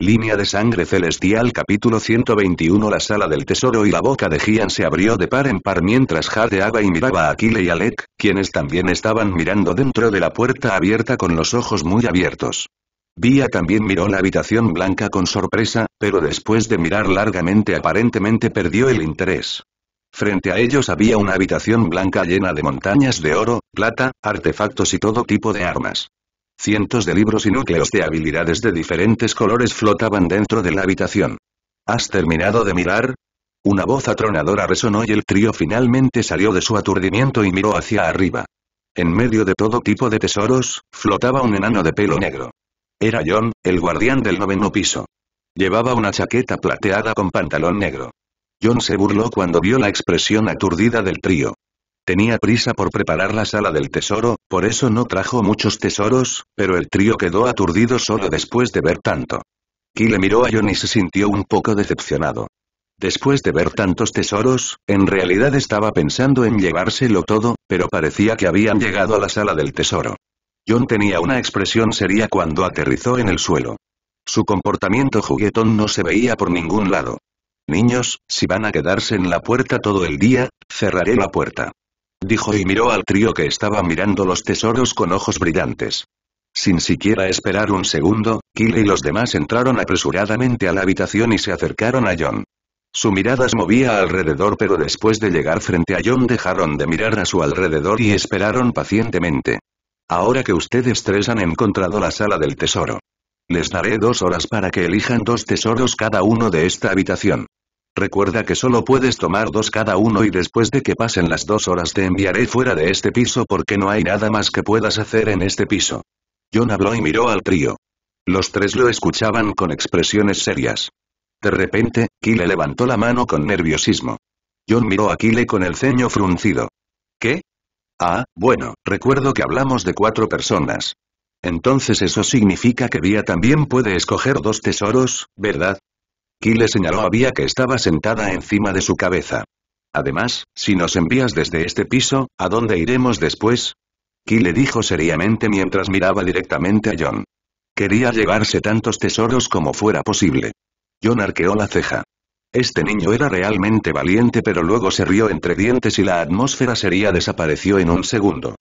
Línea de sangre celestial capítulo 121 La sala del tesoro y la boca de Gian se abrió de par en par mientras jadeaba y miraba a Aquile y Alec, quienes también estaban mirando dentro de la puerta abierta con los ojos muy abiertos. Bia también miró la habitación blanca con sorpresa, pero después de mirar largamente aparentemente perdió el interés. Frente a ellos había una habitación blanca llena de montañas de oro, plata, artefactos y todo tipo de armas. Cientos de libros y núcleos de habilidades de diferentes colores flotaban dentro de la habitación. ¿Has terminado de mirar? Una voz atronadora resonó y el trío finalmente salió de su aturdimiento y miró hacia arriba. En medio de todo tipo de tesoros, flotaba un enano de pelo negro. Era John, el guardián del noveno piso. Llevaba una chaqueta plateada con pantalón negro. John se burló cuando vio la expresión aturdida del trío. Tenía prisa por preparar la sala del tesoro, por eso no trajo muchos tesoros, pero el trío quedó aturdido solo después de ver tanto. Ki le miró a John y se sintió un poco decepcionado. Después de ver tantos tesoros, en realidad estaba pensando en llevárselo todo, pero parecía que habían llegado a la sala del tesoro. John tenía una expresión seria cuando aterrizó en el suelo. Su comportamiento juguetón no se veía por ningún lado. Niños, si van a quedarse en la puerta todo el día, cerraré la puerta dijo y miró al trío que estaba mirando los tesoros con ojos brillantes. Sin siquiera esperar un segundo, Kyle y los demás entraron apresuradamente a la habitación y se acercaron a John. Su mirada se movía alrededor pero después de llegar frente a John dejaron de mirar a su alrededor y esperaron pacientemente. Ahora que ustedes tres han encontrado la sala del tesoro. Les daré dos horas para que elijan dos tesoros cada uno de esta habitación. Recuerda que solo puedes tomar dos cada uno y después de que pasen las dos horas te enviaré fuera de este piso porque no hay nada más que puedas hacer en este piso. John habló y miró al trío. Los tres lo escuchaban con expresiones serias. De repente, Kyle levantó la mano con nerviosismo. John miró a Kyle con el ceño fruncido. ¿Qué? Ah, bueno, recuerdo que hablamos de cuatro personas. Entonces eso significa que Vía también puede escoger dos tesoros, ¿verdad? Ki le señaló a que estaba sentada encima de su cabeza. Además, si nos envías desde este piso, ¿a dónde iremos después? Ki le dijo seriamente mientras miraba directamente a John. Quería llevarse tantos tesoros como fuera posible. John arqueó la ceja. Este niño era realmente valiente pero luego se rió entre dientes y la atmósfera seria desapareció en un segundo.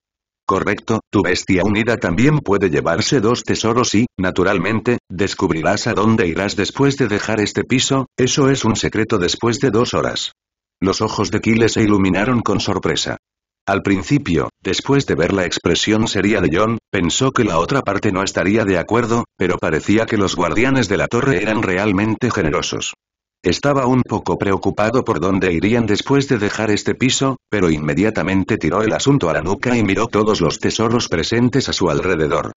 Correcto, tu bestia unida también puede llevarse dos tesoros y, naturalmente, descubrirás a dónde irás después de dejar este piso, eso es un secreto después de dos horas. Los ojos de Kyle se iluminaron con sorpresa. Al principio, después de ver la expresión seria de John, pensó que la otra parte no estaría de acuerdo, pero parecía que los guardianes de la torre eran realmente generosos. Estaba un poco preocupado por dónde irían después de dejar este piso, pero inmediatamente tiró el asunto a la nuca y miró todos los tesoros presentes a su alrededor.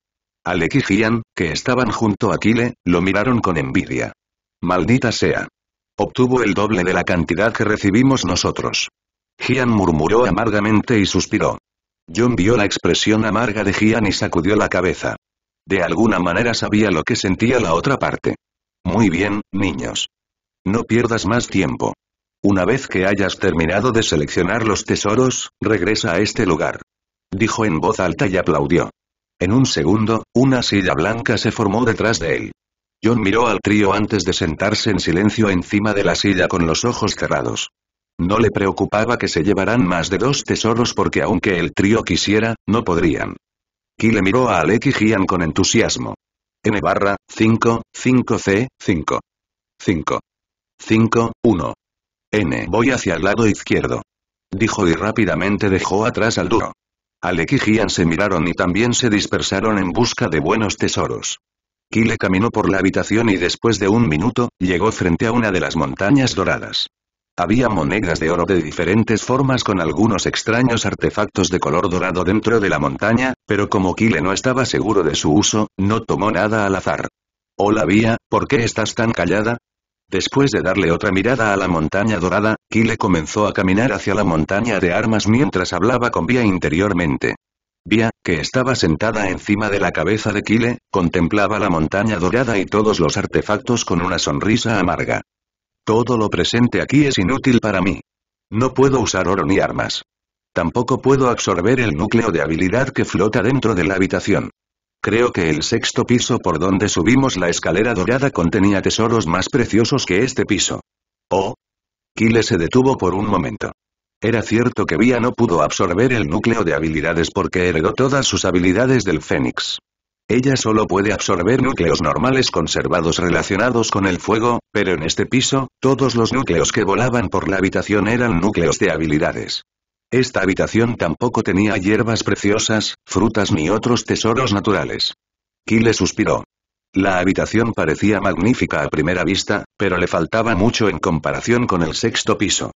Alec y Gian, que estaban junto a Kile, lo miraron con envidia. Maldita sea. Obtuvo el doble de la cantidad que recibimos nosotros. Gian murmuró amargamente y suspiró. John vio la expresión amarga de Gian y sacudió la cabeza. De alguna manera sabía lo que sentía la otra parte. Muy bien, niños. No pierdas más tiempo. Una vez que hayas terminado de seleccionar los tesoros, regresa a este lugar. Dijo en voz alta y aplaudió. En un segundo, una silla blanca se formó detrás de él. John miró al trío antes de sentarse en silencio encima de la silla con los ojos cerrados. No le preocupaba que se llevaran más de dos tesoros porque aunque el trío quisiera, no podrían. Y le miró a Alec y Gian con entusiasmo. N barra, 5, 5C, 5. 5. 5, 1. N. Voy hacia el lado izquierdo. Dijo y rápidamente dejó atrás al duro. Alec se miraron y también se dispersaron en busca de buenos tesoros. Kile caminó por la habitación y después de un minuto, llegó frente a una de las montañas doradas. Había monedas de oro de diferentes formas con algunos extraños artefactos de color dorado dentro de la montaña, pero como Kile no estaba seguro de su uso, no tomó nada al azar. Hola Vía, ¿por qué estás tan callada? Después de darle otra mirada a la montaña dorada, Kyle comenzó a caminar hacia la montaña de armas mientras hablaba con Vía interiormente. Vía, que estaba sentada encima de la cabeza de Kyle, contemplaba la montaña dorada y todos los artefactos con una sonrisa amarga. Todo lo presente aquí es inútil para mí. No puedo usar oro ni armas. Tampoco puedo absorber el núcleo de habilidad que flota dentro de la habitación. Creo que el sexto piso por donde subimos la escalera dorada contenía tesoros más preciosos que este piso. Oh. Kile se detuvo por un momento. Era cierto que Vía no pudo absorber el núcleo de habilidades porque heredó todas sus habilidades del Fénix. Ella solo puede absorber núcleos normales conservados relacionados con el fuego, pero en este piso, todos los núcleos que volaban por la habitación eran núcleos de habilidades. Esta habitación tampoco tenía hierbas preciosas, frutas ni otros tesoros naturales. Kile suspiró. La habitación parecía magnífica a primera vista, pero le faltaba mucho en comparación con el sexto piso.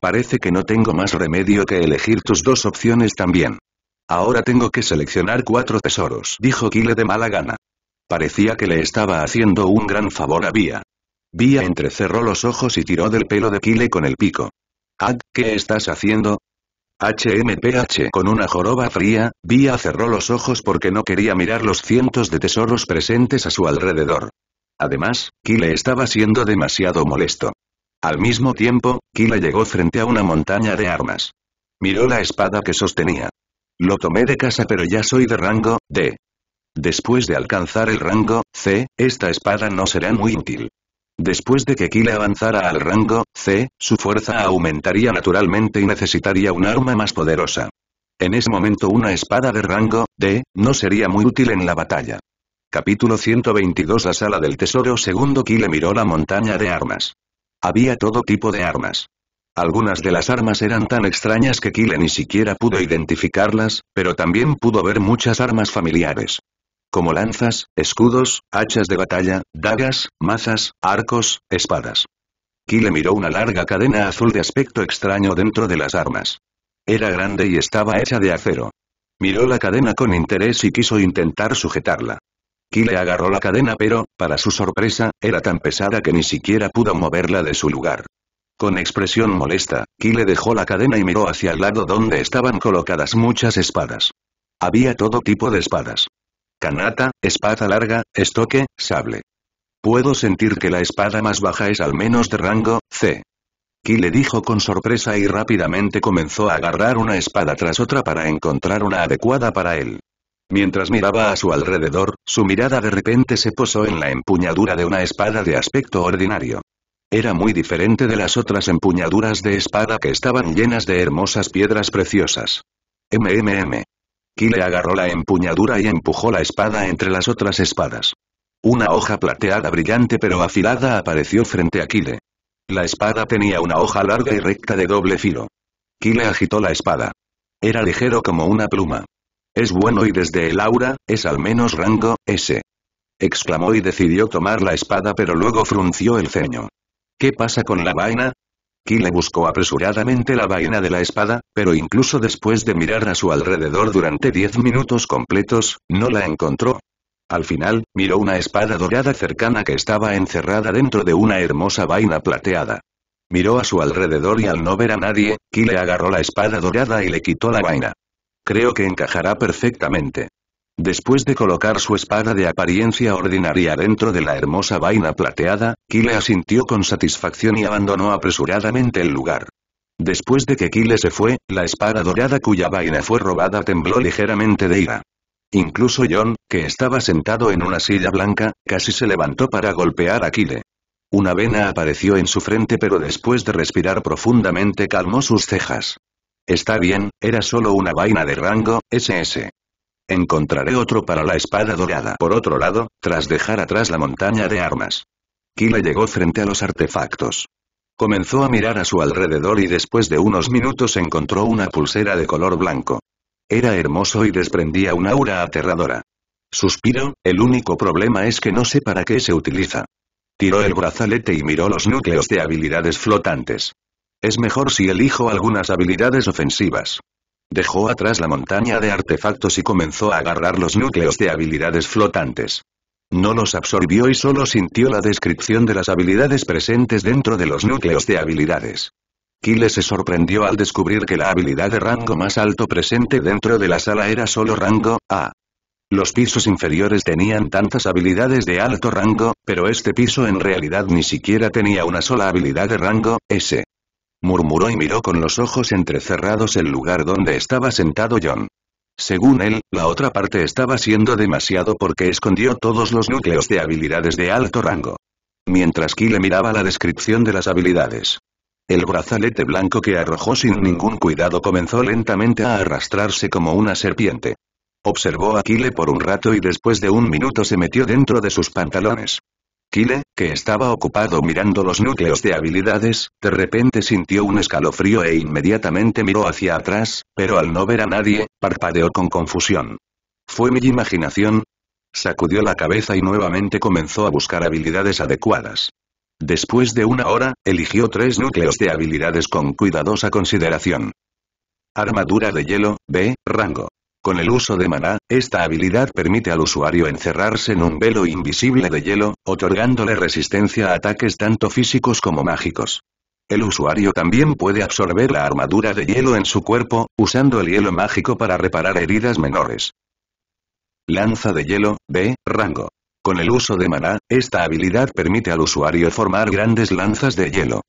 Parece que no tengo más remedio que elegir tus dos opciones también. Ahora tengo que seleccionar cuatro tesoros, dijo Kile de mala gana. Parecía que le estaba haciendo un gran favor a Vía. Vía entrecerró los ojos y tiró del pelo de Kile con el pico. Ad, ¿qué estás haciendo? HMPH con una joroba fría, Vía cerró los ojos porque no quería mirar los cientos de tesoros presentes a su alrededor. Además, Kyle estaba siendo demasiado molesto. Al mismo tiempo, Kyle llegó frente a una montaña de armas. Miró la espada que sostenía. Lo tomé de casa pero ya soy de rango, D. Después de alcanzar el rango, C, esta espada no será muy útil. Después de que Kile avanzara al rango C, su fuerza aumentaría naturalmente y necesitaría un arma más poderosa. En ese momento una espada de rango D no sería muy útil en la batalla. Capítulo 122 La sala del tesoro Segundo Kile miró la montaña de armas. Había todo tipo de armas. Algunas de las armas eran tan extrañas que Kile ni siquiera pudo identificarlas, pero también pudo ver muchas armas familiares como lanzas, escudos, hachas de batalla, dagas, mazas, arcos, espadas. Kyle miró una larga cadena azul de aspecto extraño dentro de las armas. Era grande y estaba hecha de acero. Miró la cadena con interés y quiso intentar sujetarla. Kyle agarró la cadena pero, para su sorpresa, era tan pesada que ni siquiera pudo moverla de su lugar. Con expresión molesta, Kyle dejó la cadena y miró hacia el lado donde estaban colocadas muchas espadas. Había todo tipo de espadas. Canata, espada larga, estoque, sable. Puedo sentir que la espada más baja es al menos de rango C. Ki le dijo con sorpresa y rápidamente comenzó a agarrar una espada tras otra para encontrar una adecuada para él. Mientras miraba a su alrededor, su mirada de repente se posó en la empuñadura de una espada de aspecto ordinario. Era muy diferente de las otras empuñaduras de espada que estaban llenas de hermosas piedras preciosas. MMM. Kyle agarró la empuñadura y empujó la espada entre las otras espadas. Una hoja plateada brillante pero afilada apareció frente a Aquile. La espada tenía una hoja larga y recta de doble filo. Aquile agitó la espada. Era ligero como una pluma. Es bueno y desde el aura, es al menos rango, ese». Exclamó y decidió tomar la espada pero luego frunció el ceño. ¿Qué pasa con la vaina? le buscó apresuradamente la vaina de la espada, pero incluso después de mirar a su alrededor durante diez minutos completos, no la encontró. Al final, miró una espada dorada cercana que estaba encerrada dentro de una hermosa vaina plateada. Miró a su alrededor y al no ver a nadie, Kyle agarró la espada dorada y le quitó la vaina. Creo que encajará perfectamente. Después de colocar su espada de apariencia ordinaria dentro de la hermosa vaina plateada, Kyle asintió con satisfacción y abandonó apresuradamente el lugar. Después de que Kyle se fue, la espada dorada cuya vaina fue robada tembló ligeramente de ira. Incluso John, que estaba sentado en una silla blanca, casi se levantó para golpear a Kyle. Una vena apareció en su frente pero después de respirar profundamente calmó sus cejas. Está bien, era solo una vaina de rango, SS. Encontraré otro para la espada dorada. Por otro lado, tras dejar atrás la montaña de armas. Kyle llegó frente a los artefactos. Comenzó a mirar a su alrededor y después de unos minutos encontró una pulsera de color blanco. Era hermoso y desprendía un aura aterradora. Suspiro, el único problema es que no sé para qué se utiliza. Tiró el brazalete y miró los núcleos de habilidades flotantes. Es mejor si elijo algunas habilidades ofensivas. Dejó atrás la montaña de artefactos y comenzó a agarrar los núcleos de habilidades flotantes. No los absorbió y solo sintió la descripción de las habilidades presentes dentro de los núcleos de habilidades. Kile se sorprendió al descubrir que la habilidad de rango más alto presente dentro de la sala era solo rango A. Los pisos inferiores tenían tantas habilidades de alto rango, pero este piso en realidad ni siquiera tenía una sola habilidad de rango S murmuró y miró con los ojos entrecerrados el lugar donde estaba sentado John. Según él, la otra parte estaba siendo demasiado porque escondió todos los núcleos de habilidades de alto rango. Mientras que miraba la descripción de las habilidades. El brazalete blanco que arrojó sin ningún cuidado comenzó lentamente a arrastrarse como una serpiente. Observó a Kyle por un rato y después de un minuto se metió dentro de sus pantalones. Kyle, que estaba ocupado mirando los núcleos de habilidades, de repente sintió un escalofrío e inmediatamente miró hacia atrás, pero al no ver a nadie, parpadeó con confusión. ¿Fue mi imaginación? Sacudió la cabeza y nuevamente comenzó a buscar habilidades adecuadas. Después de una hora, eligió tres núcleos de habilidades con cuidadosa consideración. Armadura de hielo, B, rango. Con el uso de maná, esta habilidad permite al usuario encerrarse en un velo invisible de hielo, otorgándole resistencia a ataques tanto físicos como mágicos. El usuario también puede absorber la armadura de hielo en su cuerpo, usando el hielo mágico para reparar heridas menores. Lanza de hielo, B, rango. Con el uso de maná, esta habilidad permite al usuario formar grandes lanzas de hielo.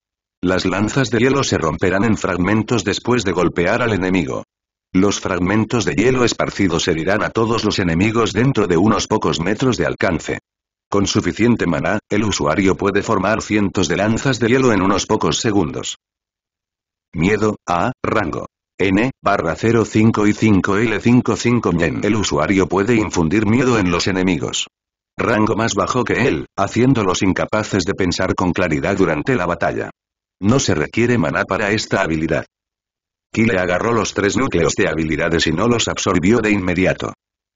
Las lanzas de hielo se romperán en fragmentos después de golpear al enemigo. Los fragmentos de hielo esparcidos herirán a todos los enemigos dentro de unos pocos metros de alcance. Con suficiente maná, el usuario puede formar cientos de lanzas de hielo en unos pocos segundos. Miedo, A, rango. N, barra 05 y 5L55 Yen. El usuario puede infundir miedo en los enemigos. Rango más bajo que él, haciéndolos incapaces de pensar con claridad durante la batalla. No se requiere maná para esta habilidad. Kyle agarró los tres núcleos de habilidades y no los absorbió de inmediato.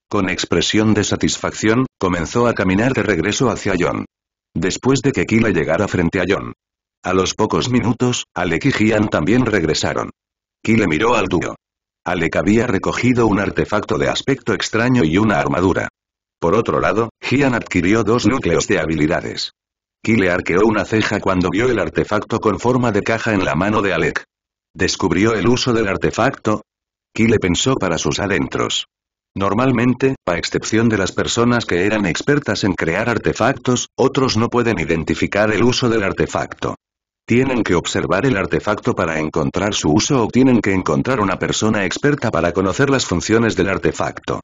Con expresión de satisfacción, comenzó a caminar de regreso hacia John. Después de que Kile llegara frente a John. A los pocos minutos, Alec y Gian también regresaron. Kile miró al dúo. Alec había recogido un artefacto de aspecto extraño y una armadura. Por otro lado, Gian adquirió dos núcleos de habilidades. Kile arqueó una ceja cuando vio el artefacto con forma de caja en la mano de Alec. ¿Descubrió el uso del artefacto? le pensó para sus adentros. Normalmente, a excepción de las personas que eran expertas en crear artefactos, otros no pueden identificar el uso del artefacto. Tienen que observar el artefacto para encontrar su uso o tienen que encontrar una persona experta para conocer las funciones del artefacto.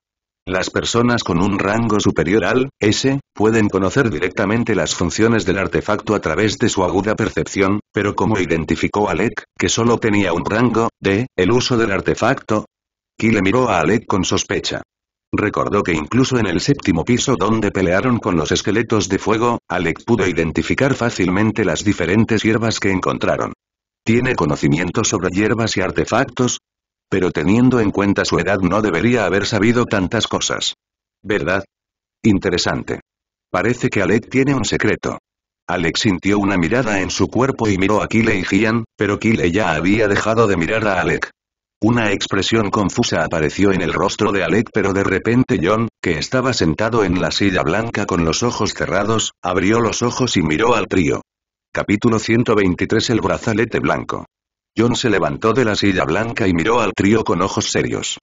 Las personas con un rango superior al S pueden conocer directamente las funciones del artefacto a través de su aguda percepción, pero como identificó Alec, que solo tenía un rango, de, el uso del artefacto? Kyle miró a Alec con sospecha. Recordó que incluso en el séptimo piso donde pelearon con los esqueletos de fuego, Alec pudo identificar fácilmente las diferentes hierbas que encontraron. ¿Tiene conocimiento sobre hierbas y artefactos? Pero teniendo en cuenta su edad no debería haber sabido tantas cosas. ¿Verdad? Interesante. Parece que Alec tiene un secreto. Alec sintió una mirada en su cuerpo y miró a Kyle y Gian, pero Kyle ya había dejado de mirar a Alec. Una expresión confusa apareció en el rostro de Alec pero de repente John, que estaba sentado en la silla blanca con los ojos cerrados, abrió los ojos y miró al trío. Capítulo 123 El brazalete blanco. John se levantó de la silla blanca y miró al trío con ojos serios.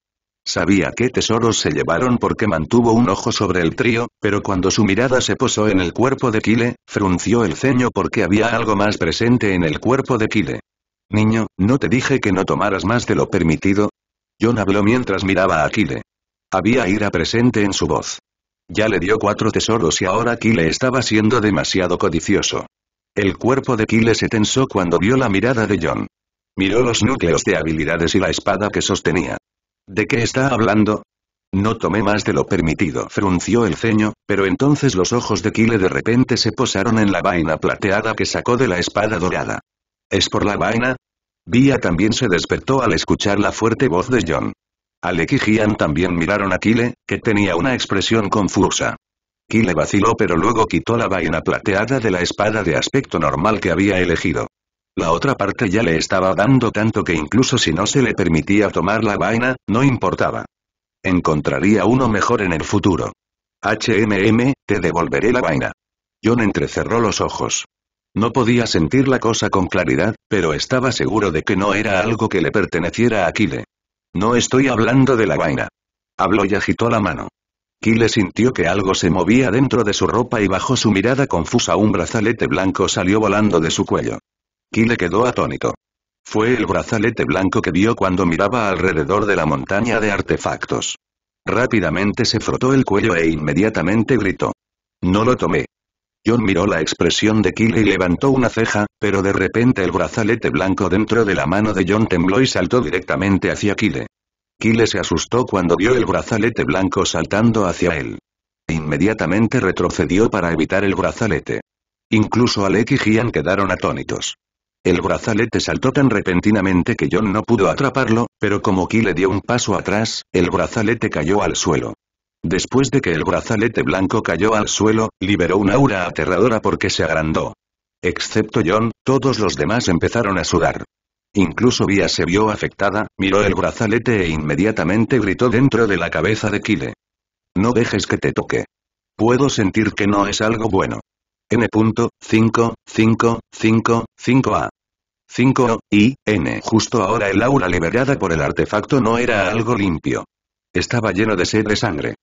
Sabía qué tesoros se llevaron porque mantuvo un ojo sobre el trío, pero cuando su mirada se posó en el cuerpo de Kile, frunció el ceño porque había algo más presente en el cuerpo de Kile. Niño, ¿no te dije que no tomaras más de lo permitido? John habló mientras miraba a Kile. Había ira presente en su voz. Ya le dio cuatro tesoros y ahora Kile estaba siendo demasiado codicioso. El cuerpo de Kile se tensó cuando vio la mirada de John. Miró los núcleos de habilidades y la espada que sostenía. ¿De qué está hablando? No tomé más de lo permitido, frunció el ceño, pero entonces los ojos de Kile de repente se posaron en la vaina plateada que sacó de la espada dorada. ¿Es por la vaina? Vía también se despertó al escuchar la fuerte voz de John. Alec y Gian también miraron a Kile, que tenía una expresión confusa. Kile vaciló pero luego quitó la vaina plateada de la espada de aspecto normal que había elegido. La otra parte ya le estaba dando tanto que incluso si no se le permitía tomar la vaina, no importaba. Encontraría uno mejor en el futuro. HMM, te devolveré la vaina. John entrecerró los ojos. No podía sentir la cosa con claridad, pero estaba seguro de que no era algo que le perteneciera a Kile. No estoy hablando de la vaina. Habló y agitó la mano. Kyle sintió que algo se movía dentro de su ropa y bajo su mirada confusa un brazalete blanco salió volando de su cuello. Kyle quedó atónito. Fue el brazalete blanco que vio cuando miraba alrededor de la montaña de artefactos. Rápidamente se frotó el cuello e inmediatamente gritó. No lo tomé. John miró la expresión de Kyle y levantó una ceja, pero de repente el brazalete blanco dentro de la mano de John tembló y saltó directamente hacia Kyle. Kyle se asustó cuando vio el brazalete blanco saltando hacia él. Inmediatamente retrocedió para evitar el brazalete. Incluso Alec y Gian quedaron atónitos. El brazalete saltó tan repentinamente que John no pudo atraparlo, pero como Kyle dio un paso atrás, el brazalete cayó al suelo. Después de que el brazalete blanco cayó al suelo, liberó una aura aterradora porque se agrandó. Excepto John, todos los demás empezaron a sudar. Incluso Vía se vio afectada, miró el brazalete e inmediatamente gritó dentro de la cabeza de Kyle: No dejes que te toque. Puedo sentir que no es algo bueno. 5 a 5. Y, n. Justo ahora el aura liberada por el artefacto no era algo limpio. Estaba lleno de sed de sangre.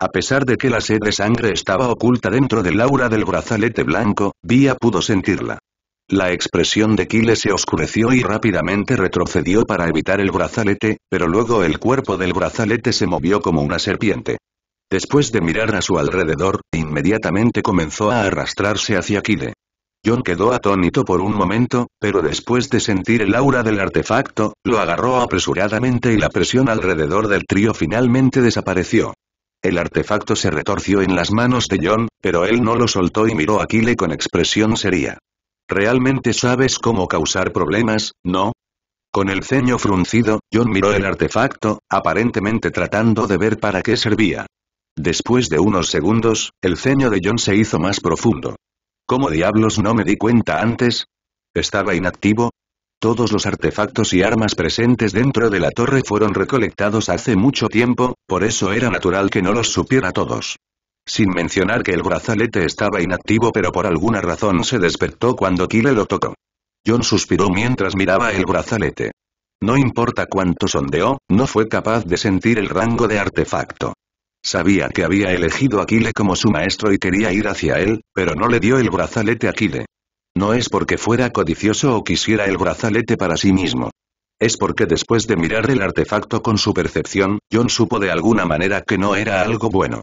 A pesar de que la sed de sangre estaba oculta dentro del aura del brazalete blanco, Vía pudo sentirla. La expresión de Kile se oscureció y rápidamente retrocedió para evitar el brazalete, pero luego el cuerpo del brazalete se movió como una serpiente. Después de mirar a su alrededor, inmediatamente comenzó a arrastrarse hacia Kile. John quedó atónito por un momento, pero después de sentir el aura del artefacto, lo agarró apresuradamente y la presión alrededor del trío finalmente desapareció. El artefacto se retorció en las manos de John, pero él no lo soltó y miró a Kile con expresión seria. ¿Realmente sabes cómo causar problemas, no? Con el ceño fruncido, John miró el artefacto, aparentemente tratando de ver para qué servía. Después de unos segundos, el ceño de John se hizo más profundo. ¿Cómo diablos no me di cuenta antes? ¿Estaba inactivo? Todos los artefactos y armas presentes dentro de la torre fueron recolectados hace mucho tiempo, por eso era natural que no los supiera todos. Sin mencionar que el brazalete estaba inactivo pero por alguna razón se despertó cuando Kyle lo tocó. John suspiró mientras miraba el brazalete. No importa cuánto sondeó, no fue capaz de sentir el rango de artefacto. Sabía que había elegido a Aquile como su maestro y quería ir hacia él, pero no le dio el brazalete a Aquile. No es porque fuera codicioso o quisiera el brazalete para sí mismo. Es porque después de mirar el artefacto con su percepción, John supo de alguna manera que no era algo bueno.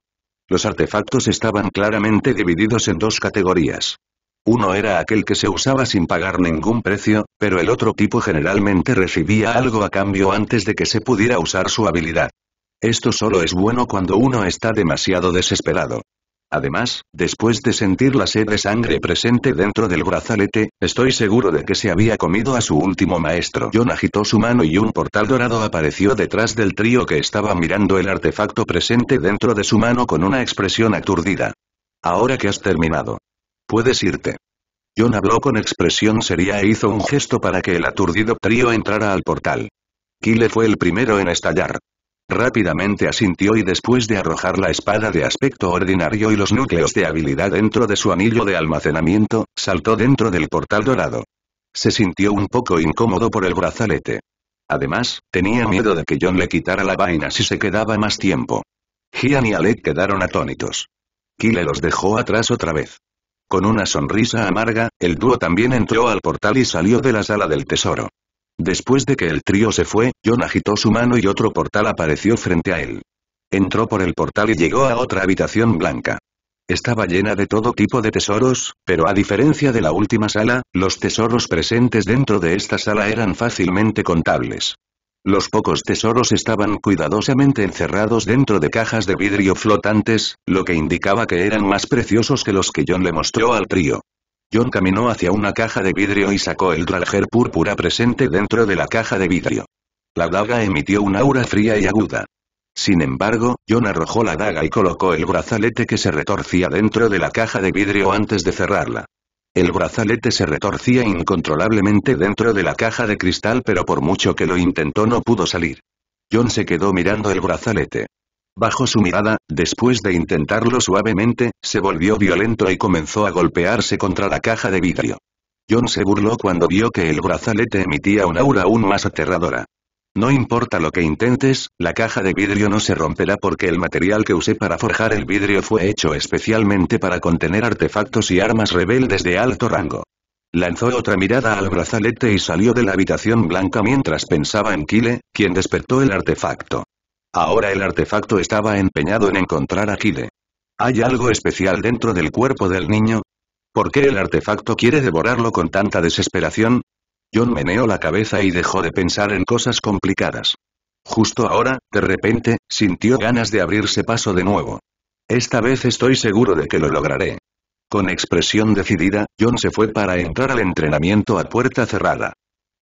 Los artefactos estaban claramente divididos en dos categorías. Uno era aquel que se usaba sin pagar ningún precio, pero el otro tipo generalmente recibía algo a cambio antes de que se pudiera usar su habilidad. Esto solo es bueno cuando uno está demasiado desesperado. Además, después de sentir la sed de sangre presente dentro del brazalete, estoy seguro de que se había comido a su último maestro. John agitó su mano y un portal dorado apareció detrás del trío que estaba mirando el artefacto presente dentro de su mano con una expresión aturdida. Ahora que has terminado. Puedes irte. John habló con expresión seria e hizo un gesto para que el aturdido trío entrara al portal. Kyle fue el primero en estallar. Rápidamente asintió y después de arrojar la espada de aspecto ordinario y los núcleos de habilidad dentro de su anillo de almacenamiento, saltó dentro del portal dorado. Se sintió un poco incómodo por el brazalete. Además, tenía miedo de que John le quitara la vaina si se quedaba más tiempo. Gian y Alec quedaron atónitos. Kyle los dejó atrás otra vez. Con una sonrisa amarga, el dúo también entró al portal y salió de la sala del tesoro. Después de que el trío se fue, John agitó su mano y otro portal apareció frente a él. Entró por el portal y llegó a otra habitación blanca. Estaba llena de todo tipo de tesoros, pero a diferencia de la última sala, los tesoros presentes dentro de esta sala eran fácilmente contables. Los pocos tesoros estaban cuidadosamente encerrados dentro de cajas de vidrio flotantes, lo que indicaba que eran más preciosos que los que John le mostró al trío. John caminó hacia una caja de vidrio y sacó el Ralger púrpura presente dentro de la caja de vidrio. La daga emitió un aura fría y aguda. Sin embargo, John arrojó la daga y colocó el brazalete que se retorcía dentro de la caja de vidrio antes de cerrarla. El brazalete se retorcía incontrolablemente dentro de la caja de cristal pero por mucho que lo intentó no pudo salir. John se quedó mirando el brazalete. Bajo su mirada, después de intentarlo suavemente, se volvió violento y comenzó a golpearse contra la caja de vidrio. John se burló cuando vio que el brazalete emitía un aura aún más aterradora. No importa lo que intentes, la caja de vidrio no se romperá porque el material que usé para forjar el vidrio fue hecho especialmente para contener artefactos y armas rebeldes de alto rango. Lanzó otra mirada al brazalete y salió de la habitación blanca mientras pensaba en Kile, quien despertó el artefacto. Ahora el artefacto estaba empeñado en encontrar a Kide. ¿Hay algo especial dentro del cuerpo del niño? ¿Por qué el artefacto quiere devorarlo con tanta desesperación? John meneó la cabeza y dejó de pensar en cosas complicadas. Justo ahora, de repente, sintió ganas de abrirse paso de nuevo. Esta vez estoy seguro de que lo lograré. Con expresión decidida, John se fue para entrar al entrenamiento a puerta cerrada.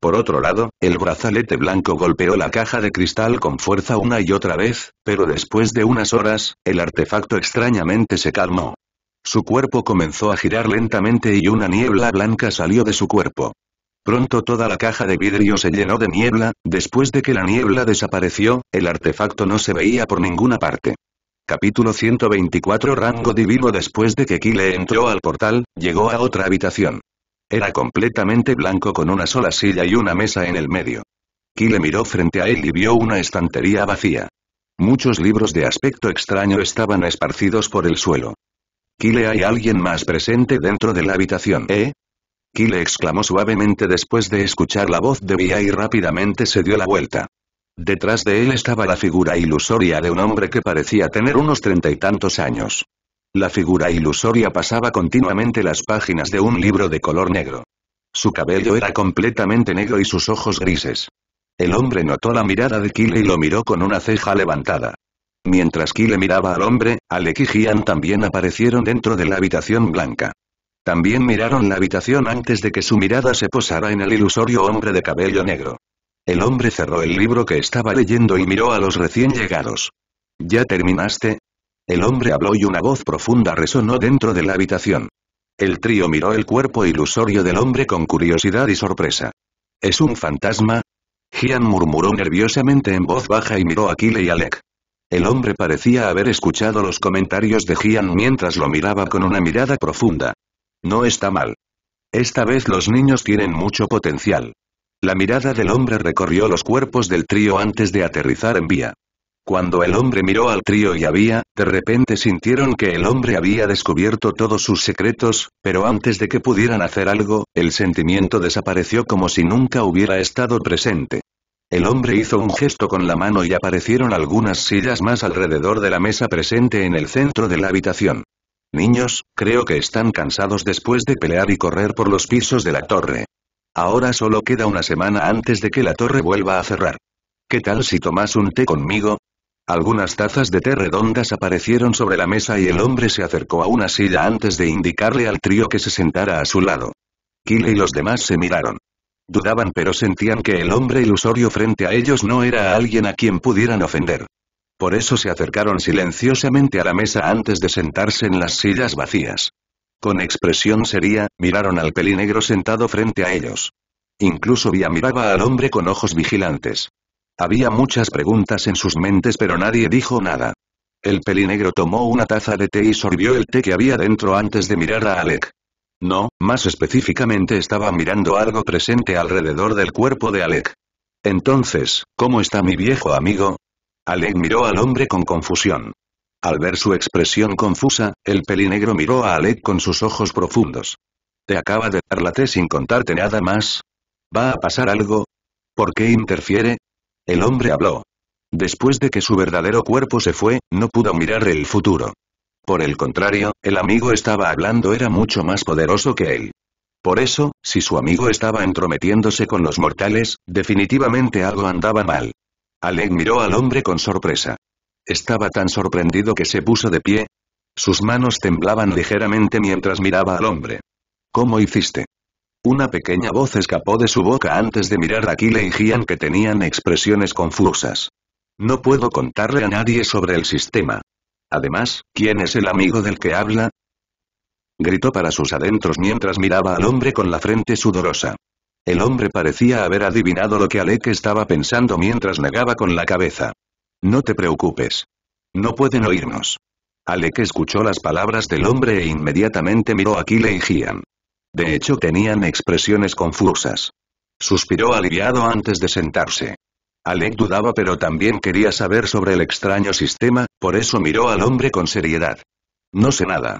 Por otro lado, el brazalete blanco golpeó la caja de cristal con fuerza una y otra vez, pero después de unas horas, el artefacto extrañamente se calmó. Su cuerpo comenzó a girar lentamente y una niebla blanca salió de su cuerpo. Pronto toda la caja de vidrio se llenó de niebla, después de que la niebla desapareció, el artefacto no se veía por ninguna parte. Capítulo 124 Rango Divino Después de que Kyle entró al portal, llegó a otra habitación. Era completamente blanco con una sola silla y una mesa en el medio. Kyle miró frente a él y vio una estantería vacía. Muchos libros de aspecto extraño estaban esparcidos por el suelo. Kyle, hay alguien más presente dentro de la habitación, ¿eh? Kyle exclamó suavemente después de escuchar la voz de Bia y rápidamente se dio la vuelta. Detrás de él estaba la figura ilusoria de un hombre que parecía tener unos treinta y tantos años. La figura ilusoria pasaba continuamente las páginas de un libro de color negro. Su cabello era completamente negro y sus ojos grises. El hombre notó la mirada de Kyle y lo miró con una ceja levantada. Mientras Kyle miraba al hombre, Alec y Gian también aparecieron dentro de la habitación blanca. También miraron la habitación antes de que su mirada se posara en el ilusorio hombre de cabello negro. El hombre cerró el libro que estaba leyendo y miró a los recién llegados. ¿Ya terminaste? El hombre habló y una voz profunda resonó dentro de la habitación. El trío miró el cuerpo ilusorio del hombre con curiosidad y sorpresa. ¿Es un fantasma? Gian murmuró nerviosamente en voz baja y miró a Kyle y Alec. El hombre parecía haber escuchado los comentarios de Gian mientras lo miraba con una mirada profunda. No está mal. Esta vez los niños tienen mucho potencial. La mirada del hombre recorrió los cuerpos del trío antes de aterrizar en vía. Cuando el hombre miró al trío y había, de repente sintieron que el hombre había descubierto todos sus secretos, pero antes de que pudieran hacer algo, el sentimiento desapareció como si nunca hubiera estado presente. El hombre hizo un gesto con la mano y aparecieron algunas sillas más alrededor de la mesa presente en el centro de la habitación. Niños, creo que están cansados después de pelear y correr por los pisos de la torre. Ahora solo queda una semana antes de que la torre vuelva a cerrar. ¿Qué tal si tomas un té conmigo? Algunas tazas de té redondas aparecieron sobre la mesa y el hombre se acercó a una silla antes de indicarle al trío que se sentara a su lado. Kile y los demás se miraron. Dudaban pero sentían que el hombre ilusorio frente a ellos no era alguien a quien pudieran ofender. Por eso se acercaron silenciosamente a la mesa antes de sentarse en las sillas vacías. Con expresión seria, miraron al pelinegro sentado frente a ellos. Incluso Vía miraba al hombre con ojos vigilantes. Había muchas preguntas en sus mentes pero nadie dijo nada. El pelinegro tomó una taza de té y sorbió el té que había dentro antes de mirar a Alec. No, más específicamente estaba mirando algo presente alrededor del cuerpo de Alec. Entonces, ¿cómo está mi viejo amigo? Alec miró al hombre con confusión. Al ver su expresión confusa, el pelinegro miró a Alec con sus ojos profundos. ¿Te acaba de dar la té sin contarte nada más? ¿Va a pasar algo? ¿Por qué interfiere? El hombre habló. Después de que su verdadero cuerpo se fue, no pudo mirar el futuro. Por el contrario, el amigo estaba hablando era mucho más poderoso que él. Por eso, si su amigo estaba entrometiéndose con los mortales, definitivamente algo andaba mal. Alec miró al hombre con sorpresa. Estaba tan sorprendido que se puso de pie. Sus manos temblaban ligeramente mientras miraba al hombre. ¿Cómo hiciste? Una pequeña voz escapó de su boca antes de mirar a Kyle y que tenían expresiones confusas. No puedo contarle a nadie sobre el sistema. Además, ¿quién es el amigo del que habla? Gritó para sus adentros mientras miraba al hombre con la frente sudorosa. El hombre parecía haber adivinado lo que Alec estaba pensando mientras negaba con la cabeza. No te preocupes. No pueden oírnos. Alec escuchó las palabras del hombre e inmediatamente miró a Kyle y de hecho tenían expresiones confusas. Suspiró aliviado antes de sentarse. Alec dudaba pero también quería saber sobre el extraño sistema, por eso miró al hombre con seriedad. No sé nada.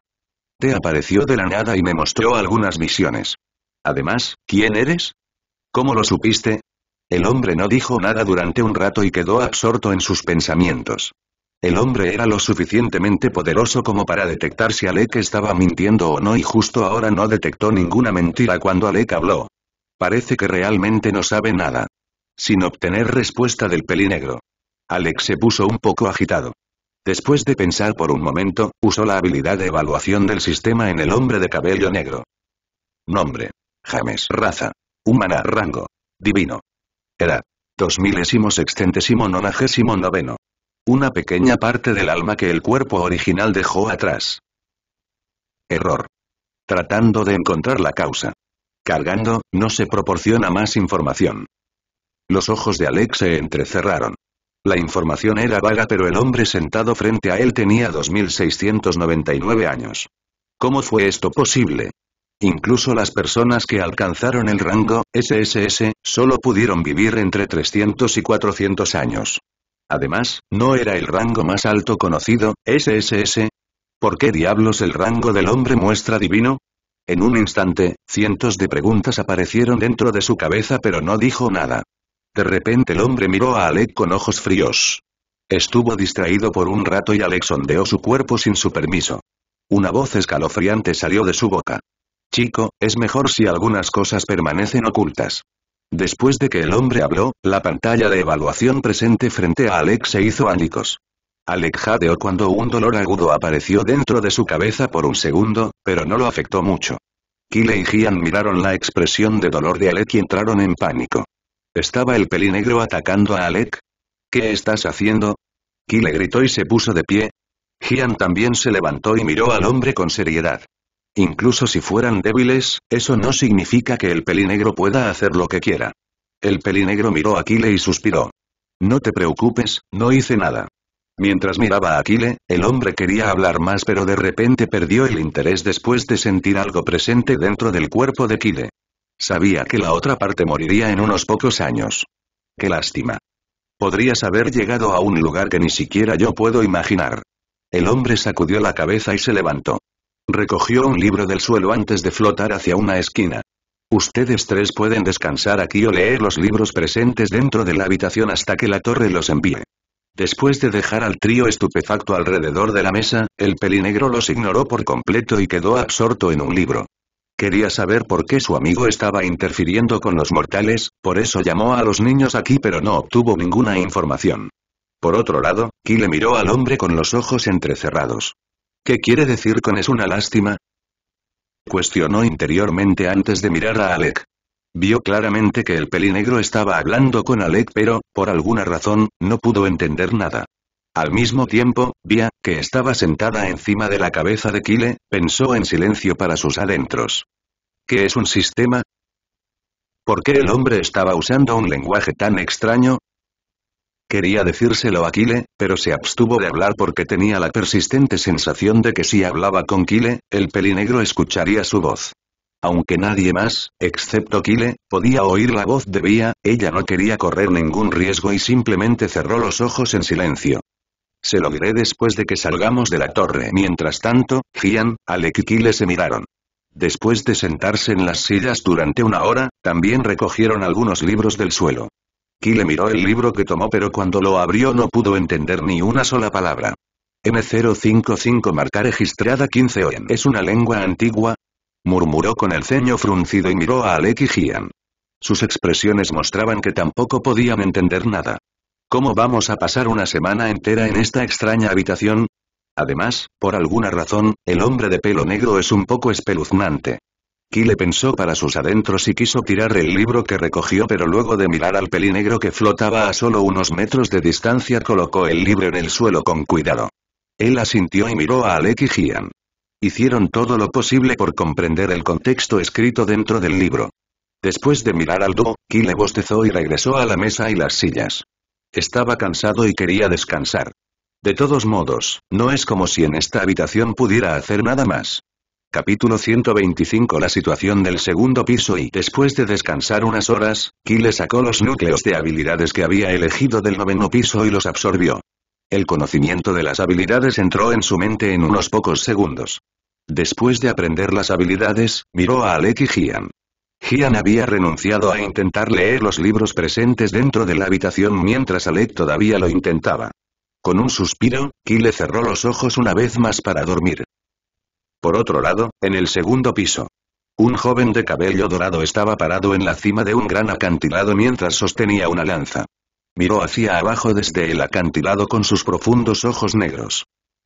Te apareció de la nada y me mostró algunas visiones. Además, ¿quién eres? ¿Cómo lo supiste? El hombre no dijo nada durante un rato y quedó absorto en sus pensamientos. El hombre era lo suficientemente poderoso como para detectar si Alec estaba mintiendo o no y justo ahora no detectó ninguna mentira cuando Alec habló. Parece que realmente no sabe nada. Sin obtener respuesta del negro. Alec se puso un poco agitado. Después de pensar por un momento, usó la habilidad de evaluación del sistema en el hombre de cabello negro. Nombre. James. Raza. Humana. Rango. Divino. Era. Dos milésimo nonagésimo noveno. Una pequeña parte del alma que el cuerpo original dejó atrás. Error. Tratando de encontrar la causa. Cargando, no se proporciona más información. Los ojos de Alex se entrecerraron. La información era vaga pero el hombre sentado frente a él tenía 2.699 años. ¿Cómo fue esto posible? Incluso las personas que alcanzaron el rango SSS, solo pudieron vivir entre 300 y 400 años. Además, no era el rango más alto conocido, SSS. ¿Por qué diablos el rango del hombre muestra divino? En un instante, cientos de preguntas aparecieron dentro de su cabeza pero no dijo nada. De repente el hombre miró a Alec con ojos fríos. Estuvo distraído por un rato y Alec sondeó su cuerpo sin su permiso. Una voz escalofriante salió de su boca. Chico, es mejor si algunas cosas permanecen ocultas. Después de que el hombre habló, la pantalla de evaluación presente frente a Alex se hizo ánicos. Alec jadeó cuando un dolor agudo apareció dentro de su cabeza por un segundo, pero no lo afectó mucho. Kyle y Gian miraron la expresión de dolor de Alec y entraron en pánico. ¿Estaba el pelinegro atacando a Alec? ¿Qué estás haciendo? Kyle gritó y se puso de pie. Gian también se levantó y miró al hombre con seriedad. Incluso si fueran débiles, eso no significa que el pelinegro pueda hacer lo que quiera. El pelinegro miró a Kile y suspiró. No te preocupes, no hice nada. Mientras miraba a Aquile, el hombre quería hablar más pero de repente perdió el interés después de sentir algo presente dentro del cuerpo de Aquile. Sabía que la otra parte moriría en unos pocos años. Qué lástima. Podrías haber llegado a un lugar que ni siquiera yo puedo imaginar. El hombre sacudió la cabeza y se levantó. Recogió un libro del suelo antes de flotar hacia una esquina. Ustedes tres pueden descansar aquí o leer los libros presentes dentro de la habitación hasta que la torre los envíe. Después de dejar al trío estupefacto alrededor de la mesa, el pelinegro los ignoró por completo y quedó absorto en un libro. Quería saber por qué su amigo estaba interfiriendo con los mortales, por eso llamó a los niños aquí pero no obtuvo ninguna información. Por otro lado, le miró al hombre con los ojos entrecerrados. ¿Qué quiere decir con es una lástima? Cuestionó interiormente antes de mirar a Alec. Vio claramente que el pelinegro estaba hablando con Alec pero, por alguna razón, no pudo entender nada. Al mismo tiempo, vía, que estaba sentada encima de la cabeza de Kile, pensó en silencio para sus adentros. ¿Qué es un sistema? ¿Por qué el hombre estaba usando un lenguaje tan extraño? Quería decírselo a Kyle, pero se abstuvo de hablar porque tenía la persistente sensación de que si hablaba con Kile, el pelinegro escucharía su voz. Aunque nadie más, excepto Kile, podía oír la voz de Vía, ella no quería correr ningún riesgo y simplemente cerró los ojos en silencio. Se lo diré después de que salgamos de la torre. Mientras tanto, Gian, Alec y Kyle se miraron. Después de sentarse en las sillas durante una hora, también recogieron algunos libros del suelo le miró el libro que tomó pero cuando lo abrió no pudo entender ni una sola palabra. M055 marca registrada 15 Oen. ¿Es una lengua antigua? Murmuró con el ceño fruncido y miró a Alec y Gian. Sus expresiones mostraban que tampoco podían entender nada. ¿Cómo vamos a pasar una semana entera en esta extraña habitación? Además, por alguna razón, el hombre de pelo negro es un poco espeluznante le pensó para sus adentros y quiso tirar el libro que recogió pero luego de mirar al pelinegro que flotaba a solo unos metros de distancia colocó el libro en el suelo con cuidado. Él asintió y miró a Alec y Gian. Hicieron todo lo posible por comprender el contexto escrito dentro del libro. Después de mirar al do, Kyle bostezó y regresó a la mesa y las sillas. Estaba cansado y quería descansar. De todos modos, no es como si en esta habitación pudiera hacer nada más. Capítulo 125 La situación del segundo piso y después de descansar unas horas, le sacó los núcleos de habilidades que había elegido del noveno piso y los absorbió. El conocimiento de las habilidades entró en su mente en unos pocos segundos. Después de aprender las habilidades, miró a Alec y Gian. Gian había renunciado a intentar leer los libros presentes dentro de la habitación mientras Alec todavía lo intentaba. Con un suspiro, le cerró los ojos una vez más para dormir. Por otro lado, en el segundo piso. Un joven de cabello dorado estaba parado en la cima de un gran acantilado mientras sostenía una lanza. Miró hacia abajo desde el acantilado con sus profundos ojos negros.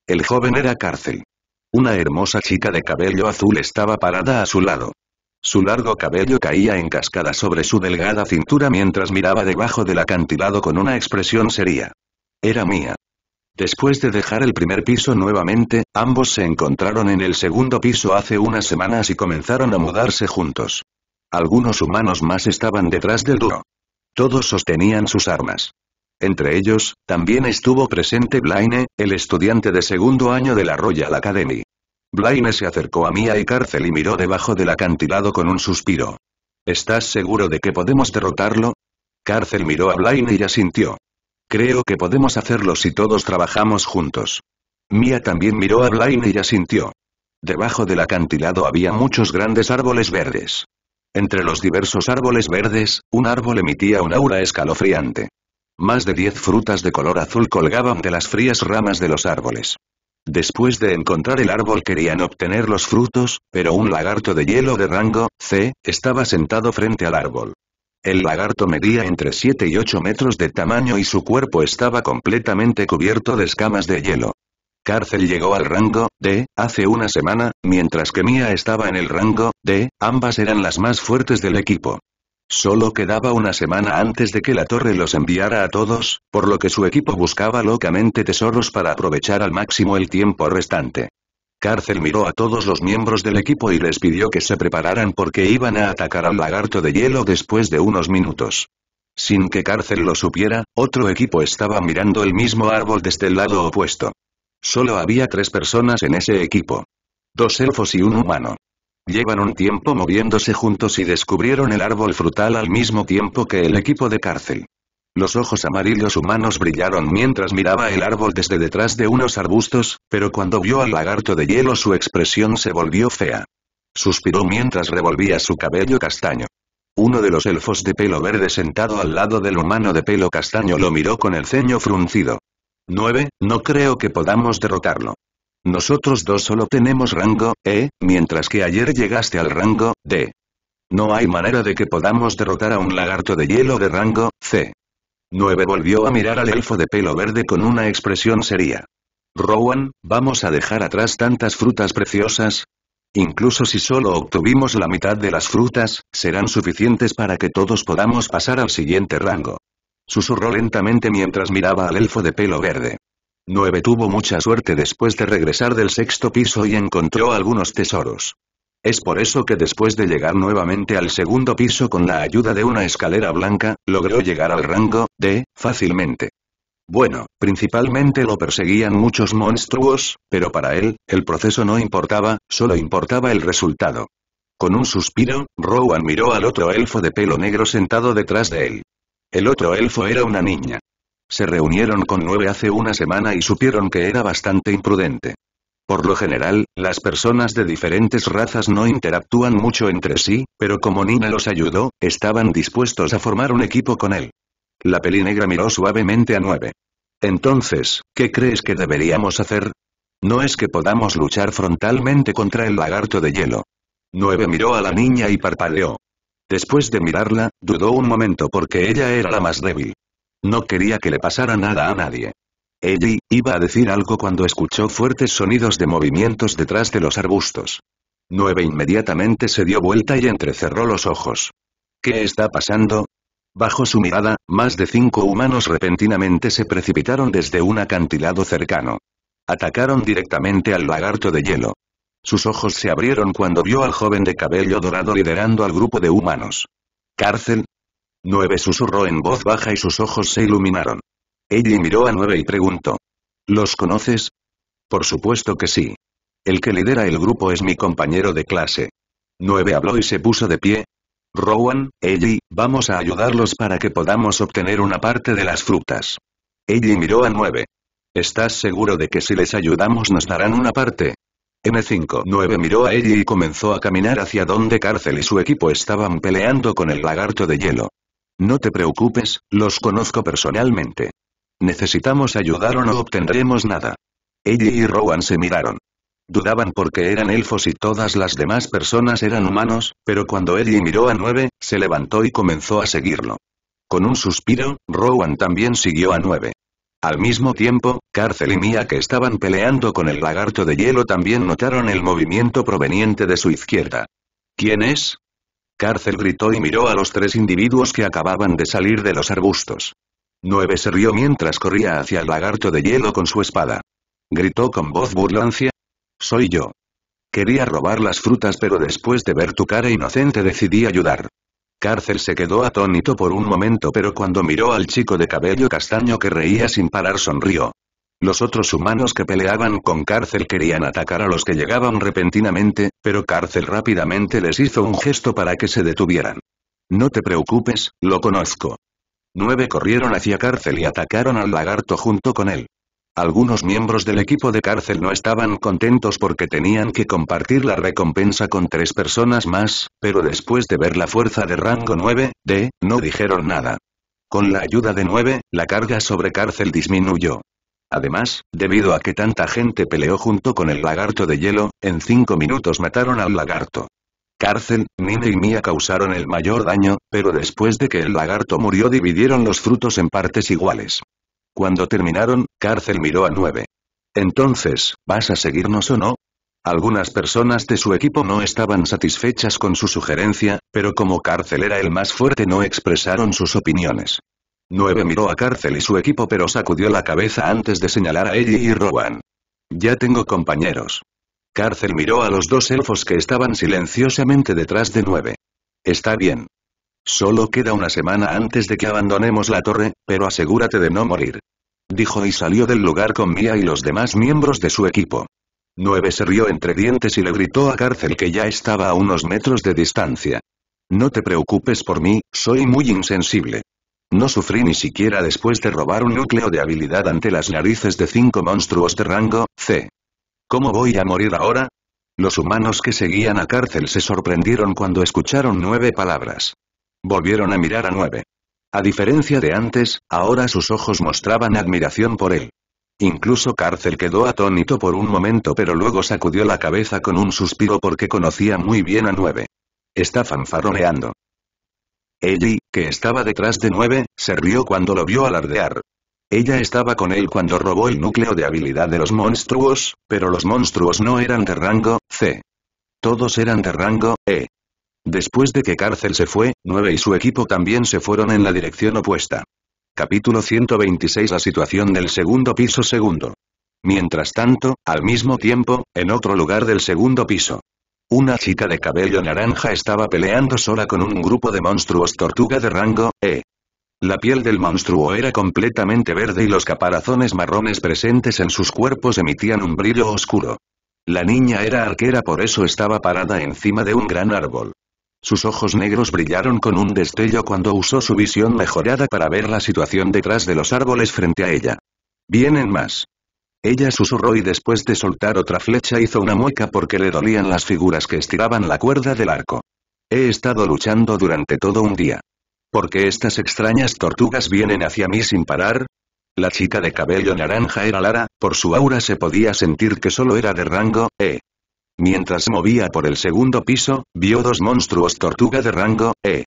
El joven era cárcel. Una hermosa chica de cabello azul estaba parada a su lado. Su largo cabello caía en cascada sobre su delgada cintura mientras miraba debajo del acantilado con una expresión seria. Era mía. Después de dejar el primer piso nuevamente, ambos se encontraron en el segundo piso hace unas semanas y comenzaron a mudarse juntos. Algunos humanos más estaban detrás del dúo. Todos sostenían sus armas. Entre ellos, también estuvo presente Blaine, el estudiante de segundo año de la Royal Academy. Blaine se acercó a Mia y Cárcel y miró debajo del acantilado con un suspiro. ¿Estás seguro de que podemos derrotarlo? Cárcel miró a Blaine y asintió. Creo que podemos hacerlo si todos trabajamos juntos. Mia también miró a Blaine y sintió. Debajo del acantilado había muchos grandes árboles verdes. Entre los diversos árboles verdes, un árbol emitía un aura escalofriante. Más de diez frutas de color azul colgaban de las frías ramas de los árboles. Después de encontrar el árbol querían obtener los frutos, pero un lagarto de hielo de rango, C, estaba sentado frente al árbol. El lagarto medía entre 7 y 8 metros de tamaño y su cuerpo estaba completamente cubierto de escamas de hielo. Cárcel llegó al rango D hace una semana, mientras que Mia estaba en el rango D. ambas eran las más fuertes del equipo. Solo quedaba una semana antes de que la torre los enviara a todos, por lo que su equipo buscaba locamente tesoros para aprovechar al máximo el tiempo restante. Cárcel miró a todos los miembros del equipo y les pidió que se prepararan porque iban a atacar al lagarto de hielo después de unos minutos. Sin que Cárcel lo supiera, otro equipo estaba mirando el mismo árbol desde el lado opuesto. Solo había tres personas en ese equipo. Dos elfos y un humano. Llevan un tiempo moviéndose juntos y descubrieron el árbol frutal al mismo tiempo que el equipo de Cárcel. Los ojos amarillos humanos brillaron mientras miraba el árbol desde detrás de unos arbustos, pero cuando vio al lagarto de hielo su expresión se volvió fea. Suspiró mientras revolvía su cabello castaño. Uno de los elfos de pelo verde sentado al lado del humano de pelo castaño lo miró con el ceño fruncido. 9. No creo que podamos derrotarlo. Nosotros dos solo tenemos rango, E, mientras que ayer llegaste al rango, D. No hay manera de que podamos derrotar a un lagarto de hielo de rango, C. Nueve volvió a mirar al elfo de pelo verde con una expresión seria. Rowan, ¿vamos a dejar atrás tantas frutas preciosas? Incluso si solo obtuvimos la mitad de las frutas, serán suficientes para que todos podamos pasar al siguiente rango. Susurró lentamente mientras miraba al elfo de pelo verde. 9 tuvo mucha suerte después de regresar del sexto piso y encontró algunos tesoros. Es por eso que después de llegar nuevamente al segundo piso con la ayuda de una escalera blanca, logró llegar al rango D fácilmente. Bueno, principalmente lo perseguían muchos monstruos, pero para él, el proceso no importaba, solo importaba el resultado. Con un suspiro, Rowan miró al otro elfo de pelo negro sentado detrás de él. El otro elfo era una niña. Se reunieron con nueve hace una semana y supieron que era bastante imprudente. Por lo general, las personas de diferentes razas no interactúan mucho entre sí, pero como Nina los ayudó, estaban dispuestos a formar un equipo con él. La peli negra miró suavemente a Nueve. Entonces, ¿qué crees que deberíamos hacer? No es que podamos luchar frontalmente contra el lagarto de hielo. Nueve miró a la niña y parpadeó. Después de mirarla, dudó un momento porque ella era la más débil. No quería que le pasara nada a nadie. Eddie, iba a decir algo cuando escuchó fuertes sonidos de movimientos detrás de los arbustos. Nueve inmediatamente se dio vuelta y entrecerró los ojos. ¿Qué está pasando? Bajo su mirada, más de cinco humanos repentinamente se precipitaron desde un acantilado cercano. Atacaron directamente al lagarto de hielo. Sus ojos se abrieron cuando vio al joven de cabello dorado liderando al grupo de humanos. ¿Cárcel? Nueve susurró en voz baja y sus ojos se iluminaron. Ellie miró a Nueve y preguntó. ¿Los conoces? Por supuesto que sí. El que lidera el grupo es mi compañero de clase. Nueve habló y se puso de pie. Rowan, Ellie, vamos a ayudarlos para que podamos obtener una parte de las frutas. Ellie miró a Nueve. ¿Estás seguro de que si les ayudamos nos darán una parte? M59 miró a Ellie y comenzó a caminar hacia donde Cárcel y su equipo estaban peleando con el lagarto de hielo. No te preocupes, los conozco personalmente. Necesitamos ayudar o no obtendremos nada. Ella y Rowan se miraron. Dudaban porque eran elfos y todas las demás personas eran humanos, pero cuando Ellie miró a Nueve, se levantó y comenzó a seguirlo. Con un suspiro, Rowan también siguió a Nueve. Al mismo tiempo, Cárcel y Mia que estaban peleando con el lagarto de hielo también notaron el movimiento proveniente de su izquierda. ¿Quién es? Cárcel gritó y miró a los tres individuos que acababan de salir de los arbustos. Nueve se rió mientras corría hacia el lagarto de hielo con su espada. Gritó con voz burlancia. Soy yo. Quería robar las frutas pero después de ver tu cara inocente decidí ayudar. Cárcel se quedó atónito por un momento pero cuando miró al chico de cabello castaño que reía sin parar sonrió. Los otros humanos que peleaban con Cárcel querían atacar a los que llegaban repentinamente, pero Cárcel rápidamente les hizo un gesto para que se detuvieran. No te preocupes, lo conozco. Nueve corrieron hacia cárcel y atacaron al lagarto junto con él. Algunos miembros del equipo de cárcel no estaban contentos porque tenían que compartir la recompensa con tres personas más, pero después de ver la fuerza de rango 9, D, no dijeron nada. Con la ayuda de 9, la carga sobre cárcel disminuyó. Además, debido a que tanta gente peleó junto con el lagarto de hielo, en cinco minutos mataron al lagarto cárcel, Nina y Mia causaron el mayor daño, pero después de que el lagarto murió dividieron los frutos en partes iguales. Cuando terminaron, cárcel miró a nueve. Entonces, ¿vas a seguirnos o no? Algunas personas de su equipo no estaban satisfechas con su sugerencia, pero como cárcel era el más fuerte no expresaron sus opiniones. Nueve miró a cárcel y su equipo pero sacudió la cabeza antes de señalar a ella y Rowan. Ya tengo compañeros. Cárcel miró a los dos elfos que estaban silenciosamente detrás de nueve. Está bien. Solo queda una semana antes de que abandonemos la torre, pero asegúrate de no morir. Dijo y salió del lugar con Mia y los demás miembros de su equipo. Nueve se rió entre dientes y le gritó a Cárcel que ya estaba a unos metros de distancia. No te preocupes por mí, soy muy insensible. No sufrí ni siquiera después de robar un núcleo de habilidad ante las narices de cinco monstruos de rango, C. ¿Cómo voy a morir ahora? Los humanos que seguían a cárcel se sorprendieron cuando escucharon nueve palabras. Volvieron a mirar a nueve. A diferencia de antes, ahora sus ojos mostraban admiración por él. Incluso Cárcel quedó atónito por un momento pero luego sacudió la cabeza con un suspiro porque conocía muy bien a Nueve. Está fanfaroneando. Ellie, que estaba detrás de Nueve, se rió cuando lo vio alardear. Ella estaba con él cuando robó el núcleo de habilidad de los monstruos, pero los monstruos no eran de rango C. Todos eran de rango E. Después de que Cárcel se fue, 9 y su equipo también se fueron en la dirección opuesta. Capítulo 126 La situación del segundo piso segundo. Mientras tanto, al mismo tiempo, en otro lugar del segundo piso. Una chica de cabello naranja estaba peleando sola con un grupo de monstruos tortuga de rango E. La piel del monstruo era completamente verde y los caparazones marrones presentes en sus cuerpos emitían un brillo oscuro. La niña era arquera por eso estaba parada encima de un gran árbol. Sus ojos negros brillaron con un destello cuando usó su visión mejorada para ver la situación detrás de los árboles frente a ella. Vienen más. Ella susurró y después de soltar otra flecha hizo una mueca porque le dolían las figuras que estiraban la cuerda del arco. He estado luchando durante todo un día. ¿Por qué estas extrañas tortugas vienen hacia mí sin parar? La chica de cabello naranja era Lara, por su aura se podía sentir que solo era de rango E. Mientras movía por el segundo piso, vio dos monstruos tortuga de rango E.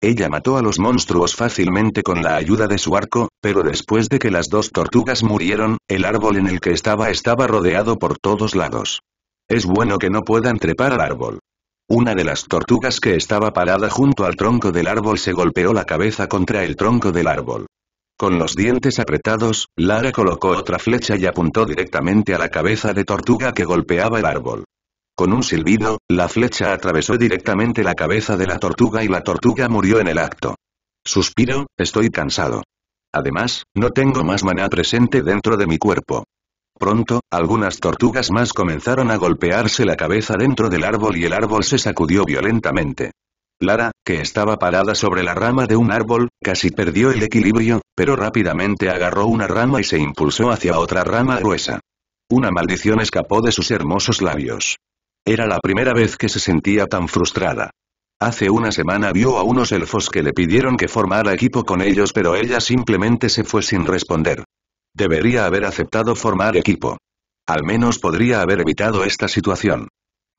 Ella mató a los monstruos fácilmente con la ayuda de su arco, pero después de que las dos tortugas murieron, el árbol en el que estaba estaba rodeado por todos lados. Es bueno que no puedan trepar al árbol. Una de las tortugas que estaba parada junto al tronco del árbol se golpeó la cabeza contra el tronco del árbol. Con los dientes apretados, Lara colocó otra flecha y apuntó directamente a la cabeza de tortuga que golpeaba el árbol. Con un silbido, la flecha atravesó directamente la cabeza de la tortuga y la tortuga murió en el acto. Suspiro, estoy cansado. Además, no tengo más maná presente dentro de mi cuerpo. Pronto, algunas tortugas más comenzaron a golpearse la cabeza dentro del árbol y el árbol se sacudió violentamente. Lara, que estaba parada sobre la rama de un árbol, casi perdió el equilibrio, pero rápidamente agarró una rama y se impulsó hacia otra rama gruesa. Una maldición escapó de sus hermosos labios. Era la primera vez que se sentía tan frustrada. Hace una semana vio a unos elfos que le pidieron que formara equipo con ellos pero ella simplemente se fue sin responder. Debería haber aceptado formar equipo. Al menos podría haber evitado esta situación.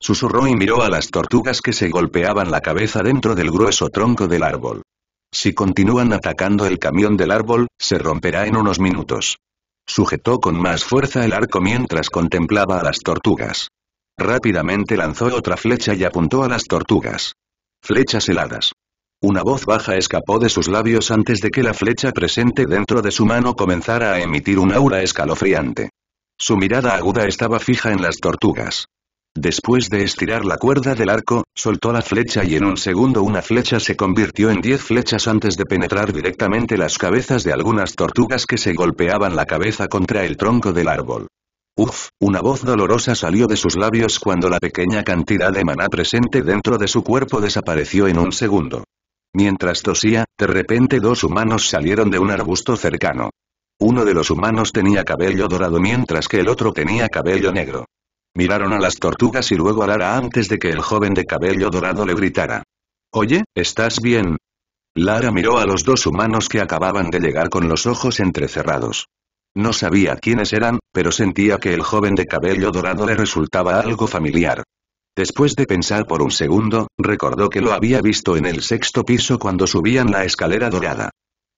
Susurró y miró a las tortugas que se golpeaban la cabeza dentro del grueso tronco del árbol. Si continúan atacando el camión del árbol, se romperá en unos minutos. Sujetó con más fuerza el arco mientras contemplaba a las tortugas. Rápidamente lanzó otra flecha y apuntó a las tortugas. Flechas heladas. Una voz baja escapó de sus labios antes de que la flecha presente dentro de su mano comenzara a emitir un aura escalofriante. Su mirada aguda estaba fija en las tortugas. Después de estirar la cuerda del arco, soltó la flecha y en un segundo una flecha se convirtió en diez flechas antes de penetrar directamente las cabezas de algunas tortugas que se golpeaban la cabeza contra el tronco del árbol. Uf, una voz dolorosa salió de sus labios cuando la pequeña cantidad de maná presente dentro de su cuerpo desapareció en un segundo. Mientras tosía, de repente dos humanos salieron de un arbusto cercano. Uno de los humanos tenía cabello dorado mientras que el otro tenía cabello negro. Miraron a las tortugas y luego a Lara antes de que el joven de cabello dorado le gritara. Oye, ¿estás bien? Lara miró a los dos humanos que acababan de llegar con los ojos entrecerrados. No sabía quiénes eran, pero sentía que el joven de cabello dorado le resultaba algo familiar. Después de pensar por un segundo, recordó que lo había visto en el sexto piso cuando subían la escalera dorada.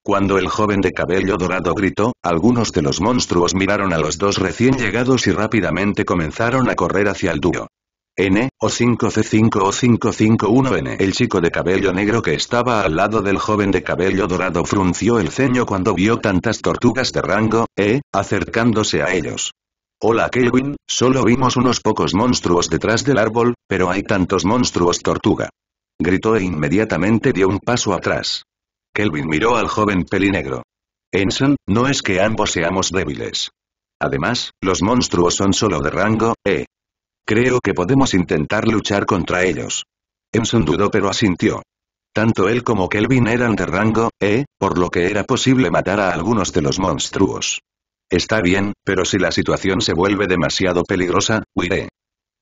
Cuando el joven de cabello dorado gritó, algunos de los monstruos miraron a los dos recién llegados y rápidamente comenzaron a correr hacia el dúo. N, o 5C5 o 551N. El chico de cabello negro que estaba al lado del joven de cabello dorado frunció el ceño cuando vio tantas tortugas de rango, E, acercándose a ellos. Hola Kelvin, solo vimos unos pocos monstruos detrás del árbol, pero hay tantos monstruos tortuga. Gritó e inmediatamente dio un paso atrás. Kelvin miró al joven pelinegro. Enson, no es que ambos seamos débiles. Además, los monstruos son solo de rango, eh. Creo que podemos intentar luchar contra ellos. Enson dudó pero asintió. Tanto él como Kelvin eran de rango, eh, por lo que era posible matar a algunos de los monstruos. Está bien, pero si la situación se vuelve demasiado peligrosa, huiré.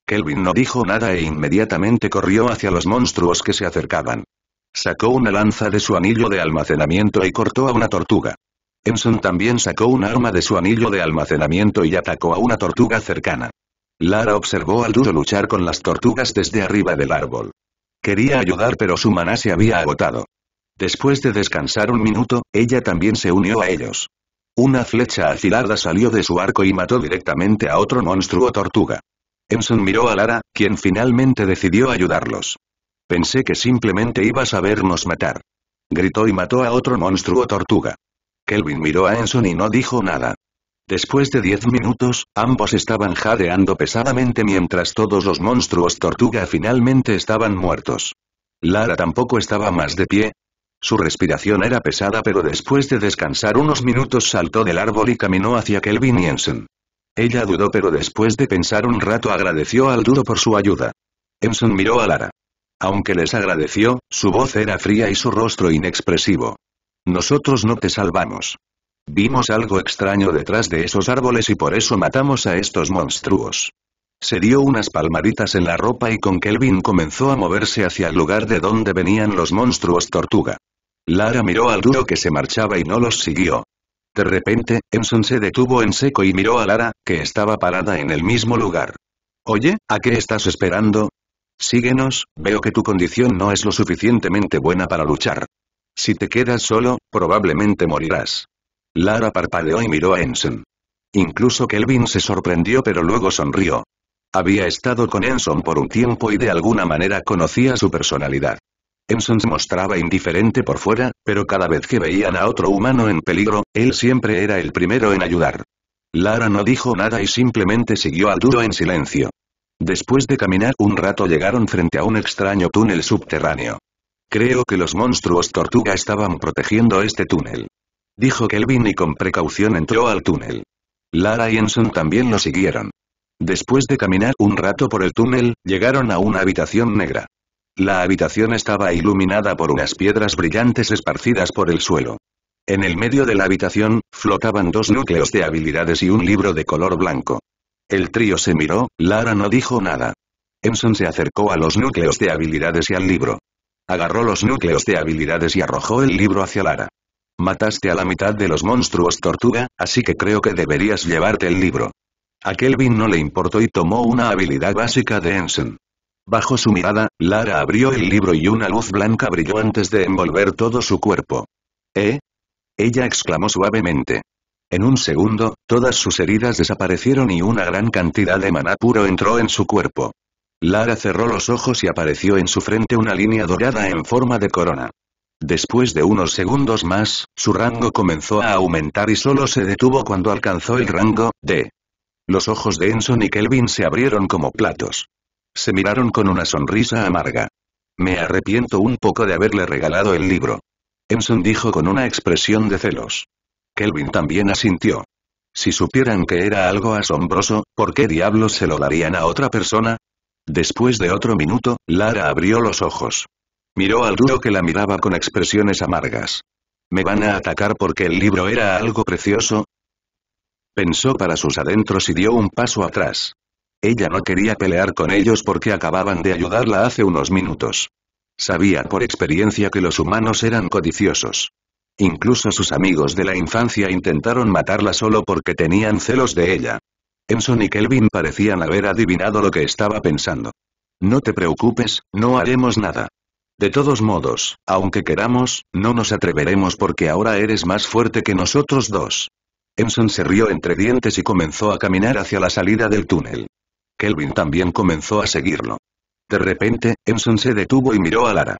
Kelvin no dijo nada e inmediatamente corrió hacia los monstruos que se acercaban. Sacó una lanza de su anillo de almacenamiento y cortó a una tortuga. Enson también sacó un arma de su anillo de almacenamiento y atacó a una tortuga cercana. Lara observó al duro luchar con las tortugas desde arriba del árbol. Quería ayudar pero su maná se había agotado. Después de descansar un minuto, ella también se unió a ellos. Una flecha afilada salió de su arco y mató directamente a otro monstruo tortuga. Enson miró a Lara, quien finalmente decidió ayudarlos. Pensé que simplemente ibas a vernos matar. Gritó y mató a otro monstruo tortuga. Kelvin miró a Enson y no dijo nada. Después de diez minutos, ambos estaban jadeando pesadamente mientras todos los monstruos tortuga finalmente estaban muertos. Lara tampoco estaba más de pie, su respiración era pesada pero después de descansar unos minutos saltó del árbol y caminó hacia Kelvin Ensen. Ella dudó pero después de pensar un rato agradeció al duro por su ayuda. Enson miró a Lara. Aunque les agradeció, su voz era fría y su rostro inexpresivo. Nosotros no te salvamos. Vimos algo extraño detrás de esos árboles y por eso matamos a estos monstruos. Se dio unas palmaditas en la ropa y con Kelvin comenzó a moverse hacia el lugar de donde venían los monstruos tortuga. Lara miró al duro que se marchaba y no los siguió. De repente, Enson se detuvo en seco y miró a Lara, que estaba parada en el mismo lugar. Oye, ¿a qué estás esperando? Síguenos, veo que tu condición no es lo suficientemente buena para luchar. Si te quedas solo, probablemente morirás. Lara parpadeó y miró a Enson. Incluso Kelvin se sorprendió pero luego sonrió. Había estado con Enson por un tiempo y de alguna manera conocía su personalidad. Enson se mostraba indiferente por fuera, pero cada vez que veían a otro humano en peligro, él siempre era el primero en ayudar. Lara no dijo nada y simplemente siguió al duro en silencio. Después de caminar un rato llegaron frente a un extraño túnel subterráneo. Creo que los monstruos tortuga estaban protegiendo este túnel. Dijo Kelvin y con precaución entró al túnel. Lara y Enson también lo siguieron. Después de caminar un rato por el túnel, llegaron a una habitación negra. La habitación estaba iluminada por unas piedras brillantes esparcidas por el suelo. En el medio de la habitación, flotaban dos núcleos de habilidades y un libro de color blanco. El trío se miró, Lara no dijo nada. Enson se acercó a los núcleos de habilidades y al libro. Agarró los núcleos de habilidades y arrojó el libro hacia Lara. Mataste a la mitad de los monstruos tortuga, así que creo que deberías llevarte el libro. A Kelvin no le importó y tomó una habilidad básica de Enson. Bajo su mirada, Lara abrió el libro y una luz blanca brilló antes de envolver todo su cuerpo. ¿Eh? Ella exclamó suavemente. En un segundo, todas sus heridas desaparecieron y una gran cantidad de maná puro entró en su cuerpo. Lara cerró los ojos y apareció en su frente una línea dorada en forma de corona. Después de unos segundos más, su rango comenzó a aumentar y solo se detuvo cuando alcanzó el rango D. Los ojos de Enson y Kelvin se abrieron como platos. Se miraron con una sonrisa amarga. Me arrepiento un poco de haberle regalado el libro. Enson dijo con una expresión de celos. Kelvin también asintió. Si supieran que era algo asombroso, ¿por qué diablos se lo darían a otra persona? Después de otro minuto, Lara abrió los ojos. Miró al duro que la miraba con expresiones amargas. ¿Me van a atacar porque el libro era algo precioso? Pensó para sus adentros y dio un paso atrás. Ella no quería pelear con ellos porque acababan de ayudarla hace unos minutos. Sabía por experiencia que los humanos eran codiciosos. Incluso sus amigos de la infancia intentaron matarla solo porque tenían celos de ella. Enson y Kelvin parecían haber adivinado lo que estaba pensando. No te preocupes, no haremos nada. De todos modos, aunque queramos, no nos atreveremos porque ahora eres más fuerte que nosotros dos. Enson se rió entre dientes y comenzó a caminar hacia la salida del túnel. Kelvin también comenzó a seguirlo. De repente, Enson se detuvo y miró a Lara.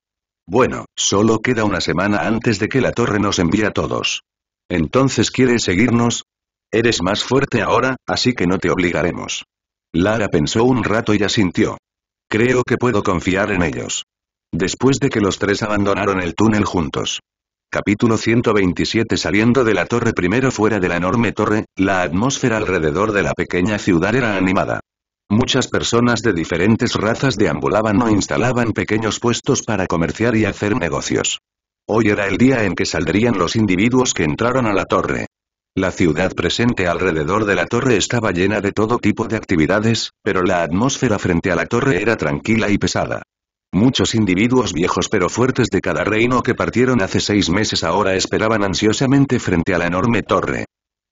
Bueno, solo queda una semana antes de que la torre nos envíe a todos. Entonces ¿quieres seguirnos? Eres más fuerte ahora, así que no te obligaremos. Lara pensó un rato y asintió. Creo que puedo confiar en ellos. Después de que los tres abandonaron el túnel juntos. Capítulo 127 Saliendo de la torre primero fuera de la enorme torre, la atmósfera alrededor de la pequeña ciudad era animada. Muchas personas de diferentes razas deambulaban o instalaban pequeños puestos para comerciar y hacer negocios. Hoy era el día en que saldrían los individuos que entraron a la torre. La ciudad presente alrededor de la torre estaba llena de todo tipo de actividades, pero la atmósfera frente a la torre era tranquila y pesada. Muchos individuos viejos pero fuertes de cada reino que partieron hace seis meses ahora esperaban ansiosamente frente a la enorme torre.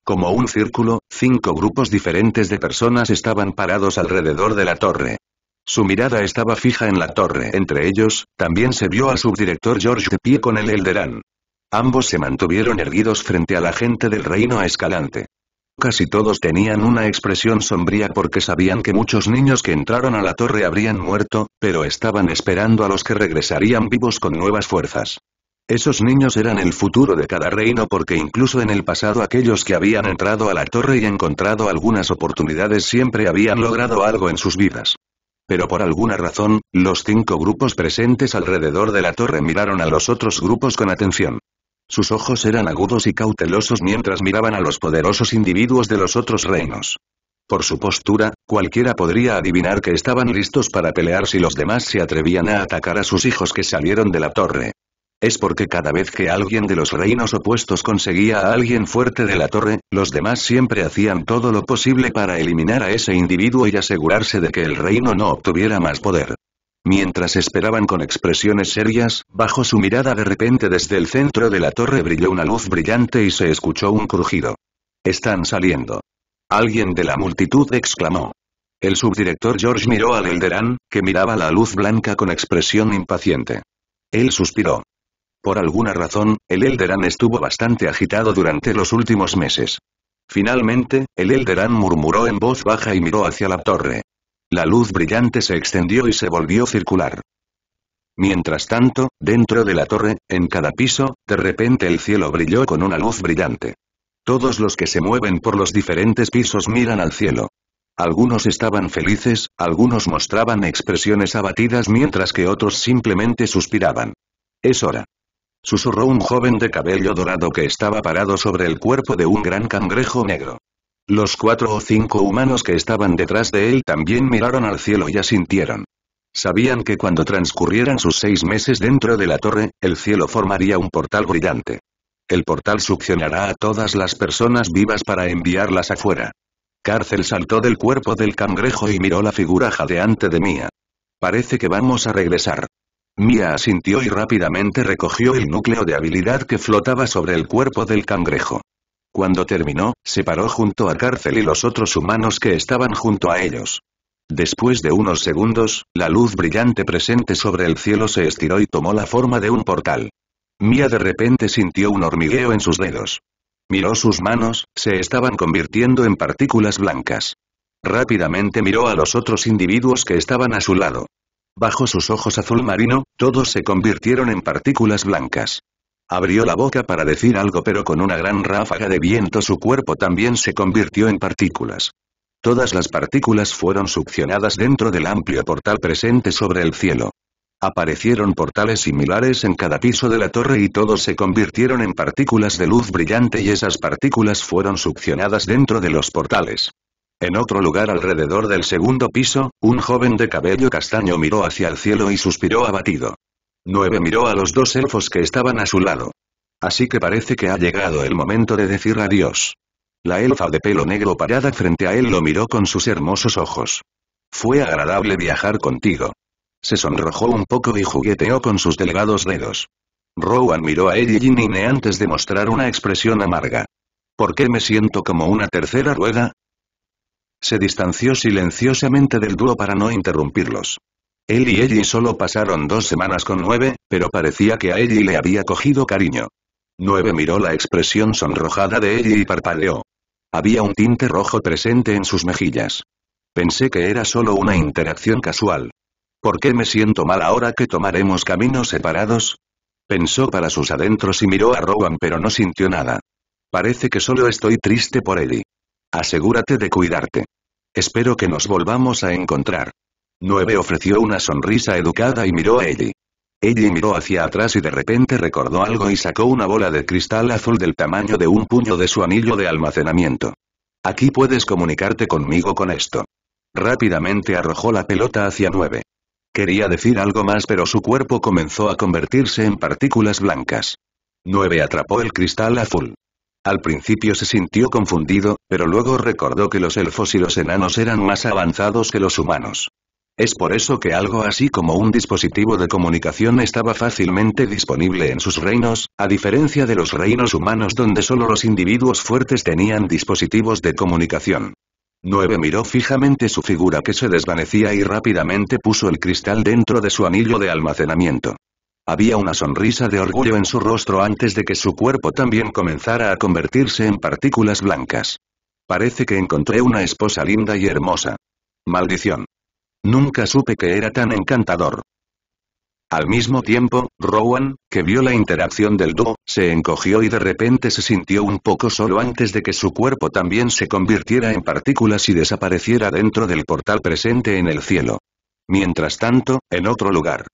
Como un círculo, cinco grupos diferentes de personas estaban parados alrededor de la torre. Su mirada estaba fija en la torre. Entre ellos, también se vio al subdirector George de pie con el Elderán. Ambos se mantuvieron erguidos frente a la gente del reino escalante. Casi todos tenían una expresión sombría porque sabían que muchos niños que entraron a la torre habrían muerto, pero estaban esperando a los que regresarían vivos con nuevas fuerzas. Esos niños eran el futuro de cada reino porque incluso en el pasado aquellos que habían entrado a la torre y encontrado algunas oportunidades siempre habían logrado algo en sus vidas. Pero por alguna razón, los cinco grupos presentes alrededor de la torre miraron a los otros grupos con atención. Sus ojos eran agudos y cautelosos mientras miraban a los poderosos individuos de los otros reinos. Por su postura, cualquiera podría adivinar que estaban listos para pelear si los demás se atrevían a atacar a sus hijos que salieron de la torre. Es porque cada vez que alguien de los reinos opuestos conseguía a alguien fuerte de la torre, los demás siempre hacían todo lo posible para eliminar a ese individuo y asegurarse de que el reino no obtuviera más poder. Mientras esperaban con expresiones serias, bajo su mirada de repente desde el centro de la torre brilló una luz brillante y se escuchó un crujido. Están saliendo. Alguien de la multitud exclamó. El subdirector George miró al Elderán, que miraba la luz blanca con expresión impaciente. Él suspiró. Por alguna razón, el Elderan estuvo bastante agitado durante los últimos meses. Finalmente, el Elderan murmuró en voz baja y miró hacia la torre. La luz brillante se extendió y se volvió circular. Mientras tanto, dentro de la torre, en cada piso, de repente el cielo brilló con una luz brillante. Todos los que se mueven por los diferentes pisos miran al cielo. Algunos estaban felices, algunos mostraban expresiones abatidas mientras que otros simplemente suspiraban. Es hora. Susurró un joven de cabello dorado que estaba parado sobre el cuerpo de un gran cangrejo negro. Los cuatro o cinco humanos que estaban detrás de él también miraron al cielo y asintieron. Sabían que cuando transcurrieran sus seis meses dentro de la torre, el cielo formaría un portal brillante. El portal succionará a todas las personas vivas para enviarlas afuera. Cárcel saltó del cuerpo del cangrejo y miró la figura jadeante de Mía. Parece que vamos a regresar. Mia asintió y rápidamente recogió el núcleo de habilidad que flotaba sobre el cuerpo del cangrejo. Cuando terminó, se paró junto a Cárcel y los otros humanos que estaban junto a ellos. Después de unos segundos, la luz brillante presente sobre el cielo se estiró y tomó la forma de un portal. Mia de repente sintió un hormigueo en sus dedos. Miró sus manos, se estaban convirtiendo en partículas blancas. Rápidamente miró a los otros individuos que estaban a su lado. Bajo sus ojos azul marino, todos se convirtieron en partículas blancas. Abrió la boca para decir algo pero con una gran ráfaga de viento su cuerpo también se convirtió en partículas. Todas las partículas fueron succionadas dentro del amplio portal presente sobre el cielo. Aparecieron portales similares en cada piso de la torre y todos se convirtieron en partículas de luz brillante y esas partículas fueron succionadas dentro de los portales. En otro lugar alrededor del segundo piso, un joven de cabello castaño miró hacia el cielo y suspiró abatido. Nueve miró a los dos elfos que estaban a su lado. Así que parece que ha llegado el momento de decir adiós. La elfa de pelo negro parada frente a él lo miró con sus hermosos ojos. Fue agradable viajar contigo. Se sonrojó un poco y jugueteó con sus delgados dedos. Rowan miró a ella y antes de mostrar una expresión amarga. ¿Por qué me siento como una tercera rueda? Se distanció silenciosamente del dúo para no interrumpirlos. Él y Ellie solo pasaron dos semanas con Nueve, pero parecía que a Ellie le había cogido cariño. Nueve miró la expresión sonrojada de Ellie y parpadeó. Había un tinte rojo presente en sus mejillas. Pensé que era solo una interacción casual. ¿Por qué me siento mal ahora que tomaremos caminos separados? Pensó para sus adentros y miró a Rowan pero no sintió nada. Parece que solo estoy triste por Ellie. Asegúrate de cuidarte. Espero que nos volvamos a encontrar. 9 ofreció una sonrisa educada y miró a Ellie. Ellie miró hacia atrás y de repente recordó algo y sacó una bola de cristal azul del tamaño de un puño de su anillo de almacenamiento. Aquí puedes comunicarte conmigo con esto. Rápidamente arrojó la pelota hacia 9 Quería decir algo más pero su cuerpo comenzó a convertirse en partículas blancas. 9 atrapó el cristal azul. Al principio se sintió confundido, pero luego recordó que los elfos y los enanos eran más avanzados que los humanos. Es por eso que algo así como un dispositivo de comunicación estaba fácilmente disponible en sus reinos, a diferencia de los reinos humanos donde solo los individuos fuertes tenían dispositivos de comunicación. 9 miró fijamente su figura que se desvanecía y rápidamente puso el cristal dentro de su anillo de almacenamiento. Había una sonrisa de orgullo en su rostro antes de que su cuerpo también comenzara a convertirse en partículas blancas. Parece que encontré una esposa linda y hermosa. Maldición. Nunca supe que era tan encantador. Al mismo tiempo, Rowan, que vio la interacción del dúo, se encogió y de repente se sintió un poco solo antes de que su cuerpo también se convirtiera en partículas y desapareciera dentro del portal presente en el cielo. Mientras tanto, en otro lugar.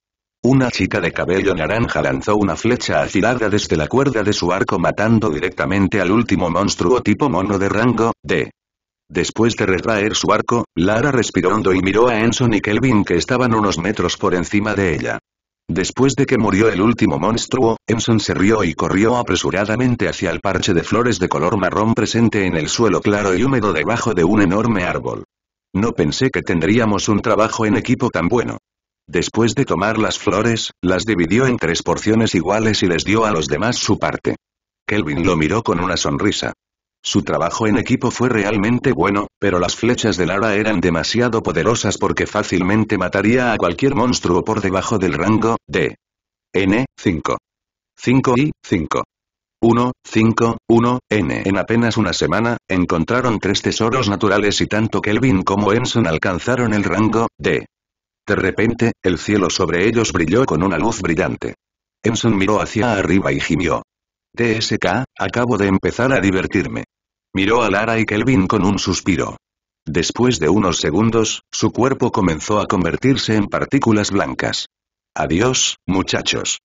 Una chica de cabello naranja lanzó una flecha afilada desde la cuerda de su arco matando directamente al último monstruo tipo mono de rango, D. Después de retraer su arco, Lara respiró hondo y miró a Enson y Kelvin que estaban unos metros por encima de ella. Después de que murió el último monstruo, Enson se rió y corrió apresuradamente hacia el parche de flores de color marrón presente en el suelo claro y húmedo debajo de un enorme árbol. No pensé que tendríamos un trabajo en equipo tan bueno. Después de tomar las flores, las dividió en tres porciones iguales y les dio a los demás su parte. Kelvin lo miró con una sonrisa. Su trabajo en equipo fue realmente bueno, pero las flechas de Lara eran demasiado poderosas porque fácilmente mataría a cualquier monstruo por debajo del rango de N5. 5 y 5. 1, 5, 1, N. En apenas una semana, encontraron tres tesoros naturales y tanto Kelvin como Enson alcanzaron el rango de de repente, el cielo sobre ellos brilló con una luz brillante. Enson miró hacia arriba y gimió. TSK, acabo de empezar a divertirme. Miró a Lara y Kelvin con un suspiro. Después de unos segundos, su cuerpo comenzó a convertirse en partículas blancas. Adiós, muchachos.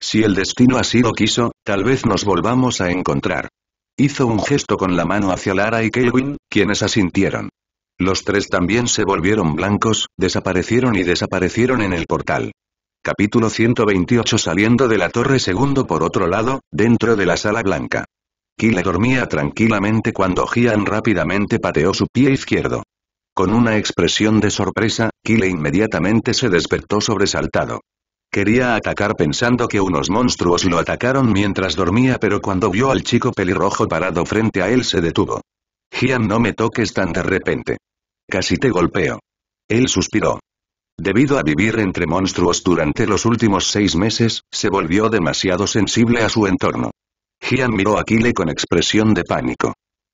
Si el destino así lo quiso, tal vez nos volvamos a encontrar. Hizo un gesto con la mano hacia Lara y Kelvin, quienes asintieron. Los tres también se volvieron blancos, desaparecieron y desaparecieron en el portal. Capítulo 128 Saliendo de la torre segundo por otro lado, dentro de la sala blanca. Kile dormía tranquilamente cuando Gian rápidamente pateó su pie izquierdo. Con una expresión de sorpresa, Kile inmediatamente se despertó sobresaltado. Quería atacar pensando que unos monstruos lo atacaron mientras dormía pero cuando vio al chico pelirrojo parado frente a él se detuvo. Gian no me toques tan de repente. Casi te golpeo. Él suspiró. Debido a vivir entre monstruos durante los últimos seis meses, se volvió demasiado sensible a su entorno. Gian miró a Kile con expresión de pánico.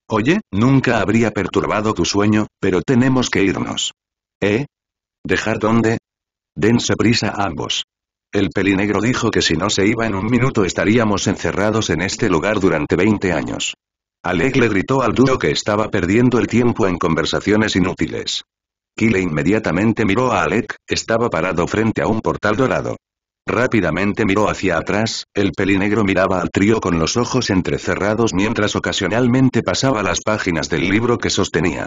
Oye, nunca habría perturbado tu sueño, pero tenemos que irnos. ¿Eh? ¿Dejar dónde? Dense prisa ambos. El pelinegro dijo que si no se iba en un minuto estaríamos encerrados en este lugar durante 20 años. Alec le gritó al duro que estaba perdiendo el tiempo en conversaciones inútiles. Kyle inmediatamente miró a Alec, estaba parado frente a un portal dorado. Rápidamente miró hacia atrás, el pelinegro miraba al trío con los ojos entrecerrados mientras ocasionalmente pasaba las páginas del libro que sostenía.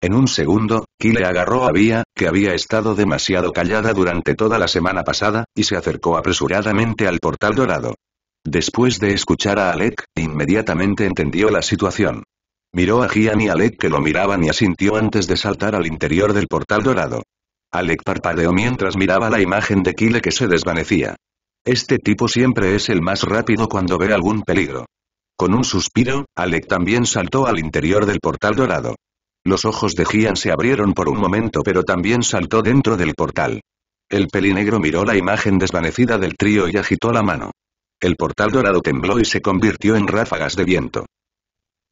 En un segundo, Kyle agarró a Vía, que había estado demasiado callada durante toda la semana pasada, y se acercó apresuradamente al portal dorado. Después de escuchar a Alec, inmediatamente entendió la situación. Miró a Gian y Alec que lo miraban y asintió antes de saltar al interior del portal dorado. Alec parpadeó mientras miraba la imagen de Kyle que se desvanecía. Este tipo siempre es el más rápido cuando ve algún peligro. Con un suspiro, Alec también saltó al interior del portal dorado. Los ojos de Gian se abrieron por un momento pero también saltó dentro del portal. El pelinegro miró la imagen desvanecida del trío y agitó la mano. El portal dorado tembló y se convirtió en ráfagas de viento.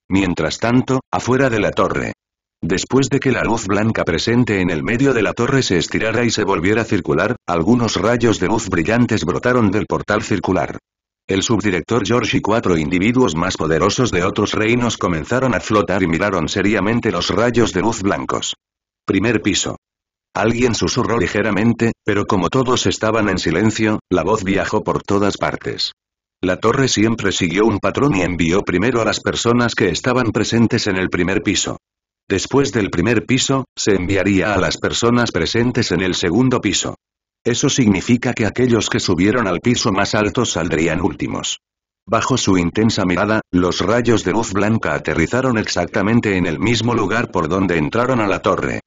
Mientras tanto, afuera de la torre. Después de que la luz blanca presente en el medio de la torre se estirara y se volviera a circular, algunos rayos de luz brillantes brotaron del portal circular. El subdirector George y cuatro individuos más poderosos de otros reinos comenzaron a flotar y miraron seriamente los rayos de luz blancos. Primer piso. Alguien susurró ligeramente, pero como todos estaban en silencio, la voz viajó por todas partes. La torre siempre siguió un patrón y envió primero a las personas que estaban presentes en el primer piso. Después del primer piso, se enviaría a las personas presentes en el segundo piso. Eso significa que aquellos que subieron al piso más alto saldrían últimos. Bajo su intensa mirada, los rayos de luz blanca aterrizaron exactamente en el mismo lugar por donde entraron a la torre.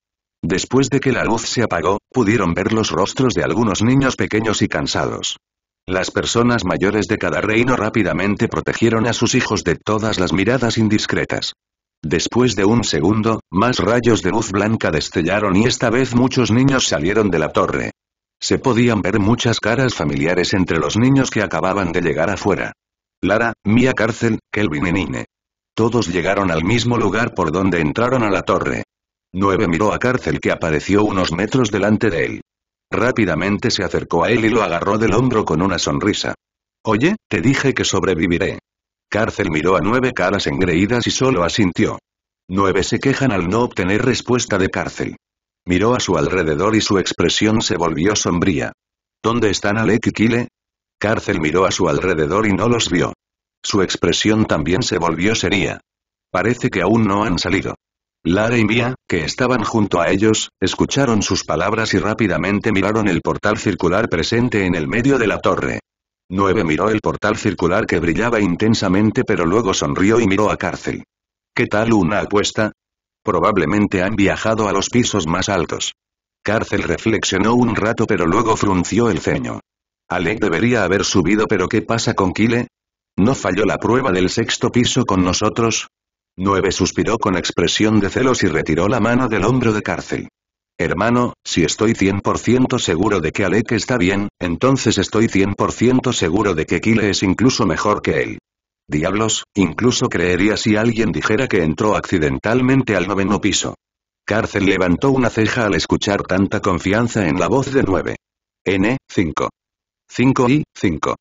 Después de que la luz se apagó, pudieron ver los rostros de algunos niños pequeños y cansados. Las personas mayores de cada reino rápidamente protegieron a sus hijos de todas las miradas indiscretas. Después de un segundo, más rayos de luz blanca destellaron y esta vez muchos niños salieron de la torre. Se podían ver muchas caras familiares entre los niños que acababan de llegar afuera. Lara, Mia Cárcel, Kelvin y Nine. Todos llegaron al mismo lugar por donde entraron a la torre. Nueve miró a cárcel que apareció unos metros delante de él. Rápidamente se acercó a él y lo agarró del hombro con una sonrisa. Oye, te dije que sobreviviré. Cárcel miró a nueve caras engreídas y solo asintió. Nueve se quejan al no obtener respuesta de cárcel. Miró a su alrededor y su expresión se volvió sombría. ¿Dónde están Alec y Kile? Cárcel miró a su alrededor y no los vio. Su expresión también se volvió seria. Parece que aún no han salido. Lara y Mia, que estaban junto a ellos, escucharon sus palabras y rápidamente miraron el portal circular presente en el medio de la torre. Nueve miró el portal circular que brillaba intensamente pero luego sonrió y miró a Cárcel. ¿Qué tal una apuesta? Probablemente han viajado a los pisos más altos. Cárcel reflexionó un rato pero luego frunció el ceño. Alec debería haber subido pero ¿qué pasa con Kile? ¿No falló la prueba del sexto piso con nosotros? 9 suspiró con expresión de celos y retiró la mano del hombro de cárcel. Hermano, si estoy 100% seguro de que Alec está bien, entonces estoy 100% seguro de que Kyle es incluso mejor que él. Diablos, incluso creería si alguien dijera que entró accidentalmente al noveno piso. Cárcel levantó una ceja al escuchar tanta confianza en la voz de 9. N, 5. 5 y, 5.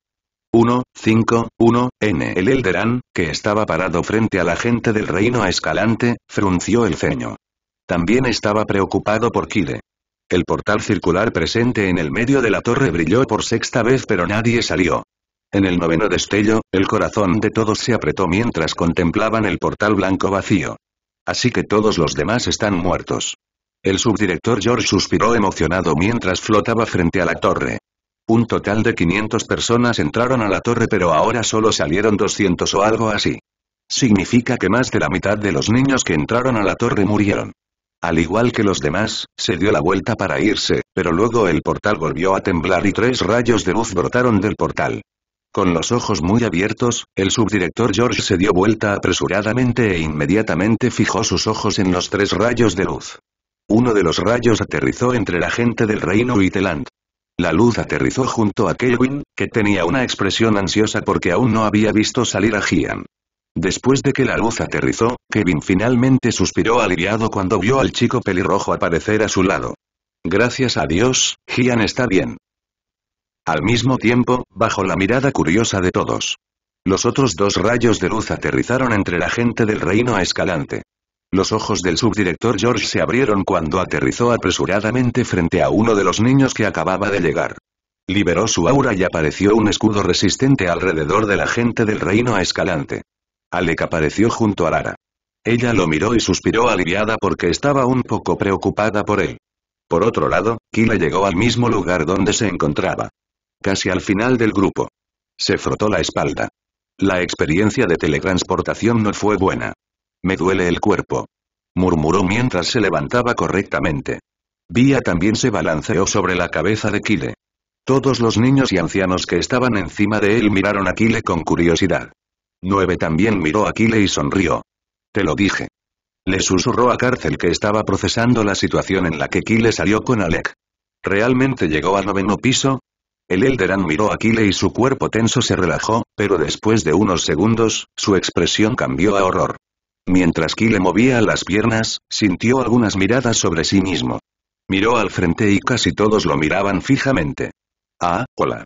1, 5, 1, N. El Elderan, que estaba parado frente a la gente del reino escalante, frunció el ceño. También estaba preocupado por Kide. El portal circular presente en el medio de la torre brilló por sexta vez pero nadie salió. En el noveno destello, el corazón de todos se apretó mientras contemplaban el portal blanco vacío. Así que todos los demás están muertos. El subdirector George suspiró emocionado mientras flotaba frente a la torre. Un total de 500 personas entraron a la torre pero ahora solo salieron 200 o algo así. Significa que más de la mitad de los niños que entraron a la torre murieron. Al igual que los demás, se dio la vuelta para irse, pero luego el portal volvió a temblar y tres rayos de luz brotaron del portal. Con los ojos muy abiertos, el subdirector George se dio vuelta apresuradamente e inmediatamente fijó sus ojos en los tres rayos de luz. Uno de los rayos aterrizó entre la gente del reino Iteland. La luz aterrizó junto a Kevin, que tenía una expresión ansiosa porque aún no había visto salir a Gian. Después de que la luz aterrizó, Kevin finalmente suspiró aliviado cuando vio al chico pelirrojo aparecer a su lado. Gracias a Dios, Gian está bien. Al mismo tiempo, bajo la mirada curiosa de todos. Los otros dos rayos de luz aterrizaron entre la gente del reino a escalante. Los ojos del subdirector George se abrieron cuando aterrizó apresuradamente frente a uno de los niños que acababa de llegar. Liberó su aura y apareció un escudo resistente alrededor de la gente del reino a escalante. Alec apareció junto a Lara. Ella lo miró y suspiró aliviada porque estaba un poco preocupada por él. Por otro lado, Kila llegó al mismo lugar donde se encontraba. Casi al final del grupo. Se frotó la espalda. La experiencia de teletransportación no fue buena. Me duele el cuerpo. Murmuró mientras se levantaba correctamente. Vía también se balanceó sobre la cabeza de Kile. Todos los niños y ancianos que estaban encima de él miraron a Kile con curiosidad. Nueve también miró a Kile y sonrió. Te lo dije. Le susurró a Cárcel que estaba procesando la situación en la que Kile salió con Alec. ¿Realmente llegó al noveno piso? El Elderan miró a Kile y su cuerpo tenso se relajó, pero después de unos segundos, su expresión cambió a horror. Mientras Ki le movía las piernas, sintió algunas miradas sobre sí mismo. Miró al frente y casi todos lo miraban fijamente. Ah, hola.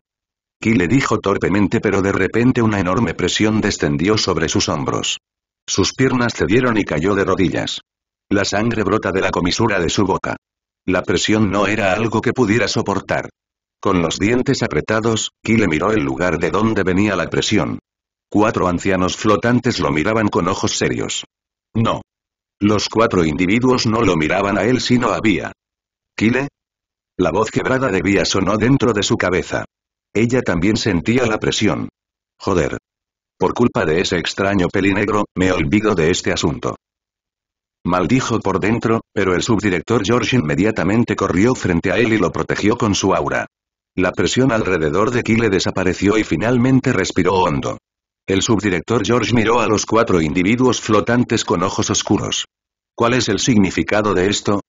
Ki le dijo torpemente pero de repente una enorme presión descendió sobre sus hombros. Sus piernas cedieron y cayó de rodillas. La sangre brota de la comisura de su boca. La presión no era algo que pudiera soportar. Con los dientes apretados, Ki le miró el lugar de donde venía la presión cuatro ancianos flotantes lo miraban con ojos serios. No. Los cuatro individuos no lo miraban a él sino a Bia. ¿Kile? La voz quebrada de Bia sonó dentro de su cabeza. Ella también sentía la presión. Joder. Por culpa de ese extraño pelinegro, me olvido de este asunto. Maldijo por dentro, pero el subdirector George inmediatamente corrió frente a él y lo protegió con su aura. La presión alrededor de Kile desapareció y finalmente respiró hondo. El subdirector George miró a los cuatro individuos flotantes con ojos oscuros. ¿Cuál es el significado de esto?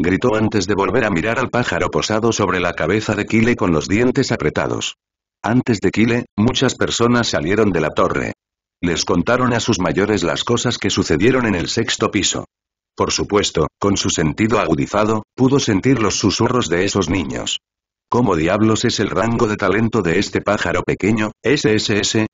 Gritó antes de volver a mirar al pájaro posado sobre la cabeza de Kile con los dientes apretados. Antes de Kile, muchas personas salieron de la torre. Les contaron a sus mayores las cosas que sucedieron en el sexto piso. Por supuesto, con su sentido agudizado, pudo sentir los susurros de esos niños. ¿Cómo diablos es el rango de talento de este pájaro pequeño, SSS?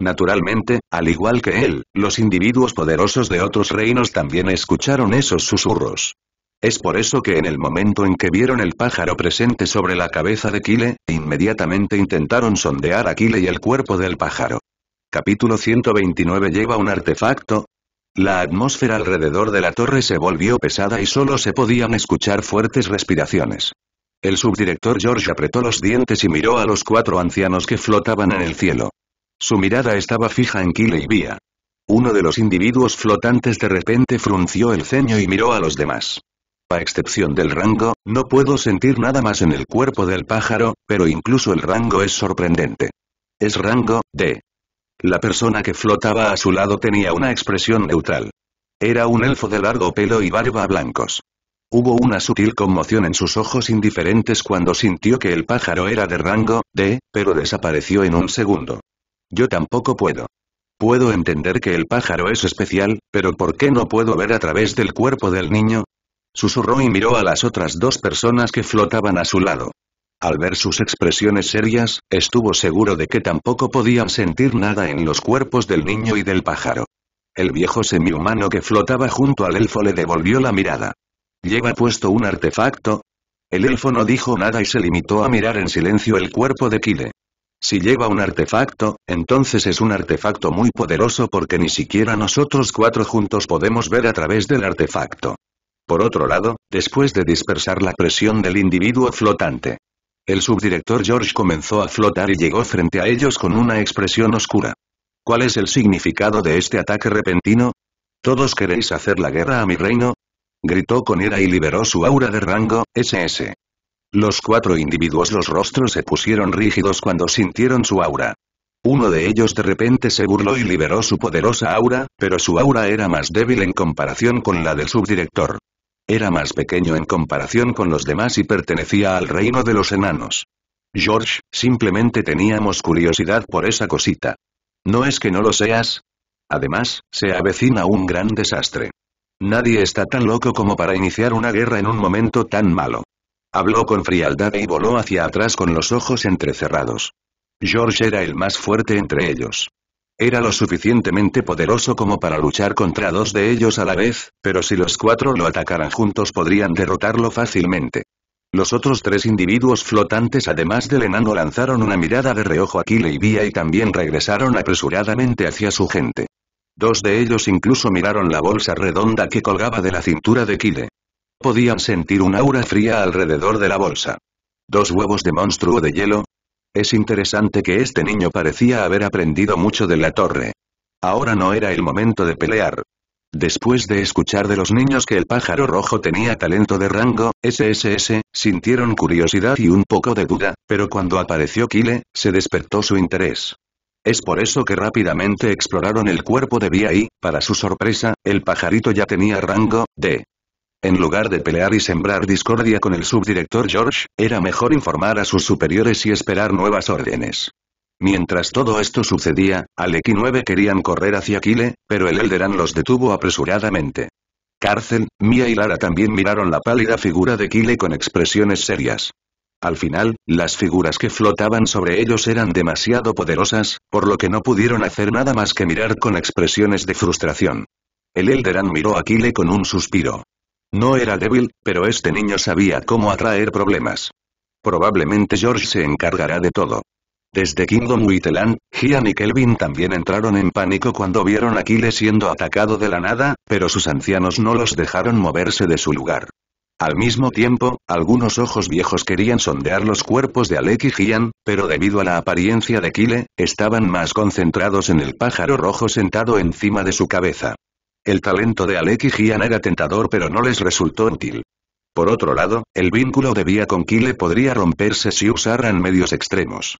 Naturalmente, al igual que él, los individuos poderosos de otros reinos también escucharon esos susurros. Es por eso que en el momento en que vieron el pájaro presente sobre la cabeza de Kile, inmediatamente intentaron sondear a Kile y el cuerpo del pájaro. Capítulo 129 lleva un artefacto. La atmósfera alrededor de la torre se volvió pesada y solo se podían escuchar fuertes respiraciones. El subdirector George apretó los dientes y miró a los cuatro ancianos que flotaban en el cielo. Su mirada estaba fija en Kyle y Vía. Uno de los individuos flotantes de repente frunció el ceño y miró a los demás. A excepción del rango, no puedo sentir nada más en el cuerpo del pájaro, pero incluso el rango es sorprendente. Es rango, D. La persona que flotaba a su lado tenía una expresión neutral. Era un elfo de largo pelo y barba blancos. Hubo una sutil conmoción en sus ojos indiferentes cuando sintió que el pájaro era de rango, D, pero desapareció en un segundo. Yo tampoco puedo. Puedo entender que el pájaro es especial, pero ¿por qué no puedo ver a través del cuerpo del niño? Susurró y miró a las otras dos personas que flotaban a su lado. Al ver sus expresiones serias, estuvo seguro de que tampoco podían sentir nada en los cuerpos del niño y del pájaro. El viejo semihumano que flotaba junto al elfo le devolvió la mirada. ¿Lleva puesto un artefacto? El elfo no dijo nada y se limitó a mirar en silencio el cuerpo de Kide. Si lleva un artefacto, entonces es un artefacto muy poderoso porque ni siquiera nosotros cuatro juntos podemos ver a través del artefacto. Por otro lado, después de dispersar la presión del individuo flotante, el subdirector George comenzó a flotar y llegó frente a ellos con una expresión oscura. ¿Cuál es el significado de este ataque repentino? ¿Todos queréis hacer la guerra a mi reino? Gritó con ira y liberó su aura de rango, SS. Los cuatro individuos los rostros se pusieron rígidos cuando sintieron su aura. Uno de ellos de repente se burló y liberó su poderosa aura, pero su aura era más débil en comparación con la del subdirector. Era más pequeño en comparación con los demás y pertenecía al reino de los enanos. George, simplemente teníamos curiosidad por esa cosita. No es que no lo seas. Además, se avecina un gran desastre. Nadie está tan loco como para iniciar una guerra en un momento tan malo. Habló con frialdad y voló hacia atrás con los ojos entrecerrados. George era el más fuerte entre ellos. Era lo suficientemente poderoso como para luchar contra dos de ellos a la vez, pero si los cuatro lo atacaran juntos podrían derrotarlo fácilmente. Los otros tres individuos flotantes además del enano lanzaron una mirada de reojo a Kile y Vía y también regresaron apresuradamente hacia su gente. Dos de ellos incluso miraron la bolsa redonda que colgaba de la cintura de Kile. Podían sentir un aura fría alrededor de la bolsa. Dos huevos de monstruo de hielo. Es interesante que este niño parecía haber aprendido mucho de la torre. Ahora no era el momento de pelear. Después de escuchar de los niños que el pájaro rojo tenía talento de rango, SSS, sintieron curiosidad y un poco de duda, pero cuando apareció Kile, se despertó su interés. Es por eso que rápidamente exploraron el cuerpo de Vía y, para su sorpresa, el pajarito ya tenía rango, D. En lugar de pelear y sembrar discordia con el subdirector George, era mejor informar a sus superiores y esperar nuevas órdenes. Mientras todo esto sucedía, al x 9 querían correr hacia Kile, pero el Elderan los detuvo apresuradamente. Cárcel, Mia y Lara también miraron la pálida figura de Kile con expresiones serias. Al final, las figuras que flotaban sobre ellos eran demasiado poderosas, por lo que no pudieron hacer nada más que mirar con expresiones de frustración. El Elderan miró a Kile con un suspiro. No era débil, pero este niño sabía cómo atraer problemas. Probablemente George se encargará de todo. Desde Kingdom Witteland, Gian y Kelvin también entraron en pánico cuando vieron a Kyle siendo atacado de la nada, pero sus ancianos no los dejaron moverse de su lugar. Al mismo tiempo, algunos ojos viejos querían sondear los cuerpos de Alec y Gian, pero debido a la apariencia de Kyle, estaban más concentrados en el pájaro rojo sentado encima de su cabeza. El talento de Alec y Gian era tentador pero no les resultó útil. Por otro lado, el vínculo de Vía con Kyle podría romperse si usaran medios extremos.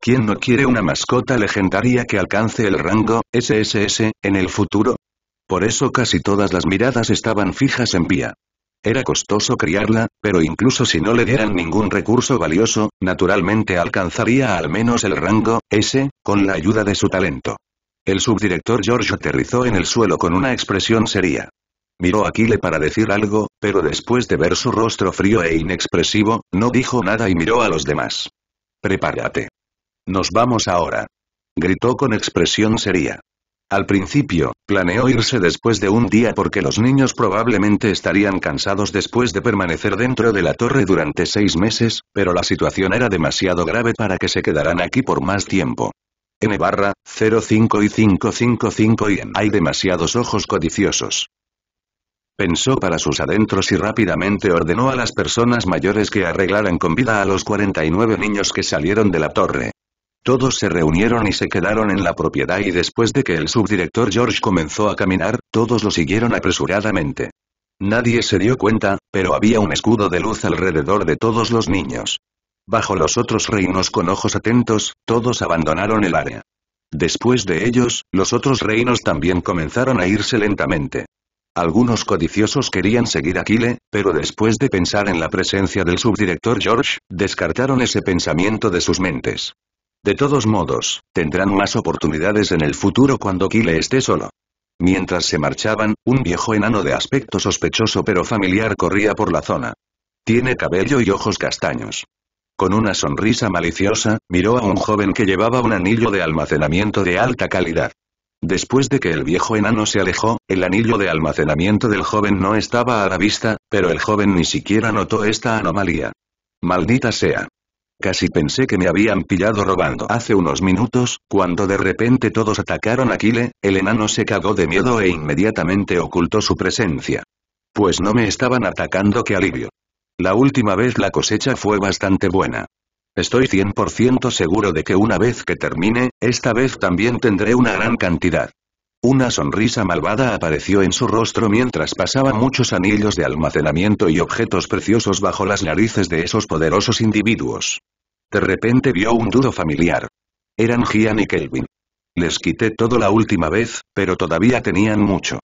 ¿Quién no quiere una mascota legendaria que alcance el rango SSS en el futuro? Por eso casi todas las miradas estaban fijas en Vía. Era costoso criarla, pero incluso si no le dieran ningún recurso valioso, naturalmente alcanzaría al menos el rango S, con la ayuda de su talento. El subdirector George aterrizó en el suelo con una expresión seria. Miró a Kyle para decir algo, pero después de ver su rostro frío e inexpresivo, no dijo nada y miró a los demás. Prepárate. Nos vamos ahora. Gritó con expresión seria. Al principio, planeó irse después de un día porque los niños probablemente estarían cansados después de permanecer dentro de la torre durante seis meses, pero la situación era demasiado grave para que se quedaran aquí por más tiempo. N barra, 05 y 555 y en hay demasiados ojos codiciosos. Pensó para sus adentros y rápidamente ordenó a las personas mayores que arreglaran con vida a los 49 niños que salieron de la torre. Todos se reunieron y se quedaron en la propiedad y después de que el subdirector George comenzó a caminar, todos lo siguieron apresuradamente. Nadie se dio cuenta, pero había un escudo de luz alrededor de todos los niños. Bajo los otros reinos con ojos atentos, todos abandonaron el área. Después de ellos, los otros reinos también comenzaron a irse lentamente. Algunos codiciosos querían seguir a Kile, pero después de pensar en la presencia del subdirector George, descartaron ese pensamiento de sus mentes. De todos modos, tendrán más oportunidades en el futuro cuando Kile esté solo. Mientras se marchaban, un viejo enano de aspecto sospechoso pero familiar corría por la zona. Tiene cabello y ojos castaños. Con una sonrisa maliciosa, miró a un joven que llevaba un anillo de almacenamiento de alta calidad. Después de que el viejo enano se alejó, el anillo de almacenamiento del joven no estaba a la vista, pero el joven ni siquiera notó esta anomalía. Maldita sea. Casi pensé que me habían pillado robando hace unos minutos, cuando de repente todos atacaron a Kile, el enano se cagó de miedo e inmediatamente ocultó su presencia. Pues no me estaban atacando, qué alivio. La última vez la cosecha fue bastante buena. Estoy 100% seguro de que una vez que termine, esta vez también tendré una gran cantidad. Una sonrisa malvada apareció en su rostro mientras pasaba muchos anillos de almacenamiento y objetos preciosos bajo las narices de esos poderosos individuos. De repente vio un dudo familiar. Eran Gian y Kelvin. Les quité todo la última vez, pero todavía tenían mucho.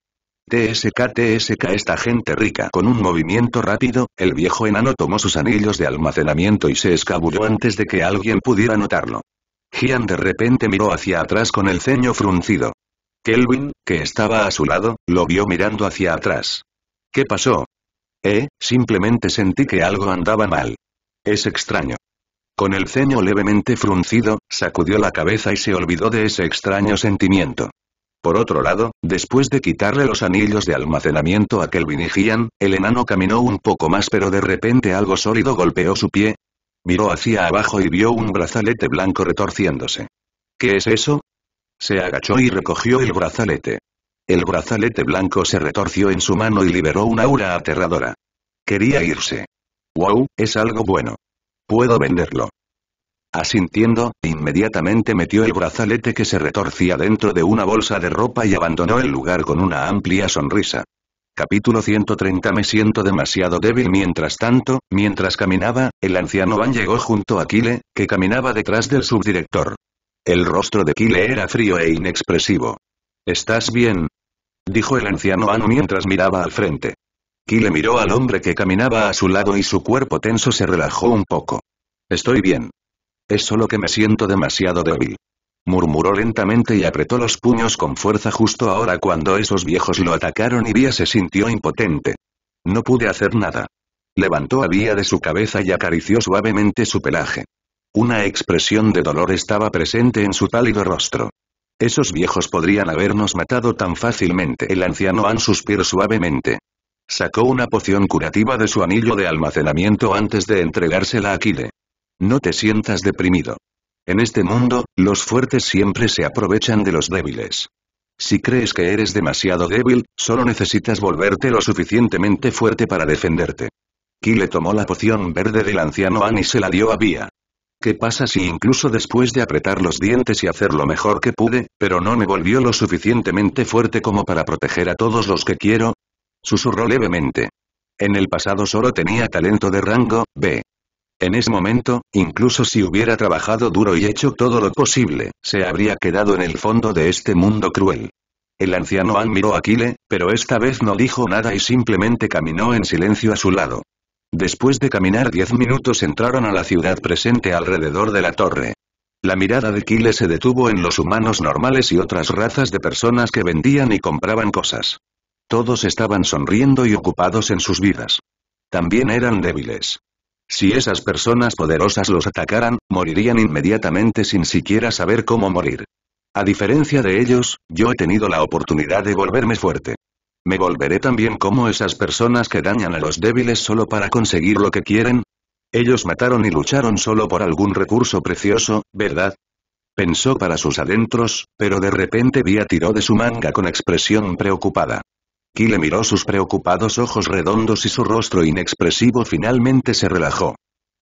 TSK TSK esta gente rica con un movimiento rápido, el viejo enano tomó sus anillos de almacenamiento y se escabulló antes de que alguien pudiera notarlo. Gian de repente miró hacia atrás con el ceño fruncido. Kelvin, que estaba a su lado, lo vio mirando hacia atrás. ¿Qué pasó? Eh, simplemente sentí que algo andaba mal. Es extraño. Con el ceño levemente fruncido, sacudió la cabeza y se olvidó de ese extraño sentimiento. Por otro lado, después de quitarle los anillos de almacenamiento a Kelvin y el enano caminó un poco más pero de repente algo sólido golpeó su pie. Miró hacia abajo y vio un brazalete blanco retorciéndose. ¿Qué es eso? Se agachó y recogió el brazalete. El brazalete blanco se retorció en su mano y liberó una aura aterradora. Quería irse. ¡Wow! Es algo bueno. Puedo venderlo. Asintiendo, inmediatamente metió el brazalete que se retorcía dentro de una bolsa de ropa y abandonó el lugar con una amplia sonrisa. Capítulo 130 Me siento demasiado débil Mientras tanto, mientras caminaba, el anciano Van llegó junto a Kile, que caminaba detrás del subdirector. El rostro de Kile era frío e inexpresivo. ¿Estás bien? Dijo el anciano Anu mientras miraba al frente. Kile miró al hombre que caminaba a su lado y su cuerpo tenso se relajó un poco. Estoy bien. Es solo que me siento demasiado débil. Murmuró lentamente y apretó los puños con fuerza justo ahora cuando esos viejos lo atacaron y Vía se sintió impotente. No pude hacer nada. Levantó a Vía de su cabeza y acarició suavemente su pelaje. Una expresión de dolor estaba presente en su pálido rostro. Esos viejos podrían habernos matado tan fácilmente. El anciano An suspiró suavemente. Sacó una poción curativa de su anillo de almacenamiento antes de entregársela a Kile. No te sientas deprimido. En este mundo, los fuertes siempre se aprovechan de los débiles. Si crees que eres demasiado débil, solo necesitas volverte lo suficientemente fuerte para defenderte. Ki le tomó la poción verde del anciano An y se la dio a Bia. ¿Qué pasa si incluso después de apretar los dientes y hacer lo mejor que pude, pero no me volvió lo suficientemente fuerte como para proteger a todos los que quiero? Susurró levemente. En el pasado solo tenía talento de rango B. En ese momento, incluso si hubiera trabajado duro y hecho todo lo posible, se habría quedado en el fondo de este mundo cruel. El anciano admiró a Kile, pero esta vez no dijo nada y simplemente caminó en silencio a su lado. Después de caminar diez minutos entraron a la ciudad presente alrededor de la torre. La mirada de Kile se detuvo en los humanos normales y otras razas de personas que vendían y compraban cosas. Todos estaban sonriendo y ocupados en sus vidas. También eran débiles. Si esas personas poderosas los atacaran, morirían inmediatamente sin siquiera saber cómo morir. A diferencia de ellos, yo he tenido la oportunidad de volverme fuerte. ¿Me volveré también como esas personas que dañan a los débiles solo para conseguir lo que quieren? Ellos mataron y lucharon solo por algún recurso precioso, ¿verdad? Pensó para sus adentros, pero de repente Vía tiró de su manga con expresión preocupada. Kyle miró sus preocupados ojos redondos y su rostro inexpresivo finalmente se relajó.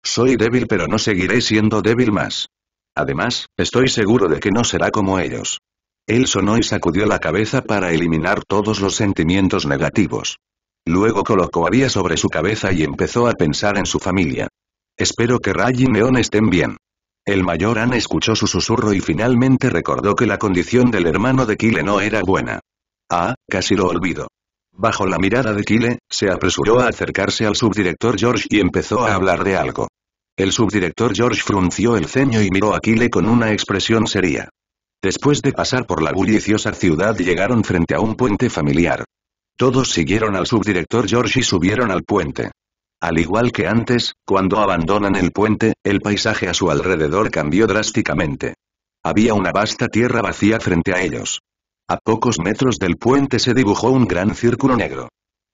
Soy débil pero no seguiré siendo débil más. Además, estoy seguro de que no será como ellos. Él sonó y sacudió la cabeza para eliminar todos los sentimientos negativos. Luego colocó a sobre su cabeza y empezó a pensar en su familia. Espero que Ray y Neon estén bien. El mayor Anne escuchó su susurro y finalmente recordó que la condición del hermano de Kile no era buena. Ah, casi lo olvido. Bajo la mirada de Kyle, se apresuró a acercarse al subdirector George y empezó a hablar de algo. El subdirector George frunció el ceño y miró a Kyle con una expresión seria. Después de pasar por la bulliciosa ciudad llegaron frente a un puente familiar. Todos siguieron al subdirector George y subieron al puente. Al igual que antes, cuando abandonan el puente, el paisaje a su alrededor cambió drásticamente. Había una vasta tierra vacía frente a ellos. A pocos metros del puente se dibujó un gran círculo negro.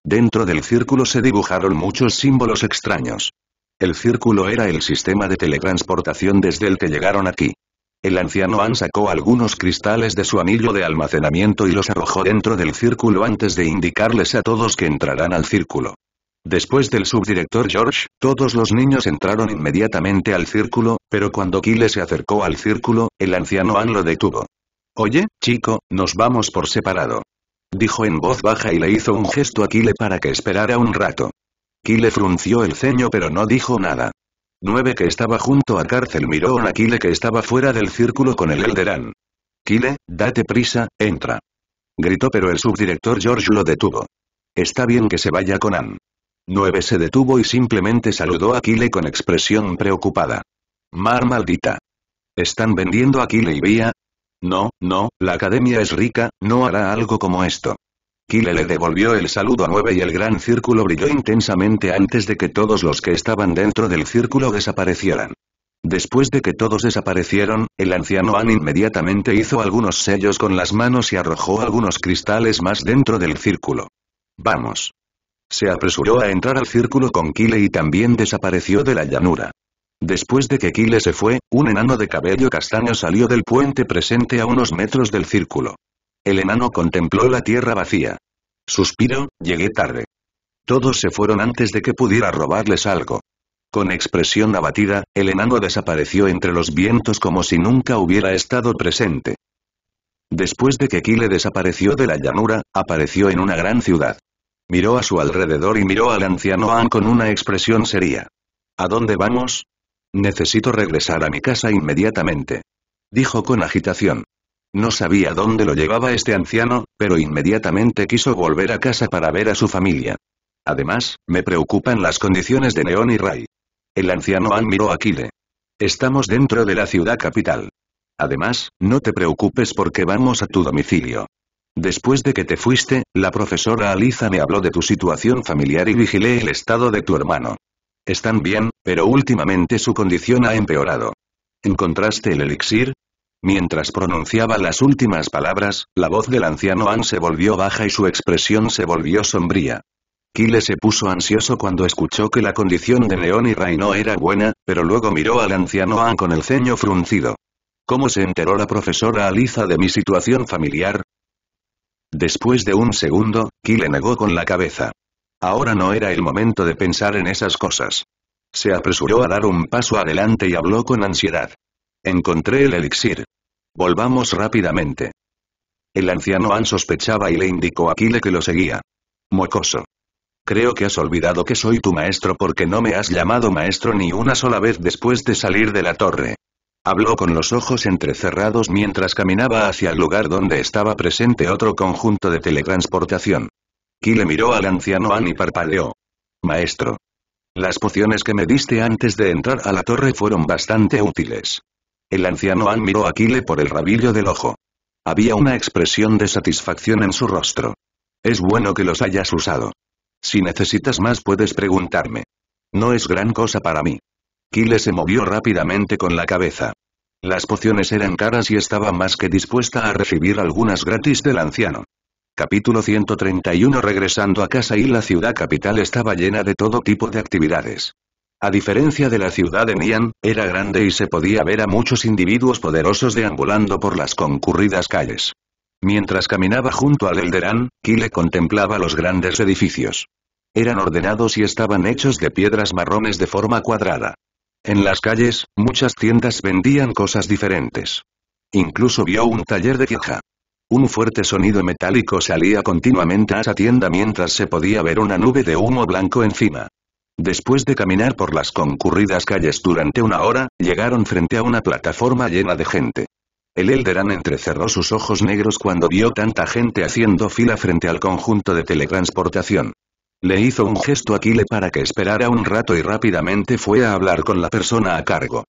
Dentro del círculo se dibujaron muchos símbolos extraños. El círculo era el sistema de teletransportación desde el que llegaron aquí. El anciano An sacó algunos cristales de su anillo de almacenamiento y los arrojó dentro del círculo antes de indicarles a todos que entrarán al círculo. Después del subdirector George, todos los niños entraron inmediatamente al círculo, pero cuando Kyle se acercó al círculo, el anciano An lo detuvo. Oye, chico, nos vamos por separado. Dijo en voz baja y le hizo un gesto a Kile para que esperara un rato. Kyle frunció el ceño pero no dijo nada. Nueve que estaba junto a cárcel miró a Aquile que estaba fuera del círculo con el Elderan. Kyle, date prisa, entra. Gritó pero el subdirector George lo detuvo. Está bien que se vaya con Ann. Nueve se detuvo y simplemente saludó a Kile con expresión preocupada. Mar maldita. ¿Están vendiendo a Kile y Vía? No, no, la academia es rica, no hará algo como esto. Kyle le devolvió el saludo a nueve y el gran círculo brilló intensamente antes de que todos los que estaban dentro del círculo desaparecieran. Después de que todos desaparecieron, el anciano An inmediatamente hizo algunos sellos con las manos y arrojó algunos cristales más dentro del círculo. Vamos. Se apresuró a entrar al círculo con Kile y también desapareció de la llanura. Después de que Kile se fue, un enano de cabello castaño salió del puente presente a unos metros del círculo. El enano contempló la tierra vacía. Suspiro, llegué tarde. Todos se fueron antes de que pudiera robarles algo. Con expresión abatida, el enano desapareció entre los vientos como si nunca hubiera estado presente. Después de que Kile desapareció de la llanura, apareció en una gran ciudad. Miró a su alrededor y miró al anciano An con una expresión seria. ¿A dónde vamos? Necesito regresar a mi casa inmediatamente. Dijo con agitación. No sabía dónde lo llevaba este anciano, pero inmediatamente quiso volver a casa para ver a su familia. Además, me preocupan las condiciones de Neón y Ray. El anciano admiró a Kile. Estamos dentro de la ciudad capital. Además, no te preocupes porque vamos a tu domicilio. Después de que te fuiste, la profesora Aliza me habló de tu situación familiar y vigilé el estado de tu hermano. Están bien, pero últimamente su condición ha empeorado. ¿Encontraste el elixir? Mientras pronunciaba las últimas palabras, la voz del anciano An se volvió baja y su expresión se volvió sombría. Kile se puso ansioso cuando escuchó que la condición de Neon y Ray no era buena, pero luego miró al anciano An con el ceño fruncido. ¿Cómo se enteró la profesora Aliza de mi situación familiar? Después de un segundo, Kile negó con la cabeza. Ahora no era el momento de pensar en esas cosas. Se apresuró a dar un paso adelante y habló con ansiedad. Encontré el elixir. Volvamos rápidamente. El anciano An sospechaba y le indicó a aquile que lo seguía. Mocoso. Creo que has olvidado que soy tu maestro porque no me has llamado maestro ni una sola vez después de salir de la torre. Habló con los ojos entrecerrados mientras caminaba hacia el lugar donde estaba presente otro conjunto de teletransportación. Kile miró al anciano Ann y parpadeó. Maestro. Las pociones que me diste antes de entrar a la torre fueron bastante útiles. El anciano Ann miró a Kile por el rabillo del ojo. Había una expresión de satisfacción en su rostro. Es bueno que los hayas usado. Si necesitas más puedes preguntarme. No es gran cosa para mí. Kile se movió rápidamente con la cabeza. Las pociones eran caras y estaba más que dispuesta a recibir algunas gratis del anciano. Capítulo 131 Regresando a casa y la ciudad capital estaba llena de todo tipo de actividades. A diferencia de la ciudad de Nian, era grande y se podía ver a muchos individuos poderosos deambulando por las concurridas calles. Mientras caminaba junto al Elderán, Kile contemplaba los grandes edificios. Eran ordenados y estaban hechos de piedras marrones de forma cuadrada. En las calles, muchas tiendas vendían cosas diferentes. Incluso vio un taller de queja. Un fuerte sonido metálico salía continuamente a esa tienda mientras se podía ver una nube de humo blanco encima. Después de caminar por las concurridas calles durante una hora, llegaron frente a una plataforma llena de gente. El Elderan entrecerró sus ojos negros cuando vio tanta gente haciendo fila frente al conjunto de teletransportación. Le hizo un gesto a Kile para que esperara un rato y rápidamente fue a hablar con la persona a cargo.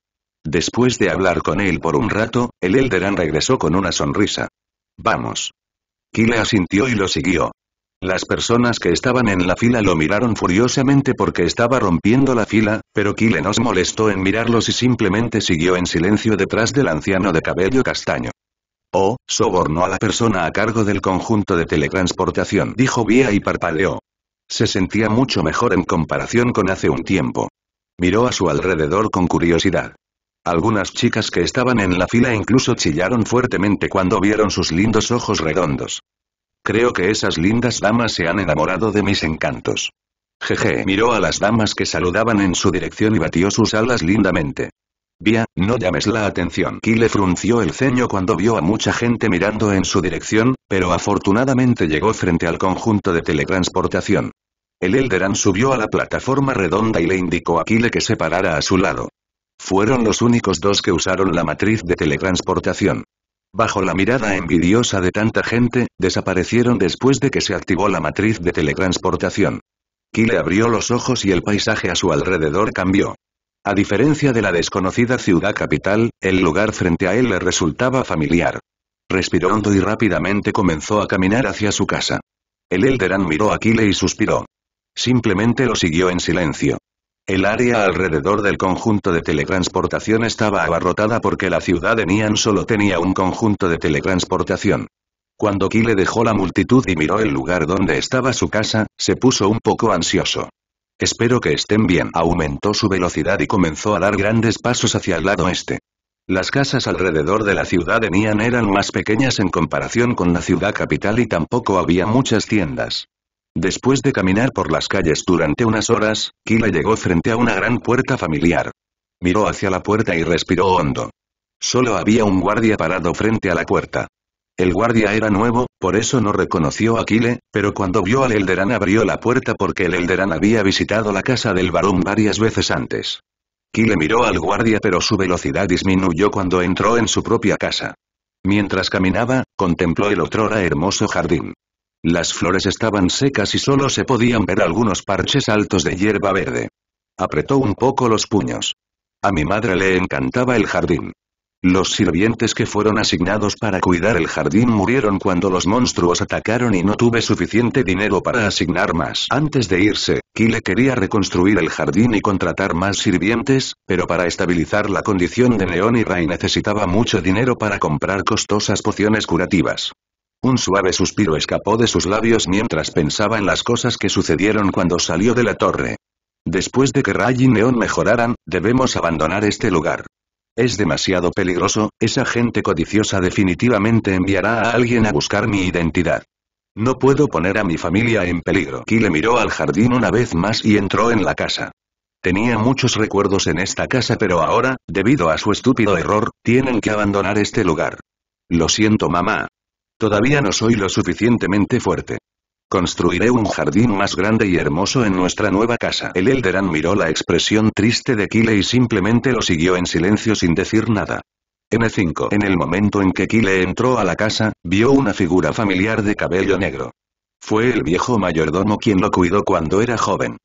Después de hablar con él por un rato, el Elderan regresó con una sonrisa. Vamos. Kile asintió y lo siguió. Las personas que estaban en la fila lo miraron furiosamente porque estaba rompiendo la fila, pero Kile no se molestó en mirarlos y simplemente siguió en silencio detrás del anciano de cabello castaño. Oh, sobornó a la persona a cargo del conjunto de teletransportación, dijo Vía y parpadeó. Se sentía mucho mejor en comparación con hace un tiempo. Miró a su alrededor con curiosidad. Algunas chicas que estaban en la fila incluso chillaron fuertemente cuando vieron sus lindos ojos redondos. Creo que esas lindas damas se han enamorado de mis encantos. Jeje miró a las damas que saludaban en su dirección y batió sus alas lindamente. Vía, no llames la atención. Kyle frunció el ceño cuando vio a mucha gente mirando en su dirección, pero afortunadamente llegó frente al conjunto de teletransportación. El Elderan subió a la plataforma redonda y le indicó a Kyle que se parara a su lado. Fueron los únicos dos que usaron la matriz de teletransportación. Bajo la mirada envidiosa de tanta gente, desaparecieron después de que se activó la matriz de teletransportación. Kile abrió los ojos y el paisaje a su alrededor cambió. A diferencia de la desconocida ciudad capital, el lugar frente a él le resultaba familiar. Respiró hondo y rápidamente comenzó a caminar hacia su casa. El Elderan miró a Kile y suspiró. Simplemente lo siguió en silencio. El área alrededor del conjunto de teletransportación estaba abarrotada porque la ciudad de Nian solo tenía un conjunto de teletransportación. Cuando le dejó la multitud y miró el lugar donde estaba su casa, se puso un poco ansioso. Espero que estén bien. Aumentó su velocidad y comenzó a dar grandes pasos hacia el lado este. Las casas alrededor de la ciudad de Nian eran más pequeñas en comparación con la ciudad capital y tampoco había muchas tiendas. Después de caminar por las calles durante unas horas, Kila llegó frente a una gran puerta familiar. Miró hacia la puerta y respiró hondo. Solo había un guardia parado frente a la puerta. El guardia era nuevo, por eso no reconoció a Kile, pero cuando vio al elderán abrió la puerta porque el elderán había visitado la casa del varón varias veces antes. Kile miró al guardia pero su velocidad disminuyó cuando entró en su propia casa. Mientras caminaba, contempló el otrora hermoso jardín. Las flores estaban secas y solo se podían ver algunos parches altos de hierba verde. Apretó un poco los puños. A mi madre le encantaba el jardín. Los sirvientes que fueron asignados para cuidar el jardín murieron cuando los monstruos atacaron y no tuve suficiente dinero para asignar más. Antes de irse, Kyle quería reconstruir el jardín y contratar más sirvientes, pero para estabilizar la condición de Neón y Ray necesitaba mucho dinero para comprar costosas pociones curativas. Un suave suspiro escapó de sus labios mientras pensaba en las cosas que sucedieron cuando salió de la torre. Después de que Ray y Neon mejoraran, debemos abandonar este lugar. Es demasiado peligroso, esa gente codiciosa definitivamente enviará a alguien a buscar mi identidad. No puedo poner a mi familia en peligro. le miró al jardín una vez más y entró en la casa. Tenía muchos recuerdos en esta casa pero ahora, debido a su estúpido error, tienen que abandonar este lugar. Lo siento mamá, Todavía no soy lo suficientemente fuerte. Construiré un jardín más grande y hermoso en nuestra nueva casa. El Elderan miró la expresión triste de Kile y simplemente lo siguió en silencio sin decir nada. N5. En el momento en que Kile entró a la casa, vio una figura familiar de cabello negro. Fue el viejo mayordomo quien lo cuidó cuando era joven.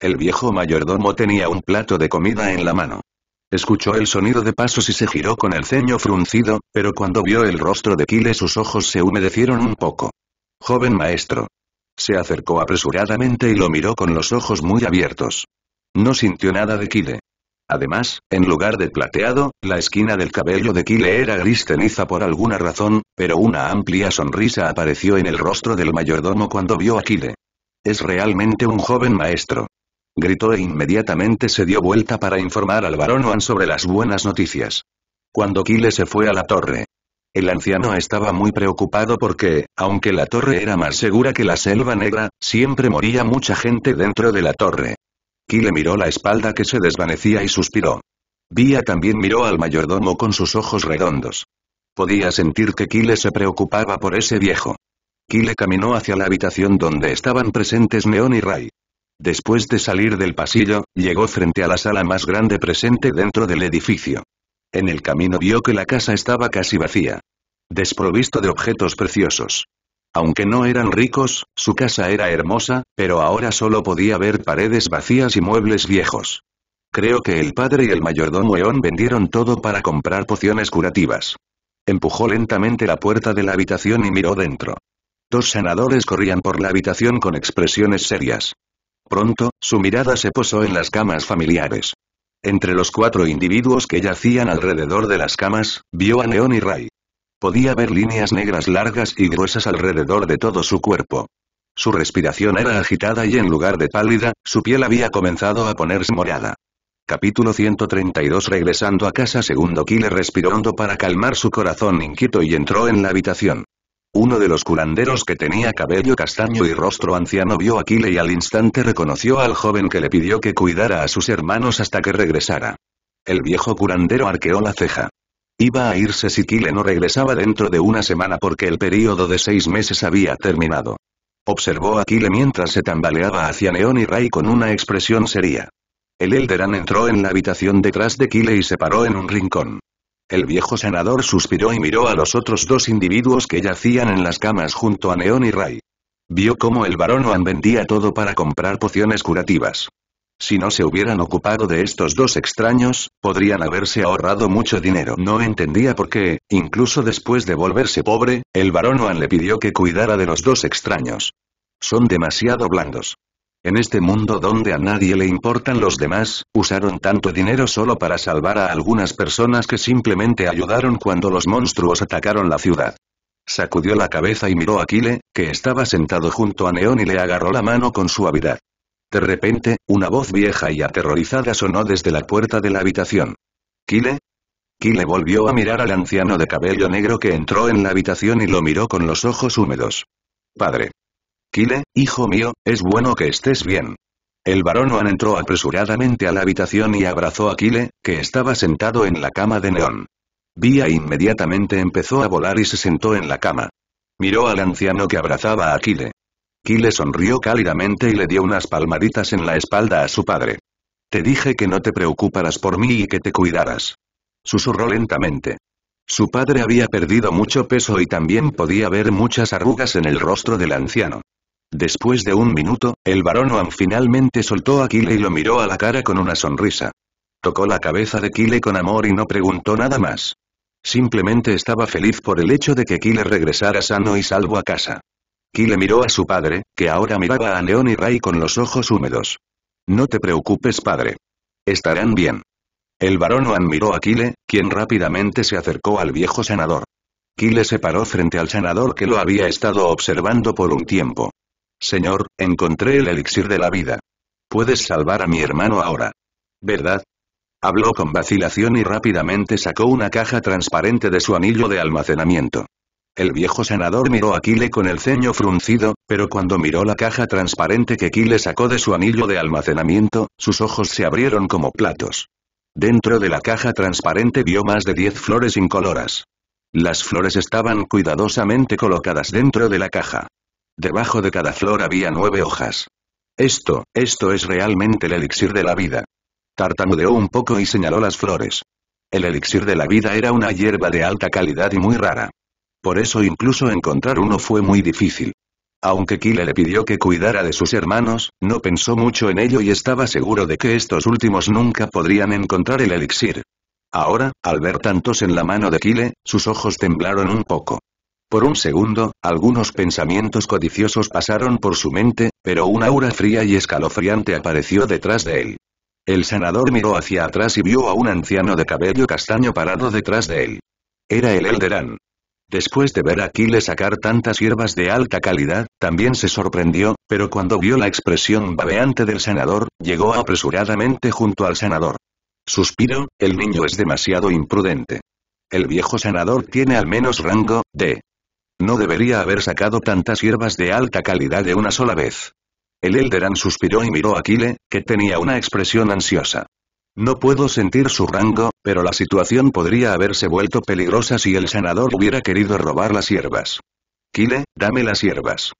El viejo mayordomo tenía un plato de comida en la mano. Escuchó el sonido de pasos y se giró con el ceño fruncido, pero cuando vio el rostro de Kile sus ojos se humedecieron un poco. Joven maestro. Se acercó apresuradamente y lo miró con los ojos muy abiertos. No sintió nada de Kile. Además, en lugar de plateado, la esquina del cabello de Kile era gris ceniza por alguna razón, pero una amplia sonrisa apareció en el rostro del mayordomo cuando vio a Kile. Es realmente un joven maestro gritó e inmediatamente se dio vuelta para informar al barón Wan sobre las buenas noticias. Cuando Kyle se fue a la torre. El anciano estaba muy preocupado porque, aunque la torre era más segura que la selva negra, siempre moría mucha gente dentro de la torre. Kyle miró la espalda que se desvanecía y suspiró. Vía también miró al mayordomo con sus ojos redondos. Podía sentir que Kyle se preocupaba por ese viejo. Kyle caminó hacia la habitación donde estaban presentes Neon y Ray. Después de salir del pasillo, llegó frente a la sala más grande presente dentro del edificio. En el camino vio que la casa estaba casi vacía. Desprovisto de objetos preciosos. Aunque no eran ricos, su casa era hermosa, pero ahora solo podía ver paredes vacías y muebles viejos. Creo que el padre y el mayordomo Eón vendieron todo para comprar pociones curativas. Empujó lentamente la puerta de la habitación y miró dentro. Dos sanadores corrían por la habitación con expresiones serias. Pronto, su mirada se posó en las camas familiares. Entre los cuatro individuos que yacían alrededor de las camas, vio a Neón y Ray. Podía ver líneas negras largas y gruesas alrededor de todo su cuerpo. Su respiración era agitada y en lugar de pálida, su piel había comenzado a ponerse morada. Capítulo 132 Regresando a casa segundo Killer respiró hondo para calmar su corazón inquieto y entró en la habitación. Uno de los curanderos que tenía cabello castaño y rostro anciano vio a y al instante reconoció al joven que le pidió que cuidara a sus hermanos hasta que regresara. El viejo curandero arqueó la ceja. Iba a irse si Kile no regresaba dentro de una semana porque el período de seis meses había terminado. Observó a mientras se tambaleaba hacia Neón y Ray con una expresión seria. El Elderan entró en la habitación detrás de Kile y se paró en un rincón. El viejo sanador suspiró y miró a los otros dos individuos que yacían en las camas junto a Neón y Ray. Vio cómo el barón Oan vendía todo para comprar pociones curativas. Si no se hubieran ocupado de estos dos extraños, podrían haberse ahorrado mucho dinero. No entendía por qué, incluso después de volverse pobre, el barón Oan le pidió que cuidara de los dos extraños. Son demasiado blandos. En este mundo donde a nadie le importan los demás, usaron tanto dinero solo para salvar a algunas personas que simplemente ayudaron cuando los monstruos atacaron la ciudad. Sacudió la cabeza y miró a Kile, que estaba sentado junto a Neón y le agarró la mano con suavidad. De repente, una voz vieja y aterrorizada sonó desde la puerta de la habitación. ¿Kile? Kile volvió a mirar al anciano de cabello negro que entró en la habitación y lo miró con los ojos húmedos. Padre. Kile, hijo mío, es bueno que estés bien. El barón entró apresuradamente a la habitación y abrazó a Aquile, que estaba sentado en la cama de Neón. Vía inmediatamente empezó a volar y se sentó en la cama. Miró al anciano que abrazaba a Aquile. Kile sonrió cálidamente y le dio unas palmaditas en la espalda a su padre. Te dije que no te preocuparas por mí y que te cuidaras. Susurró lentamente. Su padre había perdido mucho peso y también podía ver muchas arrugas en el rostro del anciano. Después de un minuto, el barón Oam finalmente soltó a Kile y lo miró a la cara con una sonrisa. Tocó la cabeza de Kile con amor y no preguntó nada más. Simplemente estaba feliz por el hecho de que Kile regresara sano y salvo a casa. Kile miró a su padre, que ahora miraba a Neón y Ray con los ojos húmedos. No te preocupes padre. Estarán bien. El barón Oan miró a Kile, quien rápidamente se acercó al viejo sanador. Kile se paró frente al sanador que lo había estado observando por un tiempo. Señor, encontré el elixir de la vida. Puedes salvar a mi hermano ahora. ¿Verdad? Habló con vacilación y rápidamente sacó una caja transparente de su anillo de almacenamiento. El viejo sanador miró a Kile con el ceño fruncido, pero cuando miró la caja transparente que Kile sacó de su anillo de almacenamiento, sus ojos se abrieron como platos. Dentro de la caja transparente vio más de diez flores incoloras. Las flores estaban cuidadosamente colocadas dentro de la caja. Debajo de cada flor había nueve hojas. Esto, esto es realmente el elixir de la vida. Tartamudeó un poco y señaló las flores. El elixir de la vida era una hierba de alta calidad y muy rara. Por eso incluso encontrar uno fue muy difícil. Aunque Kile le pidió que cuidara de sus hermanos, no pensó mucho en ello y estaba seguro de que estos últimos nunca podrían encontrar el elixir. Ahora, al ver tantos en la mano de Kile, sus ojos temblaron un poco. Por un segundo, algunos pensamientos codiciosos pasaron por su mente, pero una aura fría y escalofriante apareció detrás de él. El sanador miró hacia atrás y vio a un anciano de cabello castaño parado detrás de él. Era el Elderán. Después de ver a Aquiles sacar tantas hierbas de alta calidad, también se sorprendió, pero cuando vio la expresión babeante del sanador, llegó apresuradamente junto al sanador. Suspiro, el niño es demasiado imprudente. El viejo sanador tiene al menos rango, de no debería haber sacado tantas hierbas de alta calidad de una sola vez. El Elderan suspiró y miró a Kile, que tenía una expresión ansiosa. No puedo sentir su rango, pero la situación podría haberse vuelto peligrosa si el sanador hubiera querido robar las hierbas. Kile, dame las hierbas.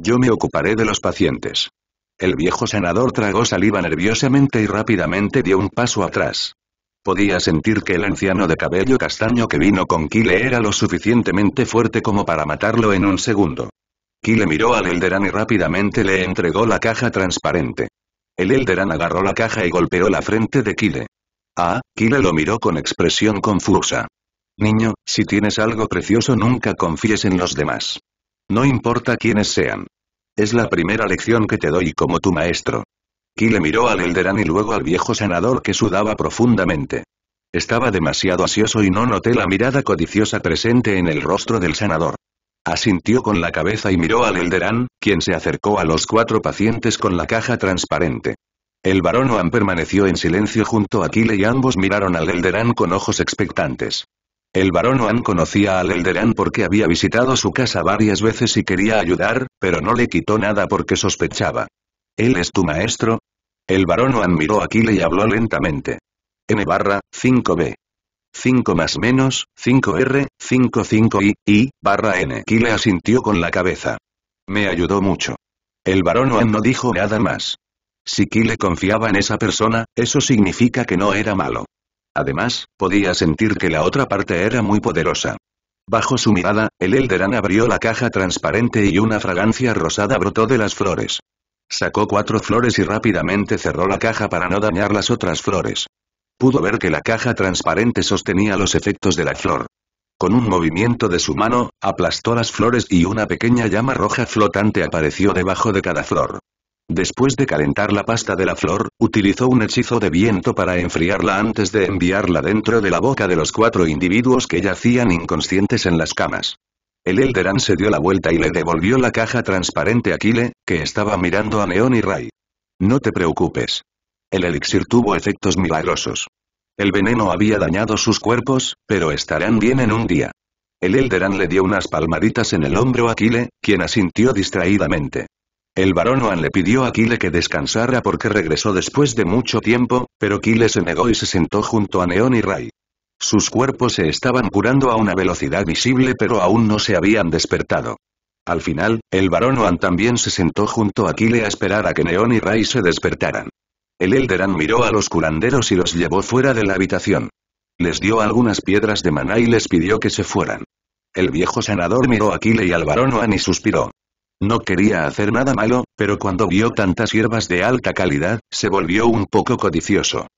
Yo me ocuparé de los pacientes. El viejo senador tragó saliva nerviosamente y rápidamente dio un paso atrás. Podía sentir que el anciano de cabello castaño que vino con Kyle era lo suficientemente fuerte como para matarlo en un segundo. Kyle miró al Elderan y rápidamente le entregó la caja transparente. El Elderan agarró la caja y golpeó la frente de Kyle. Ah, Kyle lo miró con expresión confusa. Niño, si tienes algo precioso nunca confíes en los demás. No importa quiénes sean. Es la primera lección que te doy como tu maestro le miró al Elderan y luego al viejo sanador que sudaba profundamente. Estaba demasiado ansioso y no noté la mirada codiciosa presente en el rostro del sanador. Asintió con la cabeza y miró al Elderan, quien se acercó a los cuatro pacientes con la caja transparente. El barón Oan permaneció en silencio junto a Aquile y ambos miraron al Elderan con ojos expectantes. El barón Oan conocía al Elderan porque había visitado su casa varias veces y quería ayudar, pero no le quitó nada porque sospechaba. Él es tu maestro, el varón Oan miró a Kile y habló lentamente. N barra, 5B. 5 más menos, 5R, 55 I, I, barra N. Kile asintió con la cabeza. Me ayudó mucho. El varón Oan no dijo nada más. Si Kile confiaba en esa persona, eso significa que no era malo. Además, podía sentir que la otra parte era muy poderosa. Bajo su mirada, el Elderan abrió la caja transparente y una fragancia rosada brotó de las flores. Sacó cuatro flores y rápidamente cerró la caja para no dañar las otras flores. Pudo ver que la caja transparente sostenía los efectos de la flor. Con un movimiento de su mano, aplastó las flores y una pequeña llama roja flotante apareció debajo de cada flor. Después de calentar la pasta de la flor, utilizó un hechizo de viento para enfriarla antes de enviarla dentro de la boca de los cuatro individuos que yacían inconscientes en las camas. El Elderan se dio la vuelta y le devolvió la caja transparente a Kile, que estaba mirando a Neon y Ray. No te preocupes. El elixir tuvo efectos milagrosos. El veneno había dañado sus cuerpos, pero estarán bien en un día. El Elderan le dio unas palmaditas en el hombro a Kyle, quien asintió distraídamente. El barón Oan le pidió a Kyle que descansara porque regresó después de mucho tiempo, pero Kile se negó y se sentó junto a Neon y Ray. Sus cuerpos se estaban curando a una velocidad visible pero aún no se habían despertado. Al final, el varón Oan también se sentó junto a Kile a esperar a que Neón y Rai se despertaran. El Elderan miró a los curanderos y los llevó fuera de la habitación. Les dio algunas piedras de maná y les pidió que se fueran. El viejo sanador miró a Kile y al varón Oan y suspiró. No quería hacer nada malo, pero cuando vio tantas hierbas de alta calidad, se volvió un poco codicioso.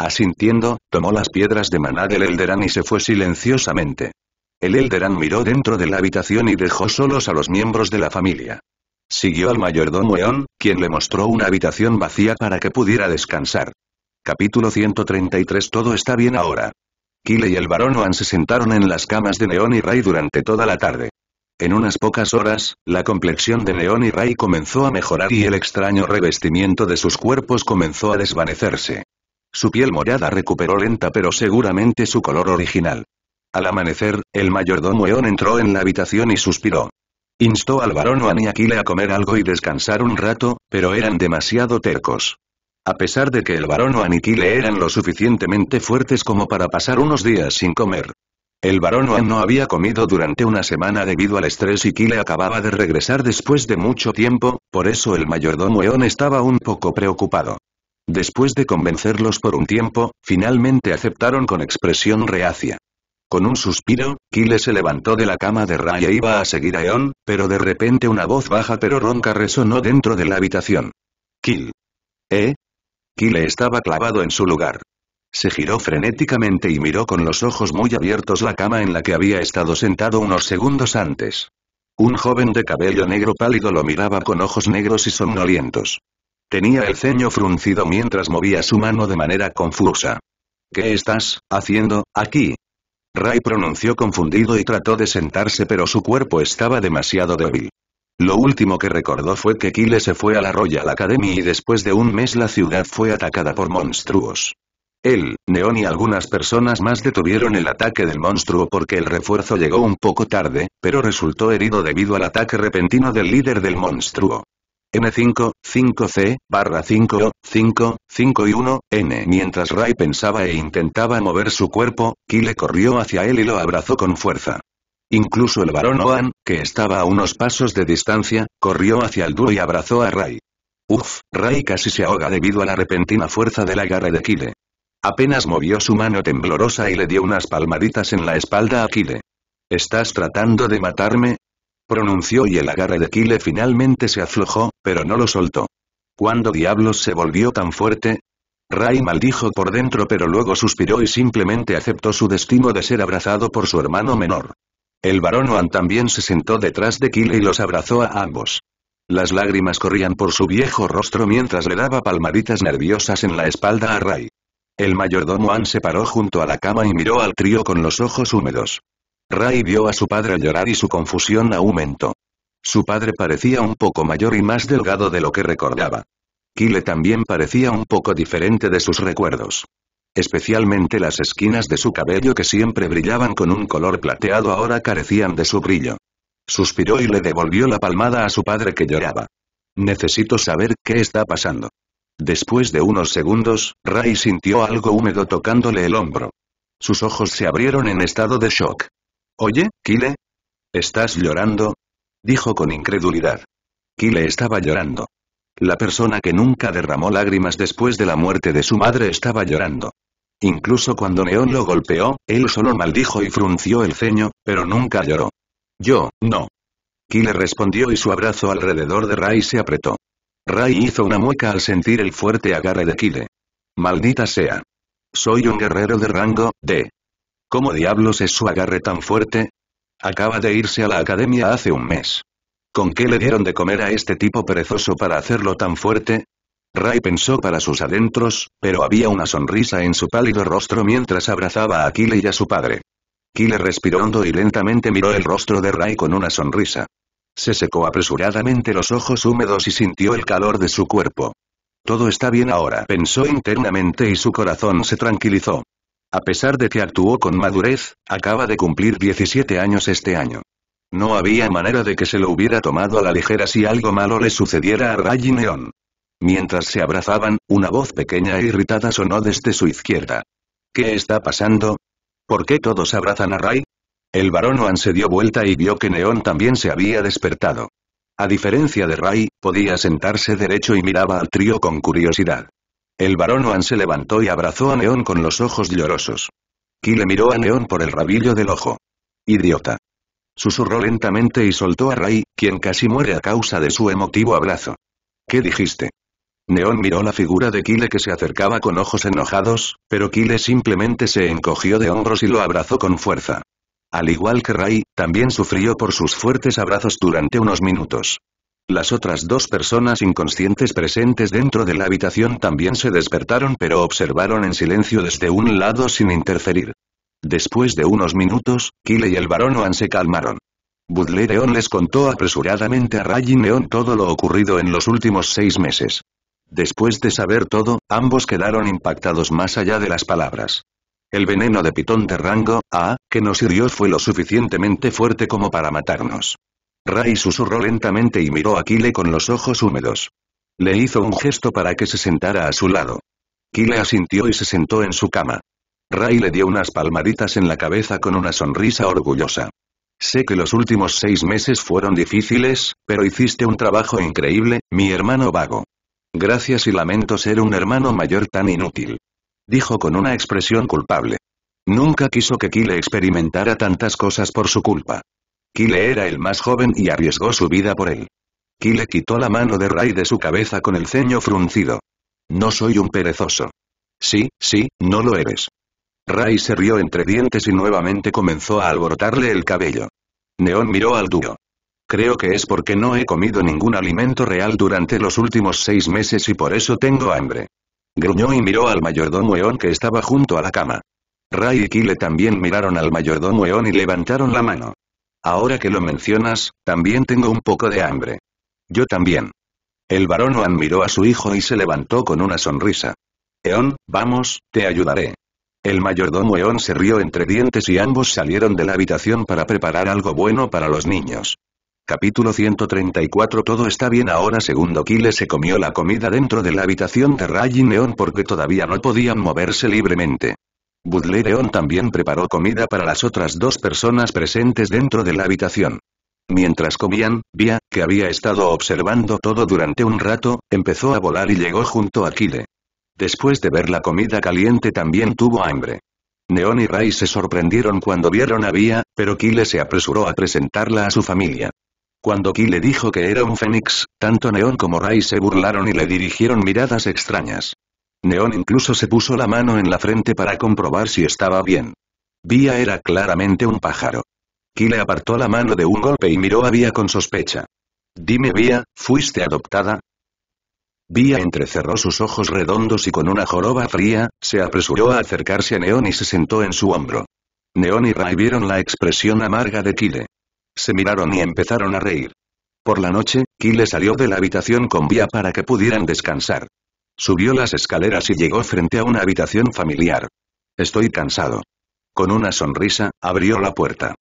Asintiendo, tomó las piedras de maná del Elderan y se fue silenciosamente. El Elderan miró dentro de la habitación y dejó solos a los miembros de la familia. Siguió al mayordomo Eón, quien le mostró una habitación vacía para que pudiera descansar. Capítulo 133 Todo está bien ahora. Kile y el barón Oan se sentaron en las camas de Neón y Ray durante toda la tarde. En unas pocas horas, la complexión de Neón y Ray comenzó a mejorar y el extraño revestimiento de sus cuerpos comenzó a desvanecerse. Su piel morada recuperó lenta pero seguramente su color original. Al amanecer, el mayordomo Eon entró en la habitación y suspiró. Instó al varón y a Kile a comer algo y descansar un rato, pero eran demasiado tercos. A pesar de que el varón y Aniquile eran lo suficientemente fuertes como para pasar unos días sin comer. El varón Oan no había comido durante una semana debido al estrés y Kile acababa de regresar después de mucho tiempo, por eso el mayordomo Eon estaba un poco preocupado. Después de convencerlos por un tiempo, finalmente aceptaron con expresión reacia. Con un suspiro, Kyle se levantó de la cama de Raya e iba a seguir a Eon, pero de repente una voz baja pero ronca resonó dentro de la habitación. Kyle, ¿Eh? Kyle estaba clavado en su lugar. Se giró frenéticamente y miró con los ojos muy abiertos la cama en la que había estado sentado unos segundos antes. Un joven de cabello negro pálido lo miraba con ojos negros y somnolientos. Tenía el ceño fruncido mientras movía su mano de manera confusa. ¿Qué estás haciendo aquí? Ray pronunció confundido y trató de sentarse pero su cuerpo estaba demasiado débil. Lo último que recordó fue que Kyle se fue a la Royal Academy y después de un mes la ciudad fue atacada por monstruos. Él, Neon y algunas personas más detuvieron el ataque del monstruo porque el refuerzo llegó un poco tarde, pero resultó herido debido al ataque repentino del líder del monstruo. N5, 5C, barra 5O, 5, 5 y 1, N. Mientras Ray pensaba e intentaba mover su cuerpo, Kile corrió hacia él y lo abrazó con fuerza. Incluso el varón Oan, que estaba a unos pasos de distancia, corrió hacia el dúo y abrazó a Ray. Uf, Ray casi se ahoga debido a la repentina fuerza de la garra de kile Apenas movió su mano temblorosa y le dio unas palmaditas en la espalda a kile ¿Estás tratando de matarme? pronunció y el agarre de Kyle finalmente se aflojó, pero no lo soltó. ¿Cuándo diablos se volvió tan fuerte? Ray maldijo por dentro pero luego suspiró y simplemente aceptó su destino de ser abrazado por su hermano menor. El varón Oan también se sentó detrás de Kyle y los abrazó a ambos. Las lágrimas corrían por su viejo rostro mientras le daba palmaditas nerviosas en la espalda a Ray. El mayordomo Oan se paró junto a la cama y miró al trío con los ojos húmedos. Ray vio a su padre llorar y su confusión aumentó. Su padre parecía un poco mayor y más delgado de lo que recordaba. Kyle también parecía un poco diferente de sus recuerdos. Especialmente las esquinas de su cabello que siempre brillaban con un color plateado ahora carecían de su brillo. Suspiró y le devolvió la palmada a su padre que lloraba. Necesito saber qué está pasando. Después de unos segundos, Ray sintió algo húmedo tocándole el hombro. Sus ojos se abrieron en estado de shock. Oye, Kile, ¿Estás llorando? Dijo con incredulidad. Kile estaba llorando. La persona que nunca derramó lágrimas después de la muerte de su madre estaba llorando. Incluso cuando Neón lo golpeó, él solo maldijo y frunció el ceño, pero nunca lloró. Yo, no. Kile respondió y su abrazo alrededor de Rai se apretó. Rai hizo una mueca al sentir el fuerte agarre de Kile. Maldita sea. Soy un guerrero de rango, D. ¿Cómo diablos es su agarre tan fuerte? Acaba de irse a la academia hace un mes. ¿Con qué le dieron de comer a este tipo perezoso para hacerlo tan fuerte? Ray pensó para sus adentros, pero había una sonrisa en su pálido rostro mientras abrazaba a Kyle y a su padre. Kyle respiró hondo y lentamente miró el rostro de Ray con una sonrisa. Se secó apresuradamente los ojos húmedos y sintió el calor de su cuerpo. Todo está bien ahora, pensó internamente y su corazón se tranquilizó. A pesar de que actuó con madurez, acaba de cumplir 17 años este año. No había manera de que se lo hubiera tomado a la ligera si algo malo le sucediera a Ray Neon. Mientras se abrazaban, una voz pequeña e irritada sonó desde su izquierda. ¿Qué está pasando? ¿Por qué todos abrazan a Ray? El varón Oan se dio vuelta y vio que Neon también se había despertado. A diferencia de Ray, podía sentarse derecho y miraba al trío con curiosidad. El barón Oan se levantó y abrazó a Neón con los ojos llorosos. Kile miró a Neón por el rabillo del ojo. Idiota. Susurró lentamente y soltó a Ray, quien casi muere a causa de su emotivo abrazo. ¿Qué dijiste? Neón miró la figura de Kile que se acercaba con ojos enojados, pero Kile simplemente se encogió de hombros y lo abrazó con fuerza. Al igual que Ray, también sufrió por sus fuertes abrazos durante unos minutos. Las otras dos personas inconscientes presentes dentro de la habitación también se despertaron pero observaron en silencio desde un lado sin interferir. Después de unos minutos, Kile y el barón Oan se calmaron. Eon les contó apresuradamente a Ray todo lo ocurrido en los últimos seis meses. Después de saber todo, ambos quedaron impactados más allá de las palabras. El veneno de pitón de rango A que nos hirió fue lo suficientemente fuerte como para matarnos. Ray susurró lentamente y miró a Kyle con los ojos húmedos. Le hizo un gesto para que se sentara a su lado. Kyle asintió y se sentó en su cama. Ray le dio unas palmaditas en la cabeza con una sonrisa orgullosa. Sé que los últimos seis meses fueron difíciles, pero hiciste un trabajo increíble, mi hermano vago. Gracias y lamento ser un hermano mayor tan inútil. Dijo con una expresión culpable. Nunca quiso que Kyle experimentara tantas cosas por su culpa. Kyle era el más joven y arriesgó su vida por él. Kyle quitó la mano de Rai de su cabeza con el ceño fruncido. No soy un perezoso. Sí, sí, no lo eres. Ray se rió entre dientes y nuevamente comenzó a alborotarle el cabello. Neón miró al dúo. Creo que es porque no he comido ningún alimento real durante los últimos seis meses y por eso tengo hambre. Gruñó y miró al mayordomo Eón que estaba junto a la cama. Rai y Kyle también miraron al mayordomo Eón y levantaron la mano. Ahora que lo mencionas, también tengo un poco de hambre. Yo también. El varón admiró admiró a su hijo y se levantó con una sonrisa. Eon, vamos, te ayudaré. El mayordomo Eon se rió entre dientes y ambos salieron de la habitación para preparar algo bueno para los niños. Capítulo 134 Todo está bien ahora Segundo Kyle se comió la comida dentro de la habitación de Ray y Neon porque todavía no podían moverse libremente. León también preparó comida para las otras dos personas presentes dentro de la habitación. Mientras comían, Bia, que había estado observando todo durante un rato, empezó a volar y llegó junto a Kile. Después de ver la comida caliente también tuvo hambre. Neon y Ray se sorprendieron cuando vieron a Bia, pero Kile se apresuró a presentarla a su familia. Cuando Kile dijo que era un fénix, tanto Neón como Ray se burlaron y le dirigieron miradas extrañas. Neón incluso se puso la mano en la frente para comprobar si estaba bien. Vía era claramente un pájaro. le apartó la mano de un golpe y miró a Vía con sospecha. Dime Vía, ¿fuiste adoptada? Vía entrecerró sus ojos redondos y con una joroba fría, se apresuró a acercarse a Neón y se sentó en su hombro. Neón y Rai vieron la expresión amarga de Kile. Se miraron y empezaron a reír. Por la noche, Kile salió de la habitación con Vía para que pudieran descansar. Subió las escaleras y llegó frente a una habitación familiar. Estoy cansado. Con una sonrisa, abrió la puerta.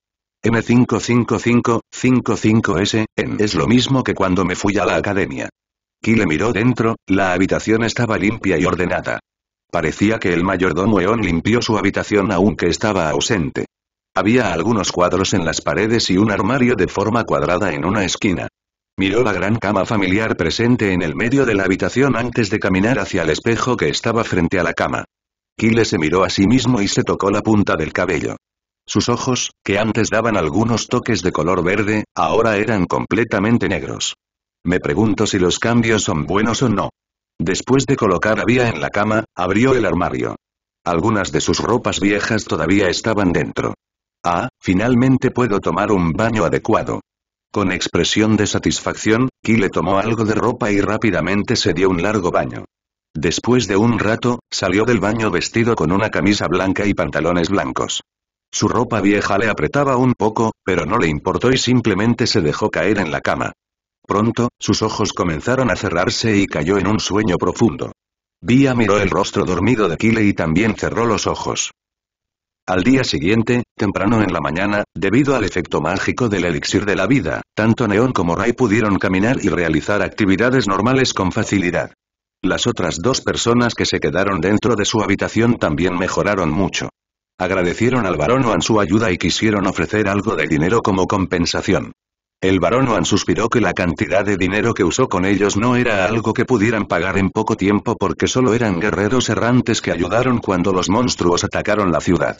M555-55S, en es lo mismo que cuando me fui a la academia. Kyle miró dentro, la habitación estaba limpia y ordenada. Parecía que el mayordomo Eon limpió su habitación aunque estaba ausente. Había algunos cuadros en las paredes y un armario de forma cuadrada en una esquina. Miró la gran cama familiar presente en el medio de la habitación antes de caminar hacia el espejo que estaba frente a la cama. Kyle se miró a sí mismo y se tocó la punta del cabello. Sus ojos, que antes daban algunos toques de color verde, ahora eran completamente negros. Me pregunto si los cambios son buenos o no. Después de colocar a Vía en la cama, abrió el armario. Algunas de sus ropas viejas todavía estaban dentro. Ah, finalmente puedo tomar un baño adecuado. Con expresión de satisfacción, Kile tomó algo de ropa y rápidamente se dio un largo baño. Después de un rato, salió del baño vestido con una camisa blanca y pantalones blancos. Su ropa vieja le apretaba un poco, pero no le importó y simplemente se dejó caer en la cama. Pronto, sus ojos comenzaron a cerrarse y cayó en un sueño profundo. Bia miró el rostro dormido de Kile y también cerró los ojos. Al día siguiente, temprano en la mañana, debido al efecto mágico del elixir de la vida, tanto Neón como Rai pudieron caminar y realizar actividades normales con facilidad. Las otras dos personas que se quedaron dentro de su habitación también mejoraron mucho. Agradecieron al Barón Oan su ayuda y quisieron ofrecer algo de dinero como compensación. El Barón Oan suspiró que la cantidad de dinero que usó con ellos no era algo que pudieran pagar en poco tiempo porque solo eran guerreros errantes que ayudaron cuando los monstruos atacaron la ciudad.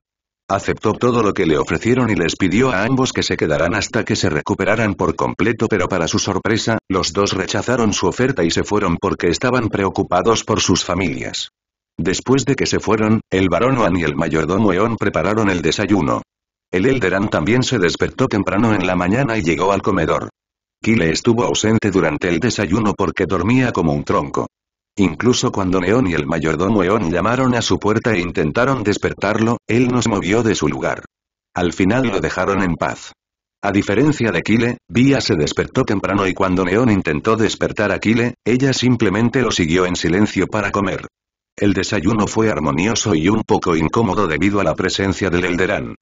Aceptó todo lo que le ofrecieron y les pidió a ambos que se quedaran hasta que se recuperaran por completo pero para su sorpresa, los dos rechazaron su oferta y se fueron porque estaban preocupados por sus familias. Después de que se fueron, el barón Oan y el mayordomo Eon prepararon el desayuno. El Elderan también se despertó temprano en la mañana y llegó al comedor. kile estuvo ausente durante el desayuno porque dormía como un tronco. Incluso cuando Neón y el mayordomo Eón llamaron a su puerta e intentaron despertarlo, él nos movió de su lugar. Al final lo dejaron en paz. A diferencia de Kile, Vía se despertó temprano y cuando Neón intentó despertar a Kile, ella simplemente lo siguió en silencio para comer. El desayuno fue armonioso y un poco incómodo debido a la presencia del Elderán.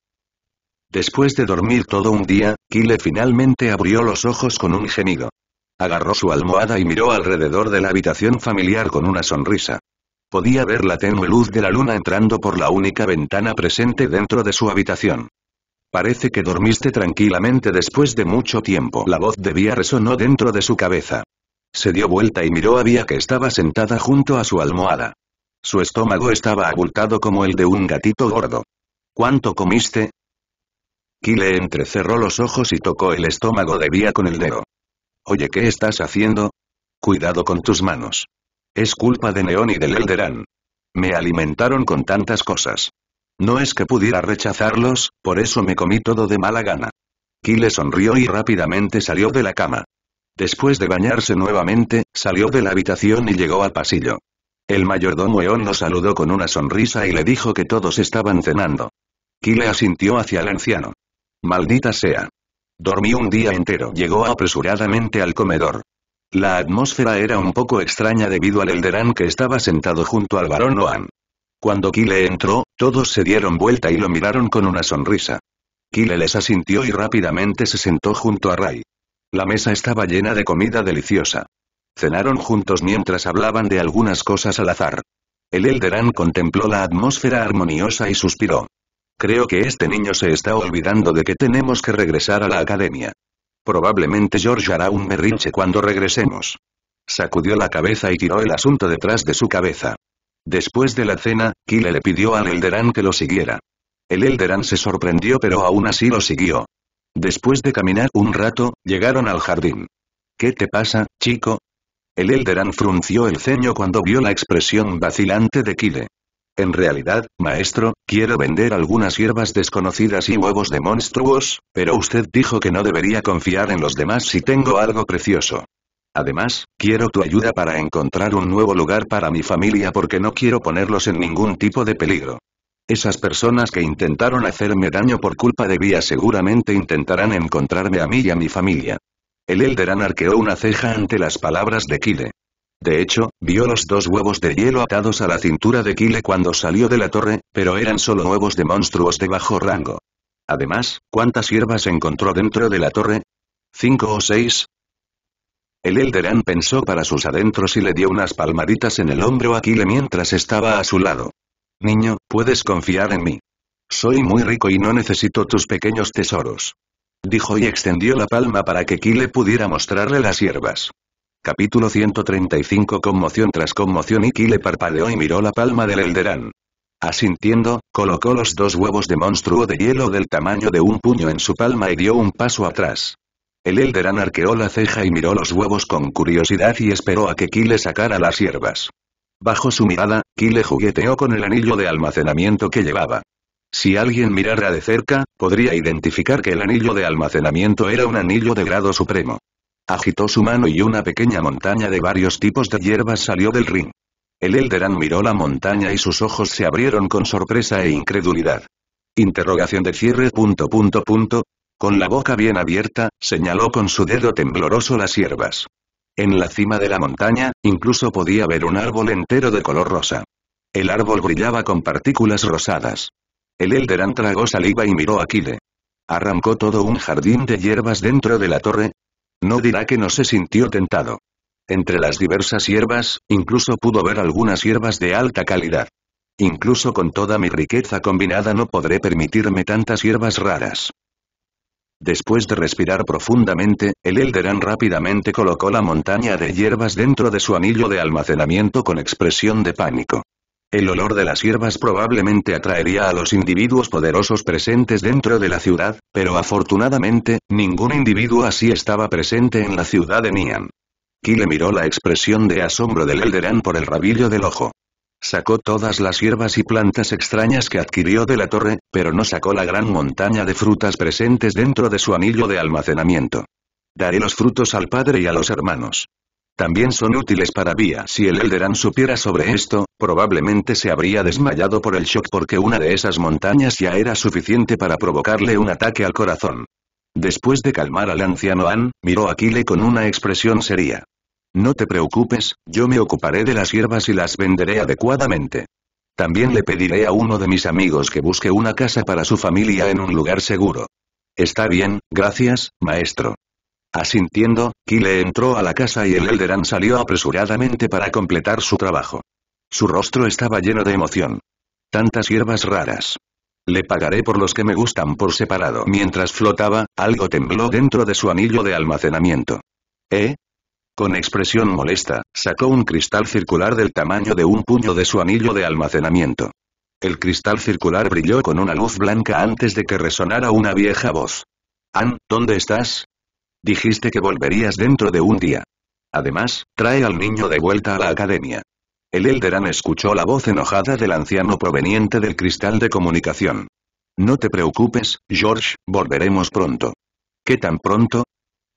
Después de dormir todo un día, Kile finalmente abrió los ojos con un gemido. Agarró su almohada y miró alrededor de la habitación familiar con una sonrisa. Podía ver la tenue luz de la luna entrando por la única ventana presente dentro de su habitación. Parece que dormiste tranquilamente después de mucho tiempo. La voz de Vía resonó dentro de su cabeza. Se dio vuelta y miró a Vía que estaba sentada junto a su almohada. Su estómago estaba abultado como el de un gatito gordo. ¿Cuánto comiste? Kile entrecerró los ojos y tocó el estómago de Vía con el dedo. Oye ¿qué estás haciendo? Cuidado con tus manos. Es culpa de Neón y del Elderán. Me alimentaron con tantas cosas. No es que pudiera rechazarlos, por eso me comí todo de mala gana. Kile sonrió y rápidamente salió de la cama. Después de bañarse nuevamente, salió de la habitación y llegó al pasillo. El mayordomo Eon lo saludó con una sonrisa y le dijo que todos estaban cenando. Kile asintió hacia el anciano. Maldita sea. Dormí un día entero. Llegó apresuradamente al comedor. La atmósfera era un poco extraña debido al Elderán que estaba sentado junto al varón Oan. Cuando Kile entró, todos se dieron vuelta y lo miraron con una sonrisa. Kile les asintió y rápidamente se sentó junto a Ray. La mesa estaba llena de comida deliciosa. Cenaron juntos mientras hablaban de algunas cosas al azar. El Elderán contempló la atmósfera armoniosa y suspiró. Creo que este niño se está olvidando de que tenemos que regresar a la academia. Probablemente George hará un berrinche cuando regresemos. Sacudió la cabeza y tiró el asunto detrás de su cabeza. Después de la cena, Kile le pidió al Elderan que lo siguiera. El Elderan se sorprendió pero aún así lo siguió. Después de caminar un rato, llegaron al jardín. ¿Qué te pasa, chico? El Elderan frunció el ceño cuando vio la expresión vacilante de Kyle. En realidad, maestro, quiero vender algunas hierbas desconocidas y huevos de monstruos, pero usted dijo que no debería confiar en los demás si tengo algo precioso. Además, quiero tu ayuda para encontrar un nuevo lugar para mi familia porque no quiero ponerlos en ningún tipo de peligro. Esas personas que intentaron hacerme daño por culpa de Vía seguramente intentarán encontrarme a mí y a mi familia. El Elderan arqueó una ceja ante las palabras de Kide. De hecho, vio los dos huevos de hielo atados a la cintura de Kyle cuando salió de la torre, pero eran solo huevos de monstruos de bajo rango. Además, ¿cuántas hierbas encontró dentro de la torre? ¿Cinco o seis? El Elderan pensó para sus adentros y le dio unas palmaditas en el hombro a Kyle mientras estaba a su lado. Niño, puedes confiar en mí. Soy muy rico y no necesito tus pequeños tesoros. Dijo y extendió la palma para que Kyle pudiera mostrarle las hierbas. Capítulo 135 Conmoción tras conmoción Iki le parpadeó y miró la palma del Elderán. Asintiendo, colocó los dos huevos de monstruo de hielo del tamaño de un puño en su palma y dio un paso atrás. El Elderán arqueó la ceja y miró los huevos con curiosidad y esperó a que le sacara las hierbas. Bajo su mirada, le jugueteó con el anillo de almacenamiento que llevaba. Si alguien mirara de cerca, podría identificar que el anillo de almacenamiento era un anillo de grado supremo. Agitó su mano y una pequeña montaña de varios tipos de hierbas salió del ring. El Elderan miró la montaña y sus ojos se abrieron con sorpresa e incredulidad. Interrogación de cierre punto punto punto. Con la boca bien abierta, señaló con su dedo tembloroso las hierbas. En la cima de la montaña, incluso podía ver un árbol entero de color rosa. El árbol brillaba con partículas rosadas. El Elderan tragó saliva y miró a Kide. Arrancó todo un jardín de hierbas dentro de la torre, no dirá que no se sintió tentado. Entre las diversas hierbas, incluso pudo ver algunas hierbas de alta calidad. Incluso con toda mi riqueza combinada no podré permitirme tantas hierbas raras. Después de respirar profundamente, el Elderan rápidamente colocó la montaña de hierbas dentro de su anillo de almacenamiento con expresión de pánico. El olor de las hierbas probablemente atraería a los individuos poderosos presentes dentro de la ciudad, pero afortunadamente, ningún individuo así estaba presente en la ciudad de Nian. Kile miró la expresión de asombro del Elderan por el rabillo del ojo. Sacó todas las hierbas y plantas extrañas que adquirió de la torre, pero no sacó la gran montaña de frutas presentes dentro de su anillo de almacenamiento. Daré los frutos al padre y a los hermanos. También son útiles para vía. Si el Elderan supiera sobre esto, probablemente se habría desmayado por el shock porque una de esas montañas ya era suficiente para provocarle un ataque al corazón. Después de calmar al anciano An, miró a Kile con una expresión seria. No te preocupes, yo me ocuparé de las hierbas y las venderé adecuadamente. También le pediré a uno de mis amigos que busque una casa para su familia en un lugar seguro. Está bien, gracias, maestro. Asintiendo, Kyle entró a la casa y el Elderan salió apresuradamente para completar su trabajo. Su rostro estaba lleno de emoción. Tantas hierbas raras. Le pagaré por los que me gustan por separado. Mientras flotaba, algo tembló dentro de su anillo de almacenamiento. ¿Eh? Con expresión molesta, sacó un cristal circular del tamaño de un puño de su anillo de almacenamiento. El cristal circular brilló con una luz blanca antes de que resonara una vieja voz. Ann, ¿dónde estás? Dijiste que volverías dentro de un día. Además, trae al niño de vuelta a la academia. El Elderan escuchó la voz enojada del anciano proveniente del cristal de comunicación. No te preocupes, George, volveremos pronto. ¿Qué tan pronto?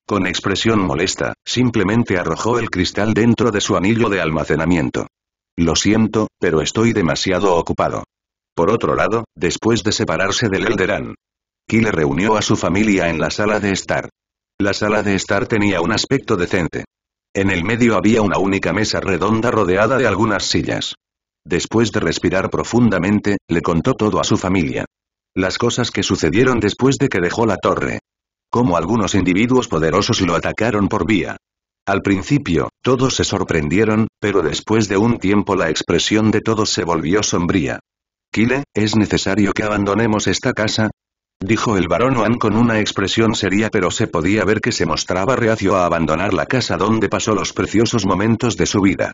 Con expresión molesta, simplemente arrojó el cristal dentro de su anillo de almacenamiento. Lo siento, pero estoy demasiado ocupado. Por otro lado, después de separarse del Elderan, Kyle reunió a su familia en la sala de estar. La sala de estar tenía un aspecto decente. En el medio había una única mesa redonda rodeada de algunas sillas. Después de respirar profundamente, le contó todo a su familia. Las cosas que sucedieron después de que dejó la torre. Cómo algunos individuos poderosos lo atacaron por vía. Al principio, todos se sorprendieron, pero después de un tiempo la expresión de todos se volvió sombría. Kile, es necesario que abandonemos esta casa, dijo el barón Oan con una expresión seria pero se podía ver que se mostraba reacio a abandonar la casa donde pasó los preciosos momentos de su vida.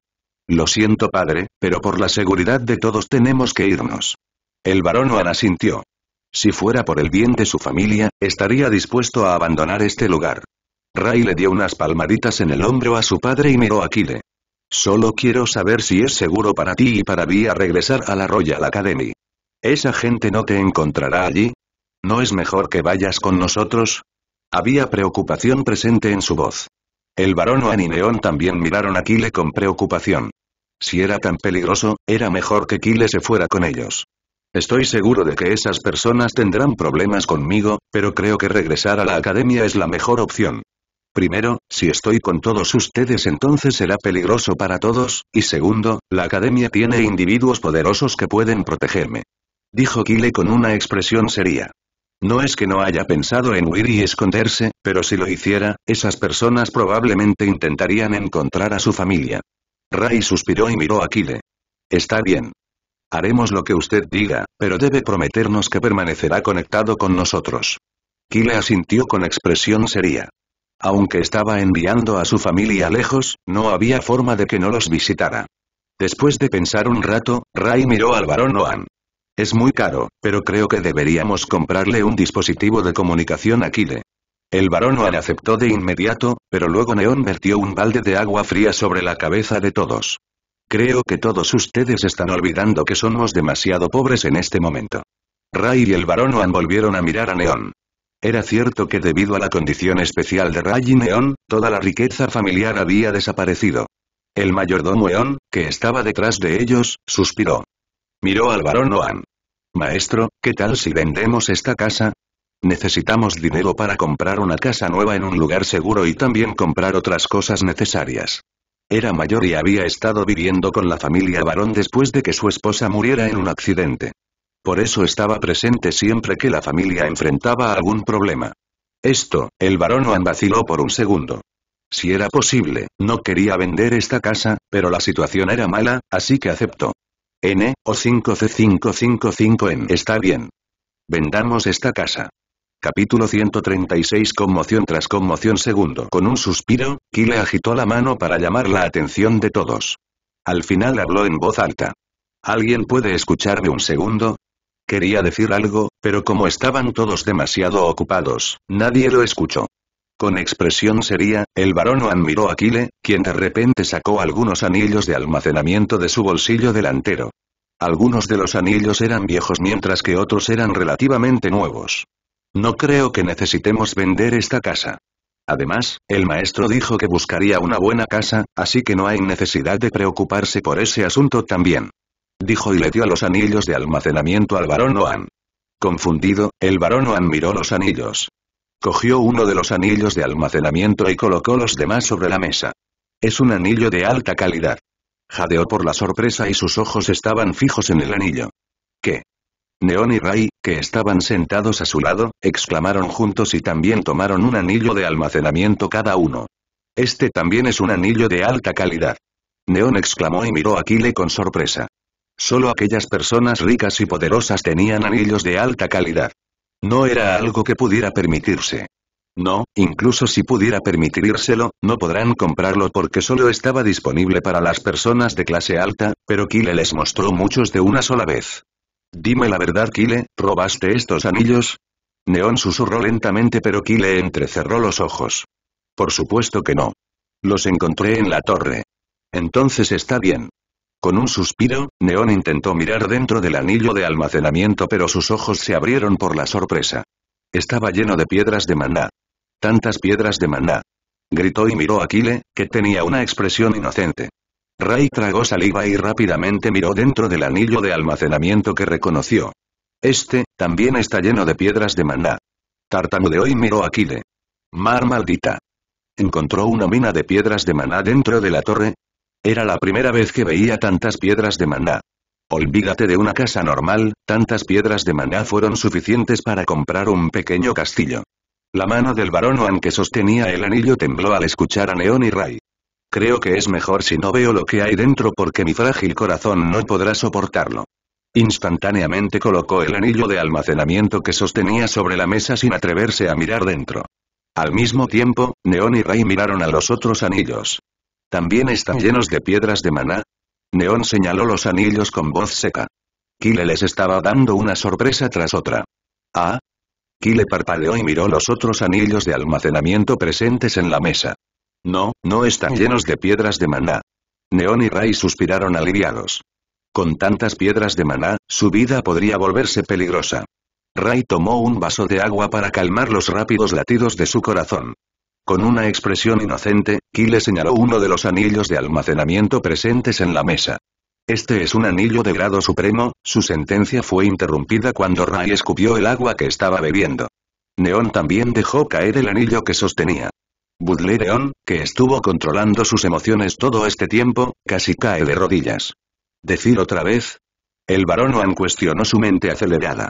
Lo siento padre, pero por la seguridad de todos tenemos que irnos. El barón Oan asintió. Si fuera por el bien de su familia, estaría dispuesto a abandonar este lugar. Ray le dio unas palmaditas en el hombro a su padre y miró a Kile. Solo quiero saber si es seguro para ti y para mí regresar a la Royal Academy. Esa gente no te encontrará allí, ¿No es mejor que vayas con nosotros? Había preocupación presente en su voz. El varón o también miraron a Kile con preocupación. Si era tan peligroso, era mejor que Kile se fuera con ellos. Estoy seguro de que esas personas tendrán problemas conmigo, pero creo que regresar a la academia es la mejor opción. Primero, si estoy con todos ustedes entonces será peligroso para todos, y segundo, la academia tiene individuos poderosos que pueden protegerme. Dijo Kile con una expresión seria. No es que no haya pensado en huir y esconderse, pero si lo hiciera, esas personas probablemente intentarían encontrar a su familia. Ray suspiró y miró a Kile. Está bien. Haremos lo que usted diga, pero debe prometernos que permanecerá conectado con nosotros. Kile asintió con expresión seria. Aunque estaba enviando a su familia lejos, no había forma de que no los visitara. Después de pensar un rato, Ray miró al barón Oan. Es muy caro, pero creo que deberíamos comprarle un dispositivo de comunicación a De El barón Oan aceptó de inmediato, pero luego Neón vertió un balde de agua fría sobre la cabeza de todos. Creo que todos ustedes están olvidando que somos demasiado pobres en este momento. Ray y el barón Oan volvieron a mirar a Neón. Era cierto que debido a la condición especial de Ray y Neón, toda la riqueza familiar había desaparecido. El mayordomo Eon, que estaba detrás de ellos, suspiró. Miró al varón Oan. Maestro, ¿qué tal si vendemos esta casa? Necesitamos dinero para comprar una casa nueva en un lugar seguro y también comprar otras cosas necesarias. Era mayor y había estado viviendo con la familia varón después de que su esposa muriera en un accidente. Por eso estaba presente siempre que la familia enfrentaba algún problema. Esto, el varón Oan vaciló por un segundo. Si era posible, no quería vender esta casa, pero la situación era mala, así que aceptó. N, o 5C555N. Está bien. Vendamos esta casa. Capítulo 136 Conmoción tras conmoción segundo. Con un suspiro, le agitó la mano para llamar la atención de todos. Al final habló en voz alta. ¿Alguien puede escucharme un segundo? Quería decir algo, pero como estaban todos demasiado ocupados, nadie lo escuchó. Con expresión seria, el varón admiró a Kyle, quien de repente sacó algunos anillos de almacenamiento de su bolsillo delantero. Algunos de los anillos eran viejos mientras que otros eran relativamente nuevos. No creo que necesitemos vender esta casa. Además, el maestro dijo que buscaría una buena casa, así que no hay necesidad de preocuparse por ese asunto también. Dijo y le dio los anillos de almacenamiento al varón Oan. Confundido, el varón Oan miró los anillos. Cogió uno de los anillos de almacenamiento y colocó los demás sobre la mesa. Es un anillo de alta calidad. Jadeó por la sorpresa y sus ojos estaban fijos en el anillo. ¿Qué? Neón y Ray, que estaban sentados a su lado, exclamaron juntos y también tomaron un anillo de almacenamiento cada uno. Este también es un anillo de alta calidad. Neón exclamó y miró a Kile con sorpresa. Solo aquellas personas ricas y poderosas tenían anillos de alta calidad. No era algo que pudiera permitirse. No, incluso si pudiera permitírselo, no podrán comprarlo porque solo estaba disponible para las personas de clase alta, pero Kile les mostró muchos de una sola vez. Dime la verdad Kile. ¿robaste estos anillos? Neón susurró lentamente pero Kile entrecerró los ojos. Por supuesto que no. Los encontré en la torre. Entonces está bien. Con un suspiro, Neón intentó mirar dentro del anillo de almacenamiento pero sus ojos se abrieron por la sorpresa. Estaba lleno de piedras de maná. Tantas piedras de maná. Gritó y miró a Kile, que tenía una expresión inocente. Ray tragó saliva y rápidamente miró dentro del anillo de almacenamiento que reconoció. Este, también está lleno de piedras de maná. Tartamudeó y miró a Kile. Mar maldita. Encontró una mina de piedras de maná dentro de la torre, era la primera vez que veía tantas piedras de maná. Olvídate de una casa normal, tantas piedras de maná fueron suficientes para comprar un pequeño castillo. La mano del varón aunque que sostenía el anillo tembló al escuchar a Neon y Ray. Creo que es mejor si no veo lo que hay dentro porque mi frágil corazón no podrá soportarlo. Instantáneamente colocó el anillo de almacenamiento que sostenía sobre la mesa sin atreverse a mirar dentro. Al mismo tiempo, Neon y Ray miraron a los otros anillos. También están llenos de piedras de maná. Neón señaló los anillos con voz seca. Kyle les estaba dando una sorpresa tras otra. ¿Ah? Kyle parpadeó y miró los otros anillos de almacenamiento presentes en la mesa. No, no están llenos de piedras de maná. Neón y Ray suspiraron aliviados. Con tantas piedras de maná, su vida podría volverse peligrosa. Ray tomó un vaso de agua para calmar los rápidos latidos de su corazón. Con una expresión inocente, le señaló uno de los anillos de almacenamiento presentes en la mesa. Este es un anillo de grado supremo, su sentencia fue interrumpida cuando Ray escupió el agua que estaba bebiendo. Neon también dejó caer el anillo que sostenía. Budle Neon, que estuvo controlando sus emociones todo este tiempo, casi cae de rodillas. ¿Decir otra vez? El barón Oan cuestionó su mente acelerada.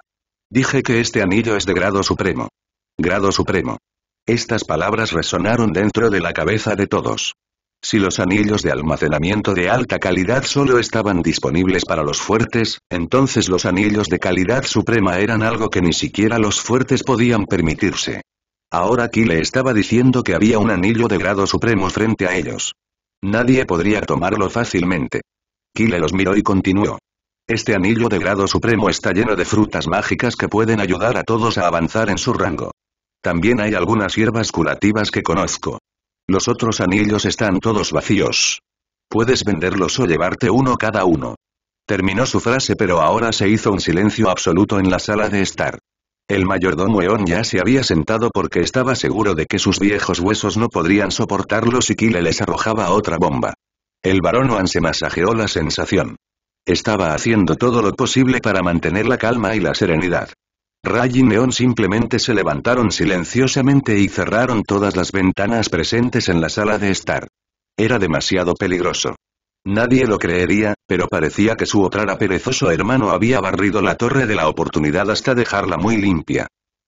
Dije que este anillo es de grado supremo. Grado supremo. Estas palabras resonaron dentro de la cabeza de todos. Si los anillos de almacenamiento de alta calidad solo estaban disponibles para los fuertes, entonces los anillos de calidad suprema eran algo que ni siquiera los fuertes podían permitirse. Ahora Kile estaba diciendo que había un anillo de grado supremo frente a ellos. Nadie podría tomarlo fácilmente. Kile los miró y continuó. Este anillo de grado supremo está lleno de frutas mágicas que pueden ayudar a todos a avanzar en su rango. También hay algunas hierbas curativas que conozco. Los otros anillos están todos vacíos. Puedes venderlos o llevarte uno cada uno. Terminó su frase pero ahora se hizo un silencio absoluto en la sala de estar. El mayordomo Weón ya se había sentado porque estaba seguro de que sus viejos huesos no podrían soportarlo si Kile les arrojaba otra bomba. El barón Oan se masajeó la sensación. Estaba haciendo todo lo posible para mantener la calma y la serenidad. Ray y Neon simplemente se levantaron silenciosamente y cerraron todas las ventanas presentes en la sala de estar. Era demasiado peligroso. Nadie lo creería, pero parecía que su otrara perezoso hermano había barrido la torre de la oportunidad hasta dejarla muy limpia.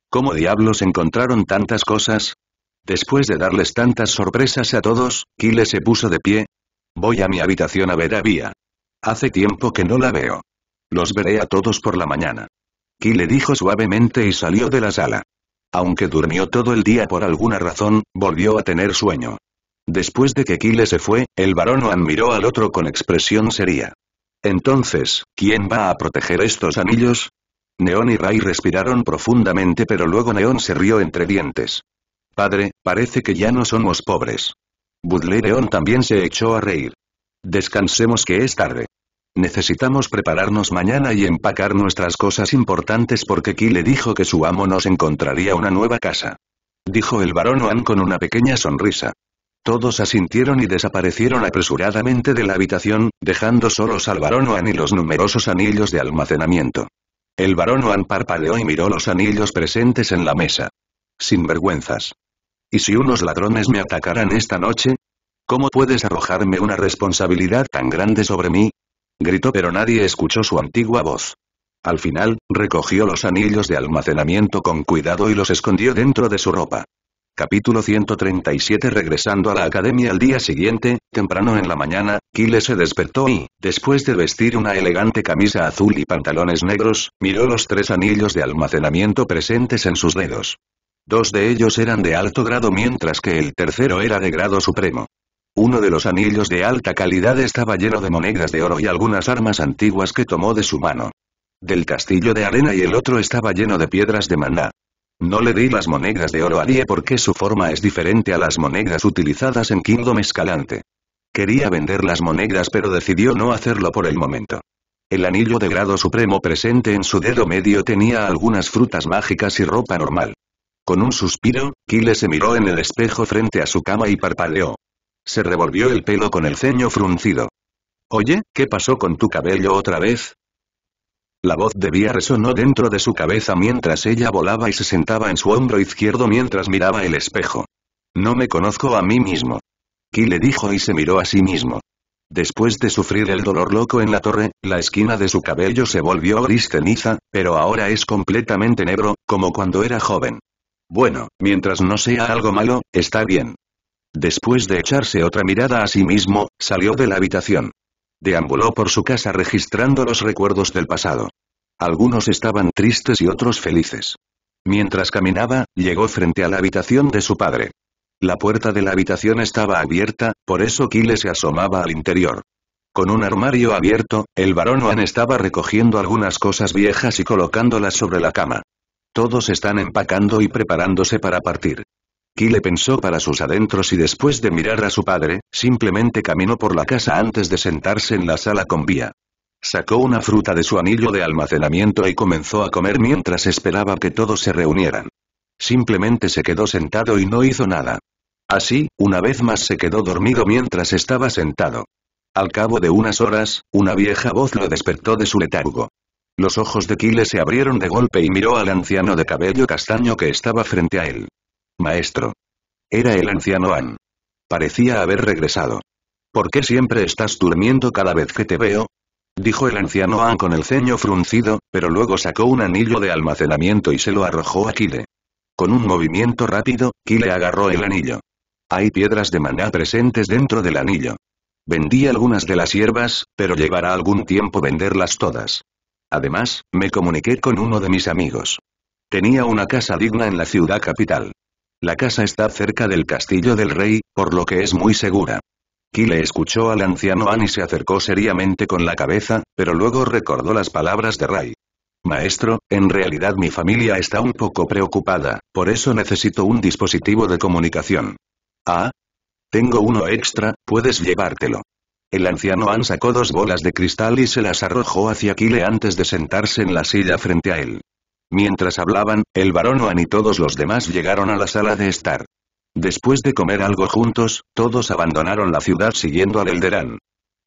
¿Cómo diablos encontraron tantas cosas? Después de darles tantas sorpresas a todos, Kyle se puso de pie. Voy a mi habitación a ver a Vía. Hace tiempo que no la veo. Los veré a todos por la mañana. Ki le dijo suavemente y salió de la sala. Aunque durmió todo el día por alguna razón, volvió a tener sueño. Después de que Kile se fue, el varón admiró al otro con expresión seria. Entonces, ¿quién va a proteger estos anillos? Neón y Ray respiraron profundamente pero luego Neón se rió entre dientes. Padre, parece que ya no somos pobres. Budle Neón también se echó a reír. Descansemos que es tarde. Necesitamos prepararnos mañana y empacar nuestras cosas importantes porque Ki le dijo que su amo nos encontraría una nueva casa. Dijo el barón Oan con una pequeña sonrisa. Todos asintieron y desaparecieron apresuradamente de la habitación, dejando solos al barón Oan y los numerosos anillos de almacenamiento. El barón Oan parpadeó y miró los anillos presentes en la mesa. Sin vergüenzas. ¿Y si unos ladrones me atacaran esta noche? ¿Cómo puedes arrojarme una responsabilidad tan grande sobre mí? gritó pero nadie escuchó su antigua voz. Al final, recogió los anillos de almacenamiento con cuidado y los escondió dentro de su ropa. Capítulo 137 Regresando a la academia al día siguiente, temprano en la mañana, Kyle se despertó y, después de vestir una elegante camisa azul y pantalones negros, miró los tres anillos de almacenamiento presentes en sus dedos. Dos de ellos eran de alto grado mientras que el tercero era de grado supremo. Uno de los anillos de alta calidad estaba lleno de monedas de oro y algunas armas antiguas que tomó de su mano. Del castillo de arena y el otro estaba lleno de piedras de maná. No le di las monedas de oro a Lie porque su forma es diferente a las monedas utilizadas en Kingdom Escalante. Quería vender las monedas pero decidió no hacerlo por el momento. El anillo de grado supremo presente en su dedo medio tenía algunas frutas mágicas y ropa normal. Con un suspiro, Kile se miró en el espejo frente a su cama y parpadeó. Se revolvió el pelo con el ceño fruncido. Oye, ¿qué pasó con tu cabello otra vez? La voz de Vía resonó dentro de su cabeza mientras ella volaba y se sentaba en su hombro izquierdo mientras miraba el espejo. No me conozco a mí mismo. Ki le dijo y se miró a sí mismo. Después de sufrir el dolor loco en la torre, la esquina de su cabello se volvió gris ceniza, pero ahora es completamente negro, como cuando era joven. Bueno, mientras no sea algo malo, está bien. Después de echarse otra mirada a sí mismo, salió de la habitación. Deambuló por su casa registrando los recuerdos del pasado. Algunos estaban tristes y otros felices. Mientras caminaba, llegó frente a la habitación de su padre. La puerta de la habitación estaba abierta, por eso Kyle se asomaba al interior. Con un armario abierto, el varón Juan estaba recogiendo algunas cosas viejas y colocándolas sobre la cama. Todos están empacando y preparándose para partir. Kile pensó para sus adentros y después de mirar a su padre, simplemente caminó por la casa antes de sentarse en la sala con Vía. Sacó una fruta de su anillo de almacenamiento y comenzó a comer mientras esperaba que todos se reunieran. Simplemente se quedó sentado y no hizo nada. Así, una vez más se quedó dormido mientras estaba sentado. Al cabo de unas horas, una vieja voz lo despertó de su letargo. Los ojos de Kile se abrieron de golpe y miró al anciano de cabello castaño que estaba frente a él. Maestro. Era el anciano An. Parecía haber regresado. ¿Por qué siempre estás durmiendo cada vez que te veo? Dijo el anciano An con el ceño fruncido, pero luego sacó un anillo de almacenamiento y se lo arrojó a Kile. Con un movimiento rápido, Kile agarró el anillo. Hay piedras de maná presentes dentro del anillo. Vendí algunas de las hierbas, pero llevará algún tiempo venderlas todas. Además, me comuniqué con uno de mis amigos. Tenía una casa digna en la ciudad capital. La casa está cerca del castillo del rey, por lo que es muy segura. Kyle escuchó al anciano An y se acercó seriamente con la cabeza, pero luego recordó las palabras de Ray. Maestro, en realidad mi familia está un poco preocupada, por eso necesito un dispositivo de comunicación. Ah. Tengo uno extra, puedes llevártelo. El anciano An sacó dos bolas de cristal y se las arrojó hacia Kile antes de sentarse en la silla frente a él. Mientras hablaban, el barón Oan y todos los demás llegaron a la sala de estar. Después de comer algo juntos, todos abandonaron la ciudad siguiendo al Elderán.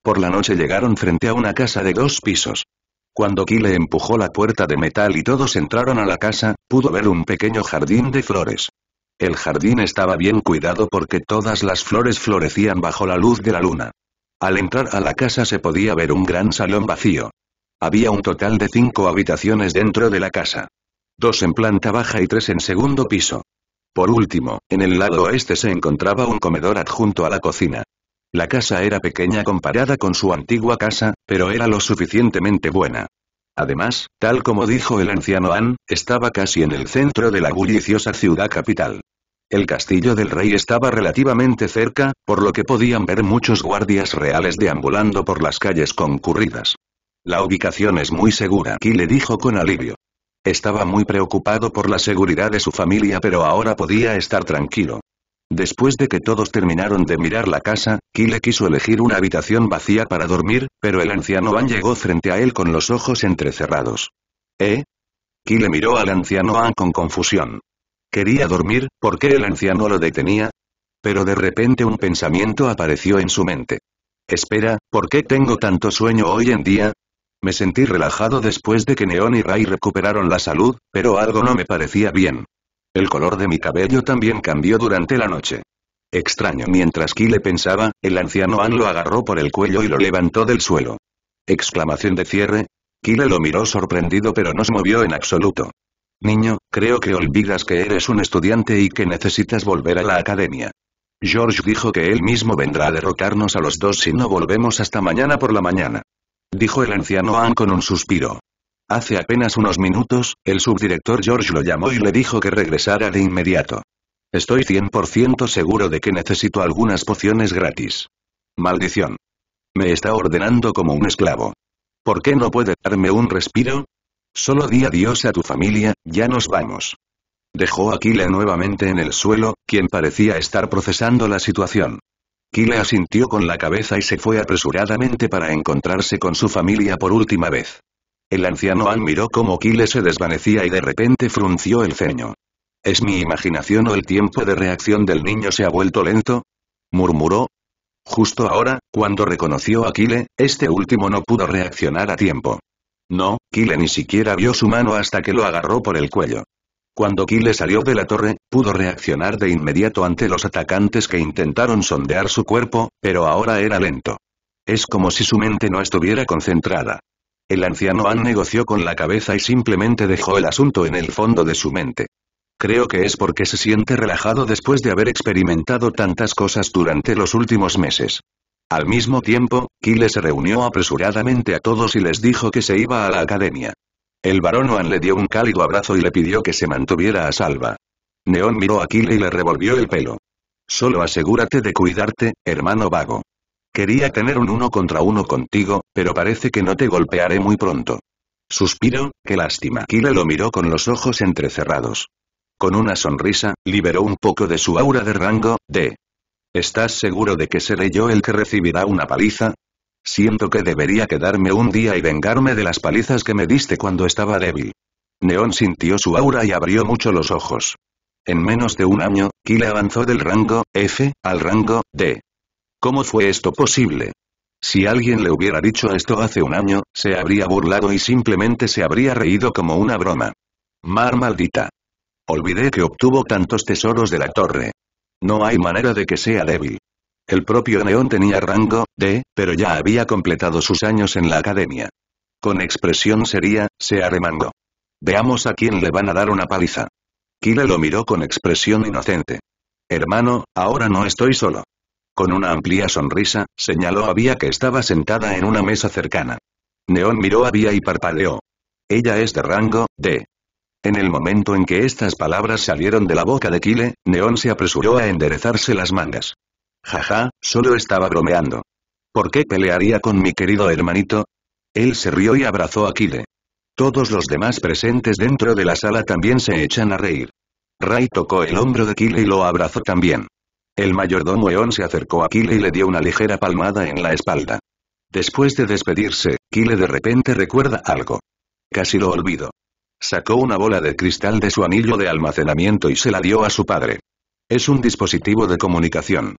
Por la noche llegaron frente a una casa de dos pisos. Cuando Kyle empujó la puerta de metal y todos entraron a la casa, pudo ver un pequeño jardín de flores. El jardín estaba bien cuidado porque todas las flores florecían bajo la luz de la luna. Al entrar a la casa se podía ver un gran salón vacío. Había un total de cinco habitaciones dentro de la casa. Dos en planta baja y tres en segundo piso. Por último, en el lado oeste se encontraba un comedor adjunto a la cocina. La casa era pequeña comparada con su antigua casa, pero era lo suficientemente buena. Además, tal como dijo el anciano An, estaba casi en el centro de la bulliciosa ciudad capital. El castillo del rey estaba relativamente cerca, por lo que podían ver muchos guardias reales deambulando por las calles concurridas. La ubicación es muy segura Kile dijo con alivio. Estaba muy preocupado por la seguridad de su familia pero ahora podía estar tranquilo. Después de que todos terminaron de mirar la casa, Kile quiso elegir una habitación vacía para dormir, pero el anciano Van llegó frente a él con los ojos entrecerrados. ¿Eh? Kile miró al anciano Van con confusión. Quería dormir, ¿por qué el anciano lo detenía? Pero de repente un pensamiento apareció en su mente. Espera, ¿por qué tengo tanto sueño hoy en día? Me sentí relajado después de que Neon y Ray recuperaron la salud, pero algo no me parecía bien. El color de mi cabello también cambió durante la noche. Extraño mientras Kyle pensaba, el anciano An lo agarró por el cuello y lo levantó del suelo. Exclamación de cierre. Kyle lo miró sorprendido pero no se movió en absoluto. Niño, creo que olvidas que eres un estudiante y que necesitas volver a la academia. George dijo que él mismo vendrá a derrocarnos a los dos si no volvemos hasta mañana por la mañana dijo el anciano Ann con un suspiro. Hace apenas unos minutos, el subdirector George lo llamó y le dijo que regresara de inmediato. Estoy 100% seguro de que necesito algunas pociones gratis. Maldición. Me está ordenando como un esclavo. ¿Por qué no puede darme un respiro? Solo di adiós a tu familia, ya nos vamos. Dejó a Aquila nuevamente en el suelo, quien parecía estar procesando la situación. Kile asintió con la cabeza y se fue apresuradamente para encontrarse con su familia por última vez. El anciano admiró miró cómo Kyle se desvanecía y de repente frunció el ceño. ¿Es mi imaginación o el tiempo de reacción del niño se ha vuelto lento? murmuró. Justo ahora, cuando reconoció a Kile, este último no pudo reaccionar a tiempo. No, Kile ni siquiera vio su mano hasta que lo agarró por el cuello. Cuando Kyle salió de la torre, pudo reaccionar de inmediato ante los atacantes que intentaron sondear su cuerpo, pero ahora era lento. Es como si su mente no estuviera concentrada. El anciano Han negoció con la cabeza y simplemente dejó el asunto en el fondo de su mente. Creo que es porque se siente relajado después de haber experimentado tantas cosas durante los últimos meses. Al mismo tiempo, Kyle se reunió apresuradamente a todos y les dijo que se iba a la academia. El barón Oan le dio un cálido abrazo y le pidió que se mantuviera a salva. Neón miró a Kyle y le revolvió el pelo. Solo asegúrate de cuidarte, hermano vago. Quería tener un uno contra uno contigo, pero parece que no te golpearé muy pronto. Suspiro, qué lástima. Kyle lo miró con los ojos entrecerrados. Con una sonrisa, liberó un poco de su aura de rango, de... ¿Estás seguro de que seré yo el que recibirá una paliza? Siento que debería quedarme un día y vengarme de las palizas que me diste cuando estaba débil. Neon sintió su aura y abrió mucho los ojos. En menos de un año, Kila avanzó del rango F al rango D. ¿Cómo fue esto posible? Si alguien le hubiera dicho esto hace un año, se habría burlado y simplemente se habría reído como una broma. Mar maldita. Olvidé que obtuvo tantos tesoros de la torre. No hay manera de que sea débil. El propio Neón tenía rango, D, pero ya había completado sus años en la academia. Con expresión seria, se arremangó. Veamos a quién le van a dar una paliza. Kile lo miró con expresión inocente. Hermano, ahora no estoy solo. Con una amplia sonrisa, señaló a Vía que estaba sentada en una mesa cercana. Neón miró a Vía y parpadeó. Ella es de rango, D. En el momento en que estas palabras salieron de la boca de Kile, Neón se apresuró a enderezarse las mangas. Jaja, solo estaba bromeando. ¿Por qué pelearía con mi querido hermanito? Él se rió y abrazó a Kyle. Todos los demás presentes dentro de la sala también se echan a reír. Ray tocó el hombro de Kyle y lo abrazó también. El mayordomo Eon se acercó a Kyle y le dio una ligera palmada en la espalda. Después de despedirse, Kyle de repente recuerda algo. Casi lo olvido. Sacó una bola de cristal de su anillo de almacenamiento y se la dio a su padre. Es un dispositivo de comunicación.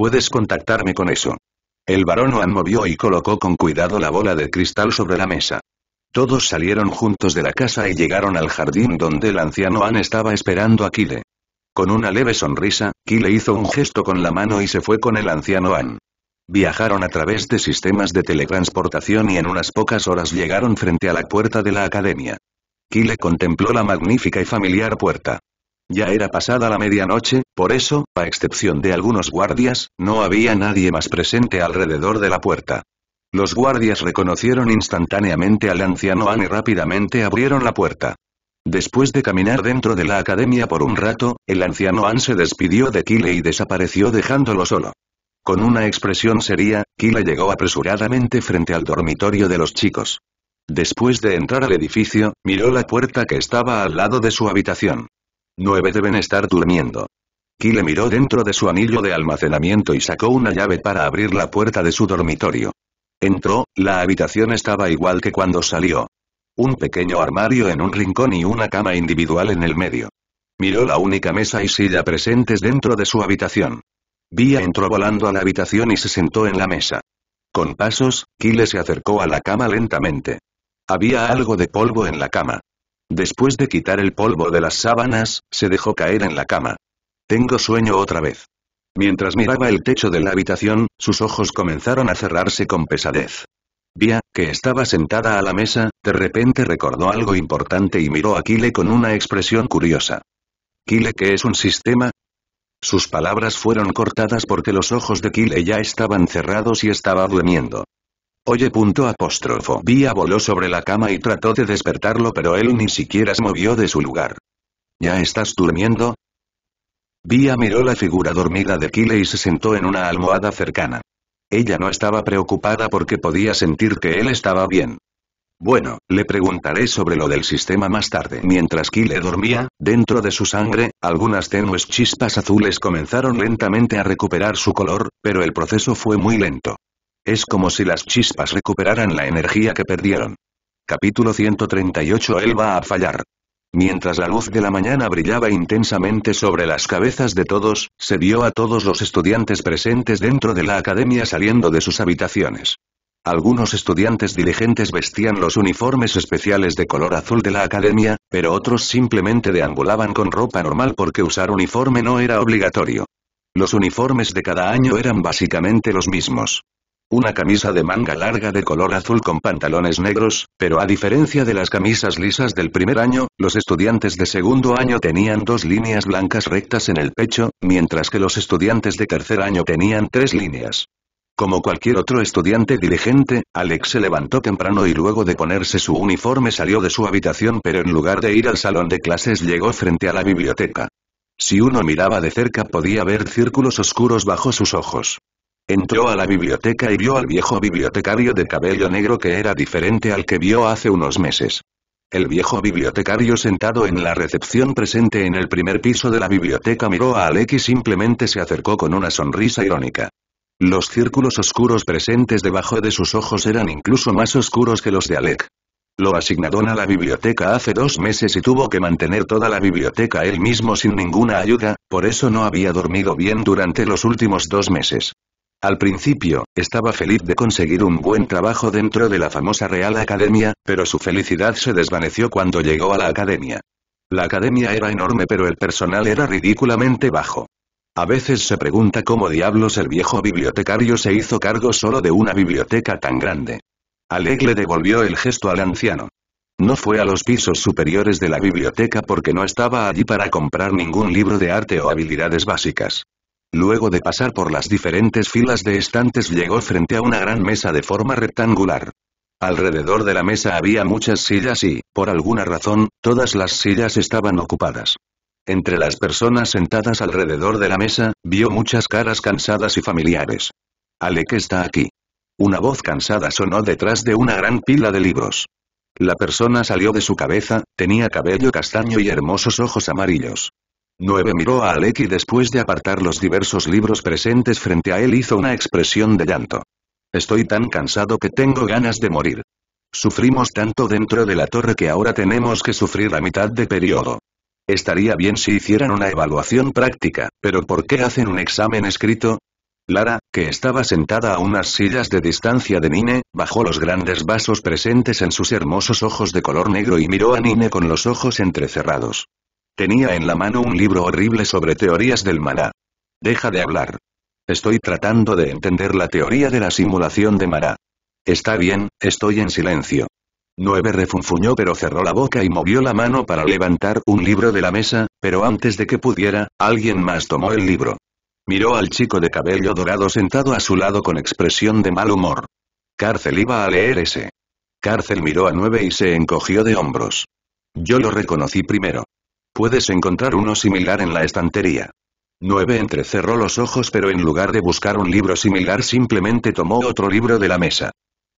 Puedes contactarme con eso. El varón Oan movió y colocó con cuidado la bola de cristal sobre la mesa. Todos salieron juntos de la casa y llegaron al jardín donde el anciano Ann estaba esperando a Kile. Con una leve sonrisa, Kile hizo un gesto con la mano y se fue con el anciano Ann. Viajaron a través de sistemas de teletransportación y en unas pocas horas llegaron frente a la puerta de la academia. Kile contempló la magnífica y familiar puerta. Ya era pasada la medianoche, por eso, a excepción de algunos guardias, no había nadie más presente alrededor de la puerta. Los guardias reconocieron instantáneamente al anciano Anne y rápidamente abrieron la puerta. Después de caminar dentro de la academia por un rato, el anciano Anne se despidió de Kyle y desapareció dejándolo solo. Con una expresión seria, Kyle llegó apresuradamente frente al dormitorio de los chicos. Después de entrar al edificio, miró la puerta que estaba al lado de su habitación. Nueve deben estar durmiendo. Kyle miró dentro de su anillo de almacenamiento y sacó una llave para abrir la puerta de su dormitorio. Entró, la habitación estaba igual que cuando salió. Un pequeño armario en un rincón y una cama individual en el medio. Miró la única mesa y silla presentes dentro de su habitación. Vía entró volando a la habitación y se sentó en la mesa. Con pasos, Kyle se acercó a la cama lentamente. Había algo de polvo en la cama. Después de quitar el polvo de las sábanas, se dejó caer en la cama. Tengo sueño otra vez. Mientras miraba el techo de la habitación, sus ojos comenzaron a cerrarse con pesadez. Vía, que estaba sentada a la mesa, de repente recordó algo importante y miró a Kile con una expresión curiosa. ¿Kile qué es un sistema? Sus palabras fueron cortadas porque los ojos de Kile ya estaban cerrados y estaba durmiendo. Oye. punto apóstrofo Vía voló sobre la cama y trató de despertarlo pero él ni siquiera se movió de su lugar. ¿Ya estás durmiendo? Vía miró la figura dormida de Kile y se sentó en una almohada cercana. Ella no estaba preocupada porque podía sentir que él estaba bien. Bueno, le preguntaré sobre lo del sistema más tarde. Mientras Kyle dormía, dentro de su sangre, algunas tenues chispas azules comenzaron lentamente a recuperar su color, pero el proceso fue muy lento. Es como si las chispas recuperaran la energía que perdieron. Capítulo 138 Él va a fallar. Mientras la luz de la mañana brillaba intensamente sobre las cabezas de todos, se vio a todos los estudiantes presentes dentro de la academia saliendo de sus habitaciones. Algunos estudiantes diligentes vestían los uniformes especiales de color azul de la academia, pero otros simplemente deambulaban con ropa normal porque usar uniforme no era obligatorio. Los uniformes de cada año eran básicamente los mismos. Una camisa de manga larga de color azul con pantalones negros, pero a diferencia de las camisas lisas del primer año, los estudiantes de segundo año tenían dos líneas blancas rectas en el pecho, mientras que los estudiantes de tercer año tenían tres líneas. Como cualquier otro estudiante diligente, Alex se levantó temprano y luego de ponerse su uniforme salió de su habitación pero en lugar de ir al salón de clases llegó frente a la biblioteca. Si uno miraba de cerca podía ver círculos oscuros bajo sus ojos. Entró a la biblioteca y vio al viejo bibliotecario de cabello negro que era diferente al que vio hace unos meses. El viejo bibliotecario sentado en la recepción presente en el primer piso de la biblioteca miró a Alec y simplemente se acercó con una sonrisa irónica. Los círculos oscuros presentes debajo de sus ojos eran incluso más oscuros que los de Alec. Lo asignaron a la biblioteca hace dos meses y tuvo que mantener toda la biblioteca él mismo sin ninguna ayuda, por eso no había dormido bien durante los últimos dos meses. Al principio, estaba feliz de conseguir un buen trabajo dentro de la famosa Real Academia, pero su felicidad se desvaneció cuando llegó a la academia. La academia era enorme pero el personal era ridículamente bajo. A veces se pregunta cómo diablos el viejo bibliotecario se hizo cargo solo de una biblioteca tan grande. Alec le devolvió el gesto al anciano. No fue a los pisos superiores de la biblioteca porque no estaba allí para comprar ningún libro de arte o habilidades básicas. Luego de pasar por las diferentes filas de estantes llegó frente a una gran mesa de forma rectangular. Alrededor de la mesa había muchas sillas y, por alguna razón, todas las sillas estaban ocupadas. Entre las personas sentadas alrededor de la mesa, vio muchas caras cansadas y familiares. Alec está aquí. Una voz cansada sonó detrás de una gran pila de libros. La persona salió de su cabeza, tenía cabello castaño y hermosos ojos amarillos. 9 miró a Alec y después de apartar los diversos libros presentes frente a él hizo una expresión de llanto. Estoy tan cansado que tengo ganas de morir. Sufrimos tanto dentro de la torre que ahora tenemos que sufrir a mitad de periodo. Estaría bien si hicieran una evaluación práctica, pero ¿por qué hacen un examen escrito? Lara, que estaba sentada a unas sillas de distancia de Nine, bajó los grandes vasos presentes en sus hermosos ojos de color negro y miró a Nine con los ojos entrecerrados. Tenía en la mano un libro horrible sobre teorías del Mará. Deja de hablar. Estoy tratando de entender la teoría de la simulación de Mará. Está bien, estoy en silencio. Nueve refunfuñó pero cerró la boca y movió la mano para levantar un libro de la mesa, pero antes de que pudiera, alguien más tomó el libro. Miró al chico de cabello dorado sentado a su lado con expresión de mal humor. Cárcel iba a leer ese. Cárcel miró a Nueve y se encogió de hombros. Yo lo reconocí primero. Puedes encontrar uno similar en la estantería. 9 entrecerró los ojos pero en lugar de buscar un libro similar simplemente tomó otro libro de la mesa.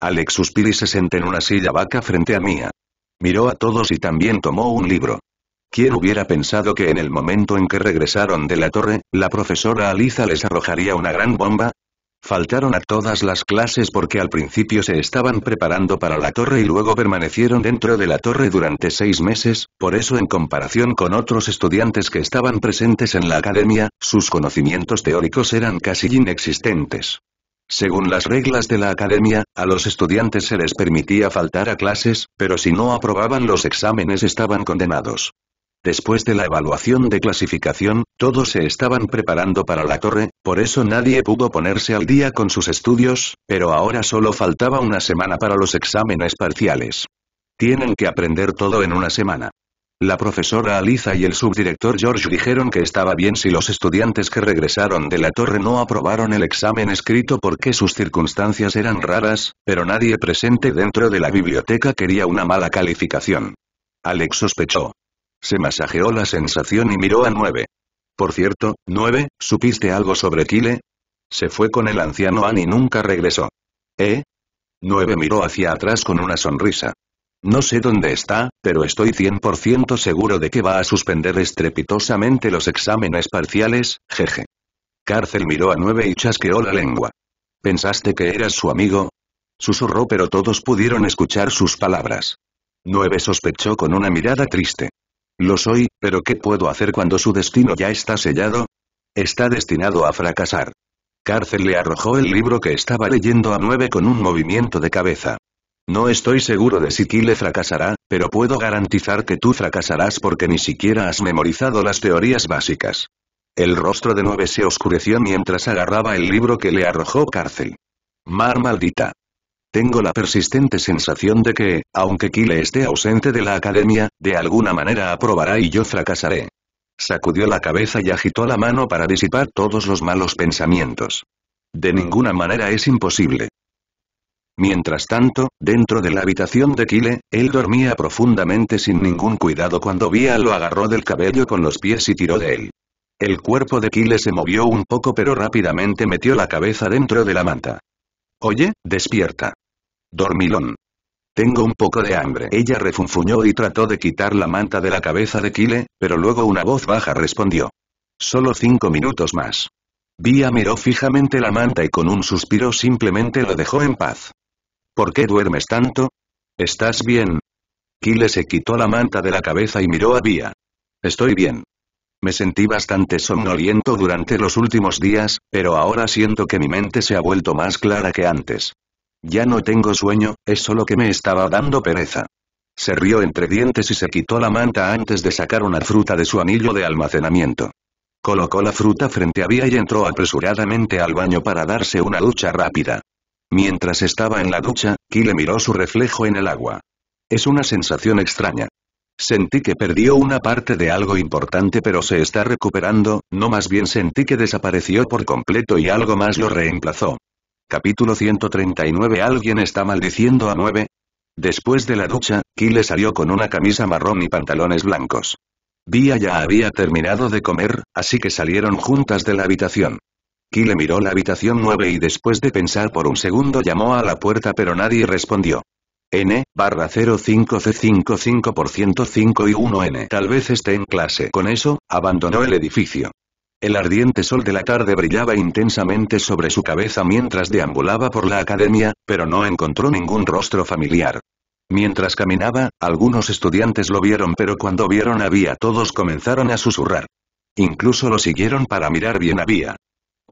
Alex suspiró se sentó en una silla vaca frente a mía. Miró a todos y también tomó un libro. ¿Quién hubiera pensado que en el momento en que regresaron de la torre, la profesora Aliza les arrojaría una gran bomba? Faltaron a todas las clases porque al principio se estaban preparando para la torre y luego permanecieron dentro de la torre durante seis meses, por eso en comparación con otros estudiantes que estaban presentes en la academia, sus conocimientos teóricos eran casi inexistentes. Según las reglas de la academia, a los estudiantes se les permitía faltar a clases, pero si no aprobaban los exámenes estaban condenados. Después de la evaluación de clasificación, todos se estaban preparando para la torre, por eso nadie pudo ponerse al día con sus estudios, pero ahora solo faltaba una semana para los exámenes parciales. Tienen que aprender todo en una semana. La profesora Aliza y el subdirector George dijeron que estaba bien si los estudiantes que regresaron de la torre no aprobaron el examen escrito porque sus circunstancias eran raras, pero nadie presente dentro de la biblioteca quería una mala calificación. Alex sospechó. Se masajeó la sensación y miró a nueve. Por cierto, nueve, ¿supiste algo sobre Kile? Se fue con el anciano Ann y nunca regresó. ¿Eh? Nueve miró hacia atrás con una sonrisa. No sé dónde está, pero estoy 100% seguro de que va a suspender estrepitosamente los exámenes parciales, jeje. Cárcel miró a nueve y chasqueó la lengua. ¿Pensaste que eras su amigo? Susurró pero todos pudieron escuchar sus palabras. Nueve sospechó con una mirada triste. Lo soy, pero ¿qué puedo hacer cuando su destino ya está sellado? Está destinado a fracasar. Cárcel le arrojó el libro que estaba leyendo a nueve con un movimiento de cabeza. No estoy seguro de si le fracasará, pero puedo garantizar que tú fracasarás porque ni siquiera has memorizado las teorías básicas. El rostro de Nueve se oscureció mientras agarraba el libro que le arrojó Cárcel. Mar maldita. Tengo la persistente sensación de que, aunque Kyle esté ausente de la academia, de alguna manera aprobará y yo fracasaré. Sacudió la cabeza y agitó la mano para disipar todos los malos pensamientos. De ninguna manera es imposible. Mientras tanto, dentro de la habitación de Kile, él dormía profundamente sin ningún cuidado cuando Vía lo agarró del cabello con los pies y tiró de él. El cuerpo de Kile se movió un poco pero rápidamente metió la cabeza dentro de la manta. Oye, despierta. Dormilón. Tengo un poco de hambre. Ella refunfuñó y trató de quitar la manta de la cabeza de Kile, pero luego una voz baja respondió. Solo cinco minutos más. Vía miró fijamente la manta y con un suspiro simplemente lo dejó en paz. ¿Por qué duermes tanto? ¿Estás bien? Kile se quitó la manta de la cabeza y miró a Bia. Estoy bien. Me sentí bastante somnoliento durante los últimos días, pero ahora siento que mi mente se ha vuelto más clara que antes. Ya no tengo sueño, es solo que me estaba dando pereza. Se rió entre dientes y se quitó la manta antes de sacar una fruta de su anillo de almacenamiento. Colocó la fruta frente a Bia y entró apresuradamente al baño para darse una ducha rápida. Mientras estaba en la ducha, Kyle miró su reflejo en el agua. Es una sensación extraña. Sentí que perdió una parte de algo importante pero se está recuperando, no más bien sentí que desapareció por completo y algo más lo reemplazó. Capítulo 139 Alguien está maldiciendo a 9. Después de la ducha, Kyle salió con una camisa marrón y pantalones blancos. vía ya había terminado de comer, así que salieron juntas de la habitación. Kyle miró la habitación 9 y después de pensar por un segundo llamó a la puerta pero nadie respondió. N, barra 05C55% 5 y 1N. Tal vez esté en clase. Con eso, abandonó el edificio. El ardiente sol de la tarde brillaba intensamente sobre su cabeza mientras deambulaba por la academia, pero no encontró ningún rostro familiar. Mientras caminaba, algunos estudiantes lo vieron pero cuando vieron a Vía todos comenzaron a susurrar. Incluso lo siguieron para mirar bien a Vía.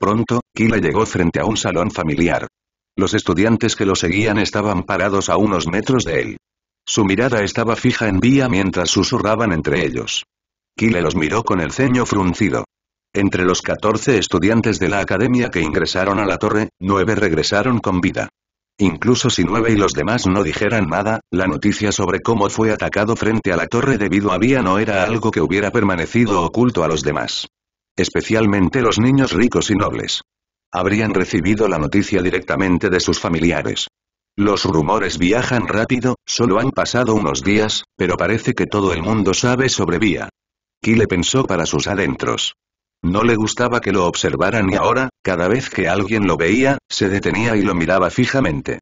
Pronto, Kila llegó frente a un salón familiar. Los estudiantes que lo seguían estaban parados a unos metros de él. Su mirada estaba fija en Vía mientras susurraban entre ellos. Kila los miró con el ceño fruncido. Entre los 14 estudiantes de la academia que ingresaron a la torre, 9 regresaron con vida. Incluso si nueve y los demás no dijeran nada, la noticia sobre cómo fue atacado frente a la torre debido a Vía no era algo que hubiera permanecido oculto a los demás. Especialmente los niños ricos y nobles. Habrían recibido la noticia directamente de sus familiares. Los rumores viajan rápido, solo han pasado unos días, pero parece que todo el mundo sabe sobre Vía. le pensó para sus adentros. No le gustaba que lo observaran y ahora, cada vez que alguien lo veía, se detenía y lo miraba fijamente.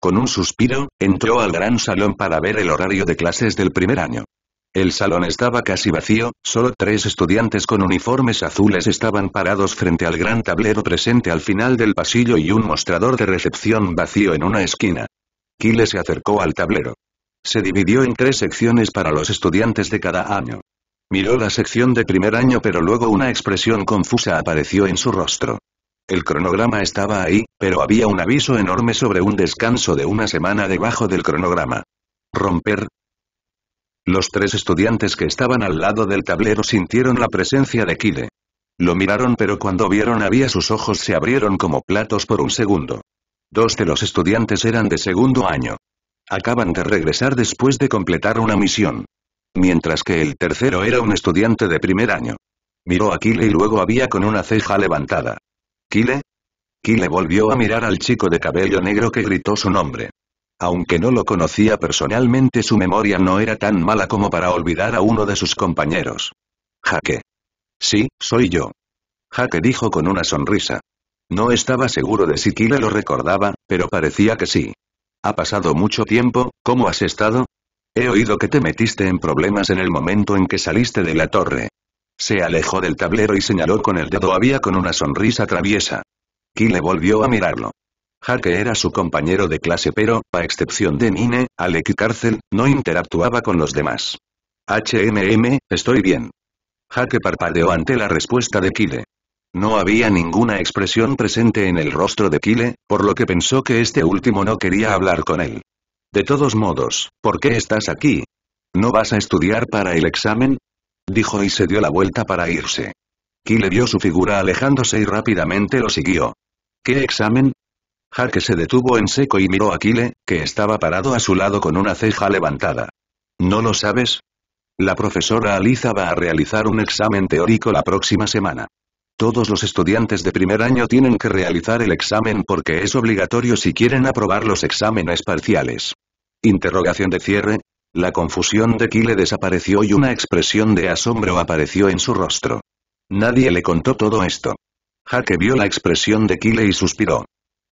Con un suspiro, entró al gran salón para ver el horario de clases del primer año. El salón estaba casi vacío, solo tres estudiantes con uniformes azules estaban parados frente al gran tablero presente al final del pasillo y un mostrador de recepción vacío en una esquina. Kyle se acercó al tablero. Se dividió en tres secciones para los estudiantes de cada año. Miró la sección de primer año pero luego una expresión confusa apareció en su rostro. El cronograma estaba ahí, pero había un aviso enorme sobre un descanso de una semana debajo del cronograma. ¿Romper? Los tres estudiantes que estaban al lado del tablero sintieron la presencia de Kide. Lo miraron pero cuando vieron había sus ojos se abrieron como platos por un segundo. Dos de los estudiantes eran de segundo año. Acaban de regresar después de completar una misión mientras que el tercero era un estudiante de primer año. Miró a Kile y luego había con una ceja levantada. Kile Kile volvió a mirar al chico de cabello negro que gritó su nombre. Aunque no lo conocía personalmente su memoria no era tan mala como para olvidar a uno de sus compañeros. Jaque. Sí, soy yo. Jaque dijo con una sonrisa. No estaba seguro de si Kile lo recordaba, pero parecía que sí. Ha pasado mucho tiempo, ¿cómo has estado? He oído que te metiste en problemas en el momento en que saliste de la torre. Se alejó del tablero y señaló con el dedo había con una sonrisa traviesa. Kyle volvió a mirarlo. Jaque era su compañero de clase pero, a excepción de Nine, Alec Cárcel, no interactuaba con los demás. HMM, estoy bien. Jaque parpadeó ante la respuesta de Kyle. No había ninguna expresión presente en el rostro de Kyle, por lo que pensó que este último no quería hablar con él. De todos modos, ¿por qué estás aquí? ¿No vas a estudiar para el examen? Dijo y se dio la vuelta para irse. Kile vio su figura alejándose y rápidamente lo siguió. ¿Qué examen? Jaque se detuvo en seco y miró a Kile, que estaba parado a su lado con una ceja levantada. ¿No lo sabes? La profesora Aliza va a realizar un examen teórico la próxima semana. Todos los estudiantes de primer año tienen que realizar el examen porque es obligatorio si quieren aprobar los exámenes parciales. Interrogación de cierre. La confusión de Kile desapareció y una expresión de asombro apareció en su rostro. Nadie le contó todo esto. Jaque vio la expresión de Kile y suspiró.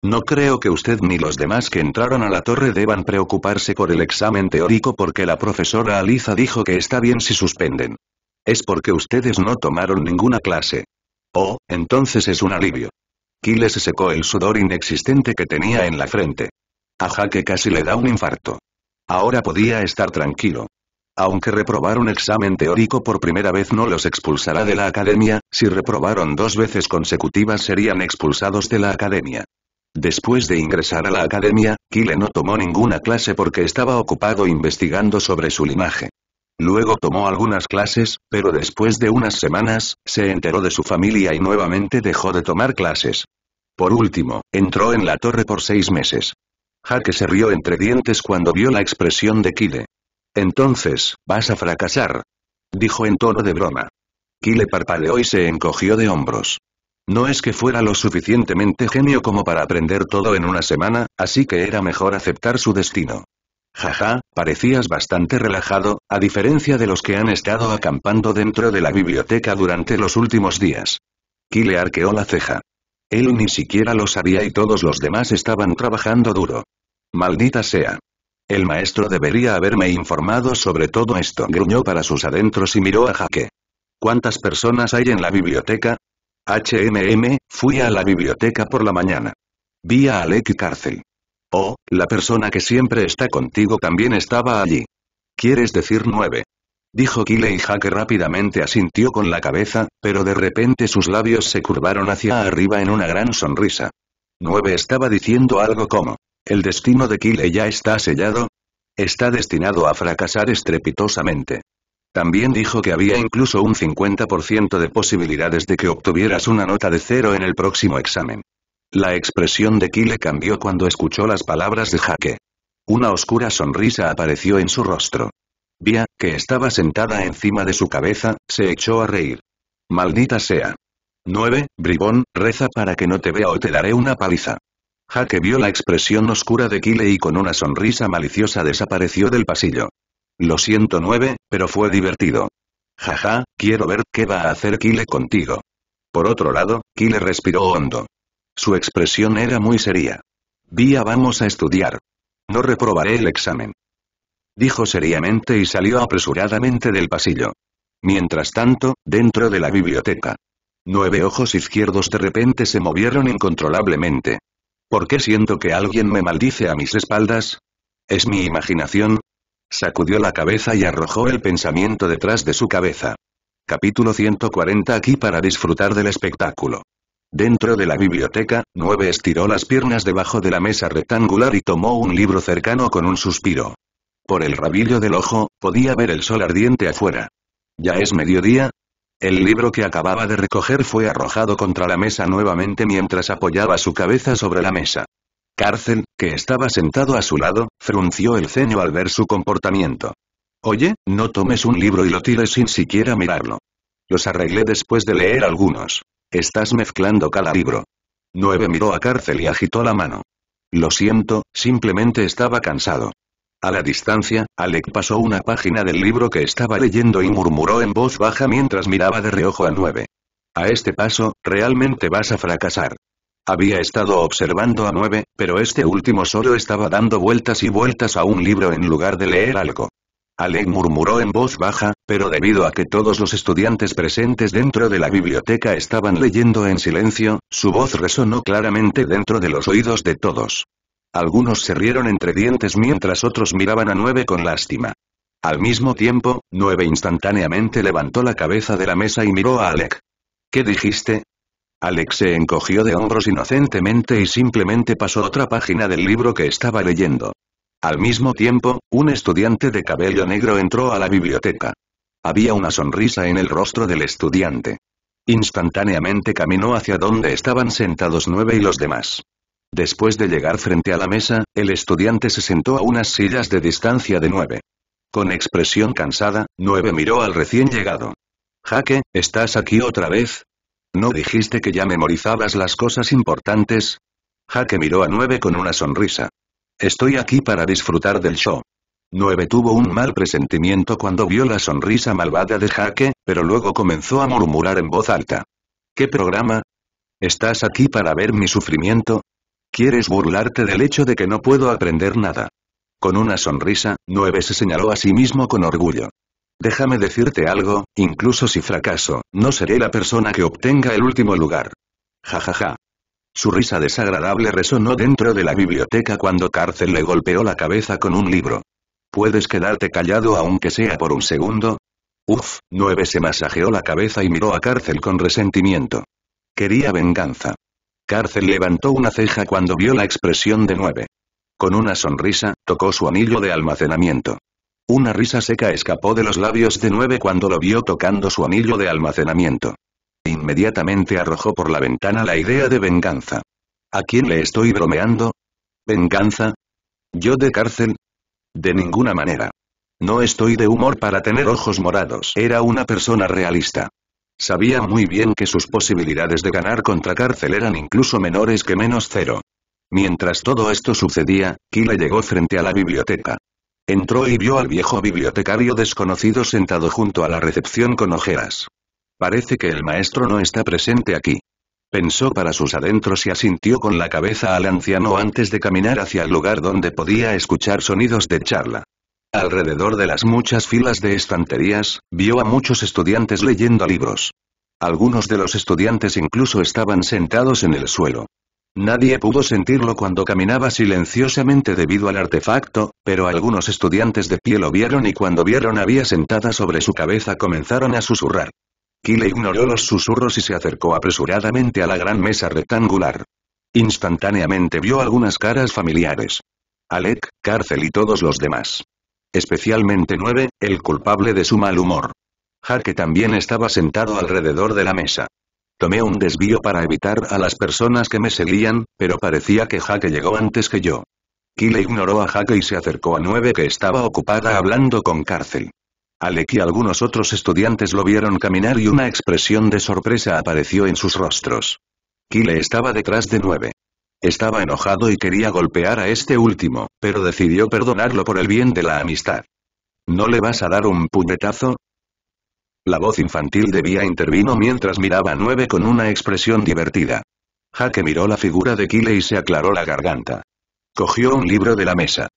No creo que usted ni los demás que entraron a la torre deban preocuparse por el examen teórico porque la profesora Aliza dijo que está bien si suspenden. Es porque ustedes no tomaron ninguna clase. Oh, entonces es un alivio. Kyle se secó el sudor inexistente que tenía en la frente. Ajá que casi le da un infarto. Ahora podía estar tranquilo. Aunque reprobar un examen teórico por primera vez no los expulsará de la academia, si reprobaron dos veces consecutivas serían expulsados de la academia. Después de ingresar a la academia, Kyle no tomó ninguna clase porque estaba ocupado investigando sobre su linaje. Luego tomó algunas clases, pero después de unas semanas, se enteró de su familia y nuevamente dejó de tomar clases. Por último, entró en la torre por seis meses. Jaque se rió entre dientes cuando vio la expresión de Kile. Entonces, vas a fracasar. Dijo en tono de broma. Kile parpadeó y se encogió de hombros. No es que fuera lo suficientemente genio como para aprender todo en una semana, así que era mejor aceptar su destino. Jaja, parecías bastante relajado, a diferencia de los que han estado acampando dentro de la biblioteca durante los últimos días. Kyle arqueó la ceja. Él ni siquiera lo sabía y todos los demás estaban trabajando duro. Maldita sea. El maestro debería haberme informado sobre todo esto. Gruñó para sus adentros y miró a Jaque. ¿Cuántas personas hay en la biblioteca? HMM, fui a la biblioteca por la mañana. Vi a Alec cárcel. Oh, la persona que siempre está contigo también estaba allí. ¿Quieres decir nueve? Dijo y Jaque rápidamente asintió con la cabeza, pero de repente sus labios se curvaron hacia arriba en una gran sonrisa. Nueve estaba diciendo algo como, ¿el destino de Kiley ya está sellado? Está destinado a fracasar estrepitosamente. También dijo que había incluso un 50% de posibilidades de que obtuvieras una nota de cero en el próximo examen. La expresión de Kyle cambió cuando escuchó las palabras de Jaque. Una oscura sonrisa apareció en su rostro. Bia, que estaba sentada encima de su cabeza, se echó a reír. Maldita sea. 9. Bribón, reza para que no te vea o te daré una paliza. Jaque vio la expresión oscura de Kyle y con una sonrisa maliciosa desapareció del pasillo. Lo siento 9, pero fue divertido. Jaja, quiero ver qué va a hacer Kyle contigo. Por otro lado, Kyle respiró hondo. Su expresión era muy seria. Vía vamos a estudiar. No reprobaré el examen. Dijo seriamente y salió apresuradamente del pasillo. Mientras tanto, dentro de la biblioteca. Nueve ojos izquierdos de repente se movieron incontrolablemente. ¿Por qué siento que alguien me maldice a mis espaldas? ¿Es mi imaginación? Sacudió la cabeza y arrojó el pensamiento detrás de su cabeza. Capítulo 140 aquí para disfrutar del espectáculo. Dentro de la biblioteca, Nueve estiró las piernas debajo de la mesa rectangular y tomó un libro cercano con un suspiro. Por el rabillo del ojo, podía ver el sol ardiente afuera. ¿Ya es mediodía? El libro que acababa de recoger fue arrojado contra la mesa nuevamente mientras apoyaba su cabeza sobre la mesa. Cárcel, que estaba sentado a su lado, frunció el ceño al ver su comportamiento. Oye, no tomes un libro y lo tires sin siquiera mirarlo. Los arreglé después de leer algunos. Estás mezclando cada libro. 9 miró a cárcel y agitó la mano. Lo siento, simplemente estaba cansado. A la distancia, Alec pasó una página del libro que estaba leyendo y murmuró en voz baja mientras miraba de reojo a 9. A este paso, realmente vas a fracasar. Había estado observando a 9, pero este último solo estaba dando vueltas y vueltas a un libro en lugar de leer algo. Alec murmuró en voz baja, pero debido a que todos los estudiantes presentes dentro de la biblioteca estaban leyendo en silencio, su voz resonó claramente dentro de los oídos de todos. Algunos se rieron entre dientes mientras otros miraban a Nueve con lástima. Al mismo tiempo, Nueve instantáneamente levantó la cabeza de la mesa y miró a Alec. ¿Qué dijiste? Alec se encogió de hombros inocentemente y simplemente pasó otra página del libro que estaba leyendo. Al mismo tiempo, un estudiante de cabello negro entró a la biblioteca. Había una sonrisa en el rostro del estudiante. Instantáneamente caminó hacia donde estaban sentados nueve y los demás. Después de llegar frente a la mesa, el estudiante se sentó a unas sillas de distancia de nueve. Con expresión cansada, nueve miró al recién llegado. Jaque, ¿estás aquí otra vez? ¿No dijiste que ya memorizabas las cosas importantes? Jaque miró a nueve con una sonrisa. Estoy aquí para disfrutar del show. Nueve tuvo un mal presentimiento cuando vio la sonrisa malvada de Jaque, pero luego comenzó a murmurar en voz alta. ¿Qué programa? ¿Estás aquí para ver mi sufrimiento? ¿Quieres burlarte del hecho de que no puedo aprender nada? Con una sonrisa, Nueve se señaló a sí mismo con orgullo. Déjame decirte algo, incluso si fracaso, no seré la persona que obtenga el último lugar. Ja ja ja. Su risa desagradable resonó dentro de la biblioteca cuando Cárcel le golpeó la cabeza con un libro. ¿Puedes quedarte callado aunque sea por un segundo? Uf, nueve se masajeó la cabeza y miró a Cárcel con resentimiento. Quería venganza. Cárcel levantó una ceja cuando vio la expresión de nueve. Con una sonrisa, tocó su anillo de almacenamiento. Una risa seca escapó de los labios de nueve cuando lo vio tocando su anillo de almacenamiento. E inmediatamente arrojó por la ventana la idea de venganza. ¿A quién le estoy bromeando? ¿Venganza? ¿Yo de cárcel? De ninguna manera. No estoy de humor para tener ojos morados. Era una persona realista. Sabía muy bien que sus posibilidades de ganar contra cárcel eran incluso menores que menos cero. Mientras todo esto sucedía, Kila llegó frente a la biblioteca. Entró y vio al viejo bibliotecario desconocido sentado junto a la recepción con ojeras. Parece que el maestro no está presente aquí. Pensó para sus adentros y asintió con la cabeza al anciano antes de caminar hacia el lugar donde podía escuchar sonidos de charla. Alrededor de las muchas filas de estanterías, vio a muchos estudiantes leyendo libros. Algunos de los estudiantes incluso estaban sentados en el suelo. Nadie pudo sentirlo cuando caminaba silenciosamente debido al artefacto, pero algunos estudiantes de pie lo vieron y cuando vieron había sentada sobre su cabeza comenzaron a susurrar. Kyle ignoró los susurros y se acercó apresuradamente a la gran mesa rectangular. Instantáneamente vio algunas caras familiares. Alec, cárcel y todos los demás. Especialmente 9, el culpable de su mal humor. Jaque también estaba sentado alrededor de la mesa. Tomé un desvío para evitar a las personas que me seguían, pero parecía que Jaque llegó antes que yo. Kyle ignoró a Jaque y se acercó a Nueve que estaba ocupada hablando con Cárcel. Alec y algunos otros estudiantes lo vieron caminar y una expresión de sorpresa apareció en sus rostros. Kyle estaba detrás de nueve. Estaba enojado y quería golpear a este último, pero decidió perdonarlo por el bien de la amistad. ¿No le vas a dar un puñetazo? La voz infantil de Vía intervino mientras miraba a Nueve con una expresión divertida. Jaque miró la figura de Kile y se aclaró la garganta. Cogió un libro de la mesa.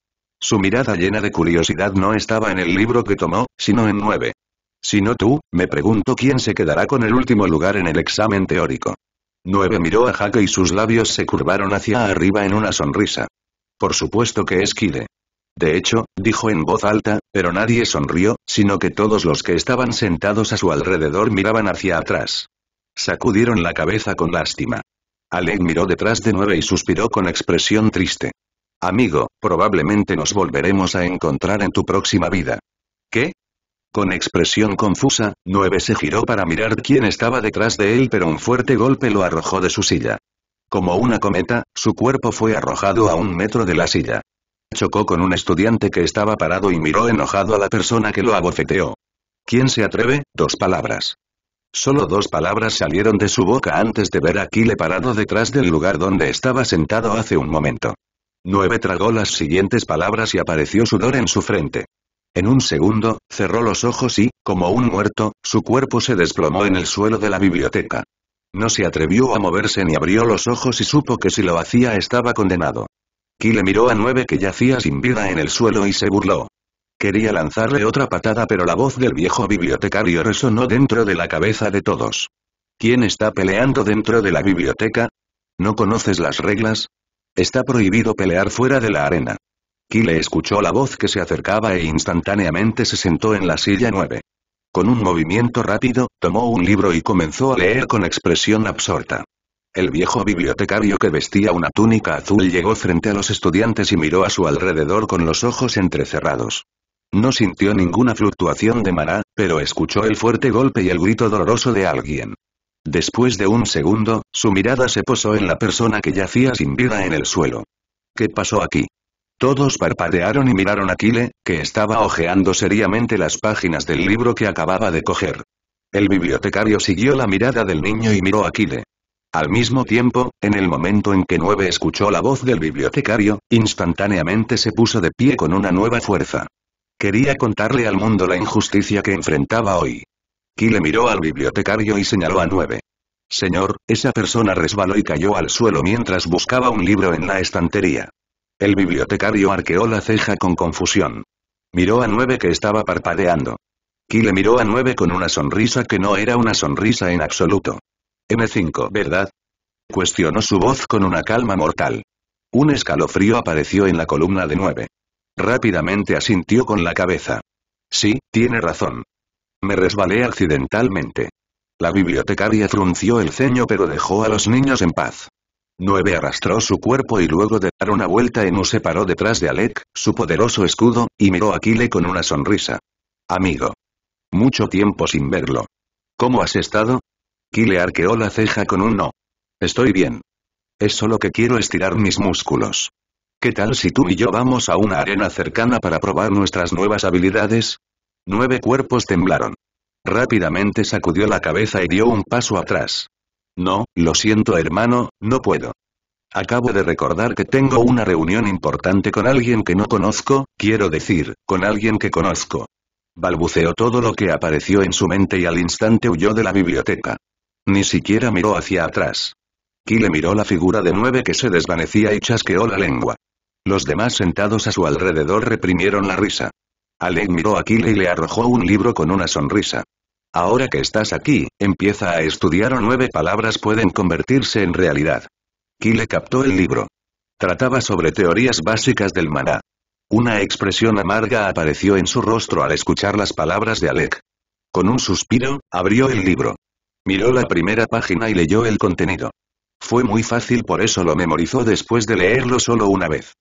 Su mirada llena de curiosidad no estaba en el libro que tomó, sino en nueve. Si no tú, me pregunto quién se quedará con el último lugar en el examen teórico. Nueve miró a Jaque y sus labios se curvaron hacia arriba en una sonrisa. Por supuesto que es Kide. De hecho, dijo en voz alta, pero nadie sonrió, sino que todos los que estaban sentados a su alrededor miraban hacia atrás. Sacudieron la cabeza con lástima. Alec miró detrás de Nueve y suspiró con expresión triste. Amigo, probablemente nos volveremos a encontrar en tu próxima vida. ¿Qué? Con expresión confusa, Nueve se giró para mirar quién estaba detrás de él pero un fuerte golpe lo arrojó de su silla. Como una cometa, su cuerpo fue arrojado a un metro de la silla. Chocó con un estudiante que estaba parado y miró enojado a la persona que lo abofeteó. ¿Quién se atreve? Dos palabras. Solo dos palabras salieron de su boca antes de ver a Kile parado detrás del lugar donde estaba sentado hace un momento. Nueve tragó las siguientes palabras y apareció sudor en su frente. En un segundo, cerró los ojos y, como un muerto, su cuerpo se desplomó en el suelo de la biblioteca. No se atrevió a moverse ni abrió los ojos y supo que si lo hacía estaba condenado. Kile le miró a Nueve que yacía sin vida en el suelo y se burló. Quería lanzarle otra patada pero la voz del viejo bibliotecario resonó dentro de la cabeza de todos. ¿Quién está peleando dentro de la biblioteca? ¿No conoces las reglas? Está prohibido pelear fuera de la arena. Kyle escuchó la voz que se acercaba e instantáneamente se sentó en la silla 9. Con un movimiento rápido, tomó un libro y comenzó a leer con expresión absorta. El viejo bibliotecario que vestía una túnica azul llegó frente a los estudiantes y miró a su alrededor con los ojos entrecerrados. No sintió ninguna fluctuación de maná, pero escuchó el fuerte golpe y el grito doloroso de alguien. Después de un segundo, su mirada se posó en la persona que yacía sin vida en el suelo. ¿Qué pasó aquí? Todos parpadearon y miraron a Aquile, que estaba hojeando seriamente las páginas del libro que acababa de coger. El bibliotecario siguió la mirada del niño y miró a aquile Al mismo tiempo, en el momento en que Nueve escuchó la voz del bibliotecario, instantáneamente se puso de pie con una nueva fuerza. Quería contarle al mundo la injusticia que enfrentaba hoy. Kile miró al bibliotecario y señaló a nueve. Señor, esa persona resbaló y cayó al suelo mientras buscaba un libro en la estantería. El bibliotecario arqueó la ceja con confusión. Miró a nueve que estaba parpadeando. Kile miró a nueve con una sonrisa que no era una sonrisa en absoluto. M5, ¿verdad? Cuestionó su voz con una calma mortal. Un escalofrío apareció en la columna de nueve. Rápidamente asintió con la cabeza. Sí, tiene razón. Me resbalé accidentalmente. La bibliotecaria frunció el ceño pero dejó a los niños en paz. Nueve arrastró su cuerpo y luego de dar una vuelta Enu se paró detrás de Alec, su poderoso escudo, y miró a Kile con una sonrisa. Amigo. Mucho tiempo sin verlo. ¿Cómo has estado? Kile arqueó la ceja con un no. Estoy bien. Es solo que quiero estirar mis músculos. ¿Qué tal si tú y yo vamos a una arena cercana para probar nuestras nuevas habilidades? Nueve cuerpos temblaron. Rápidamente sacudió la cabeza y dio un paso atrás. No, lo siento hermano, no puedo. Acabo de recordar que tengo una reunión importante con alguien que no conozco, quiero decir, con alguien que conozco. Balbuceó todo lo que apareció en su mente y al instante huyó de la biblioteca. Ni siquiera miró hacia atrás. Kile miró la figura de nueve que se desvanecía y chasqueó la lengua. Los demás sentados a su alrededor reprimieron la risa. Alec miró a Kyle y le arrojó un libro con una sonrisa. Ahora que estás aquí, empieza a estudiar o nueve palabras pueden convertirse en realidad. Kyle captó el libro. Trataba sobre teorías básicas del maná. Una expresión amarga apareció en su rostro al escuchar las palabras de Alec. Con un suspiro, abrió el libro. Miró la primera página y leyó el contenido. Fue muy fácil por eso lo memorizó después de leerlo solo una vez.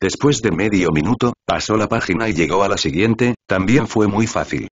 Después de medio minuto, pasó la página y llegó a la siguiente, también fue muy fácil.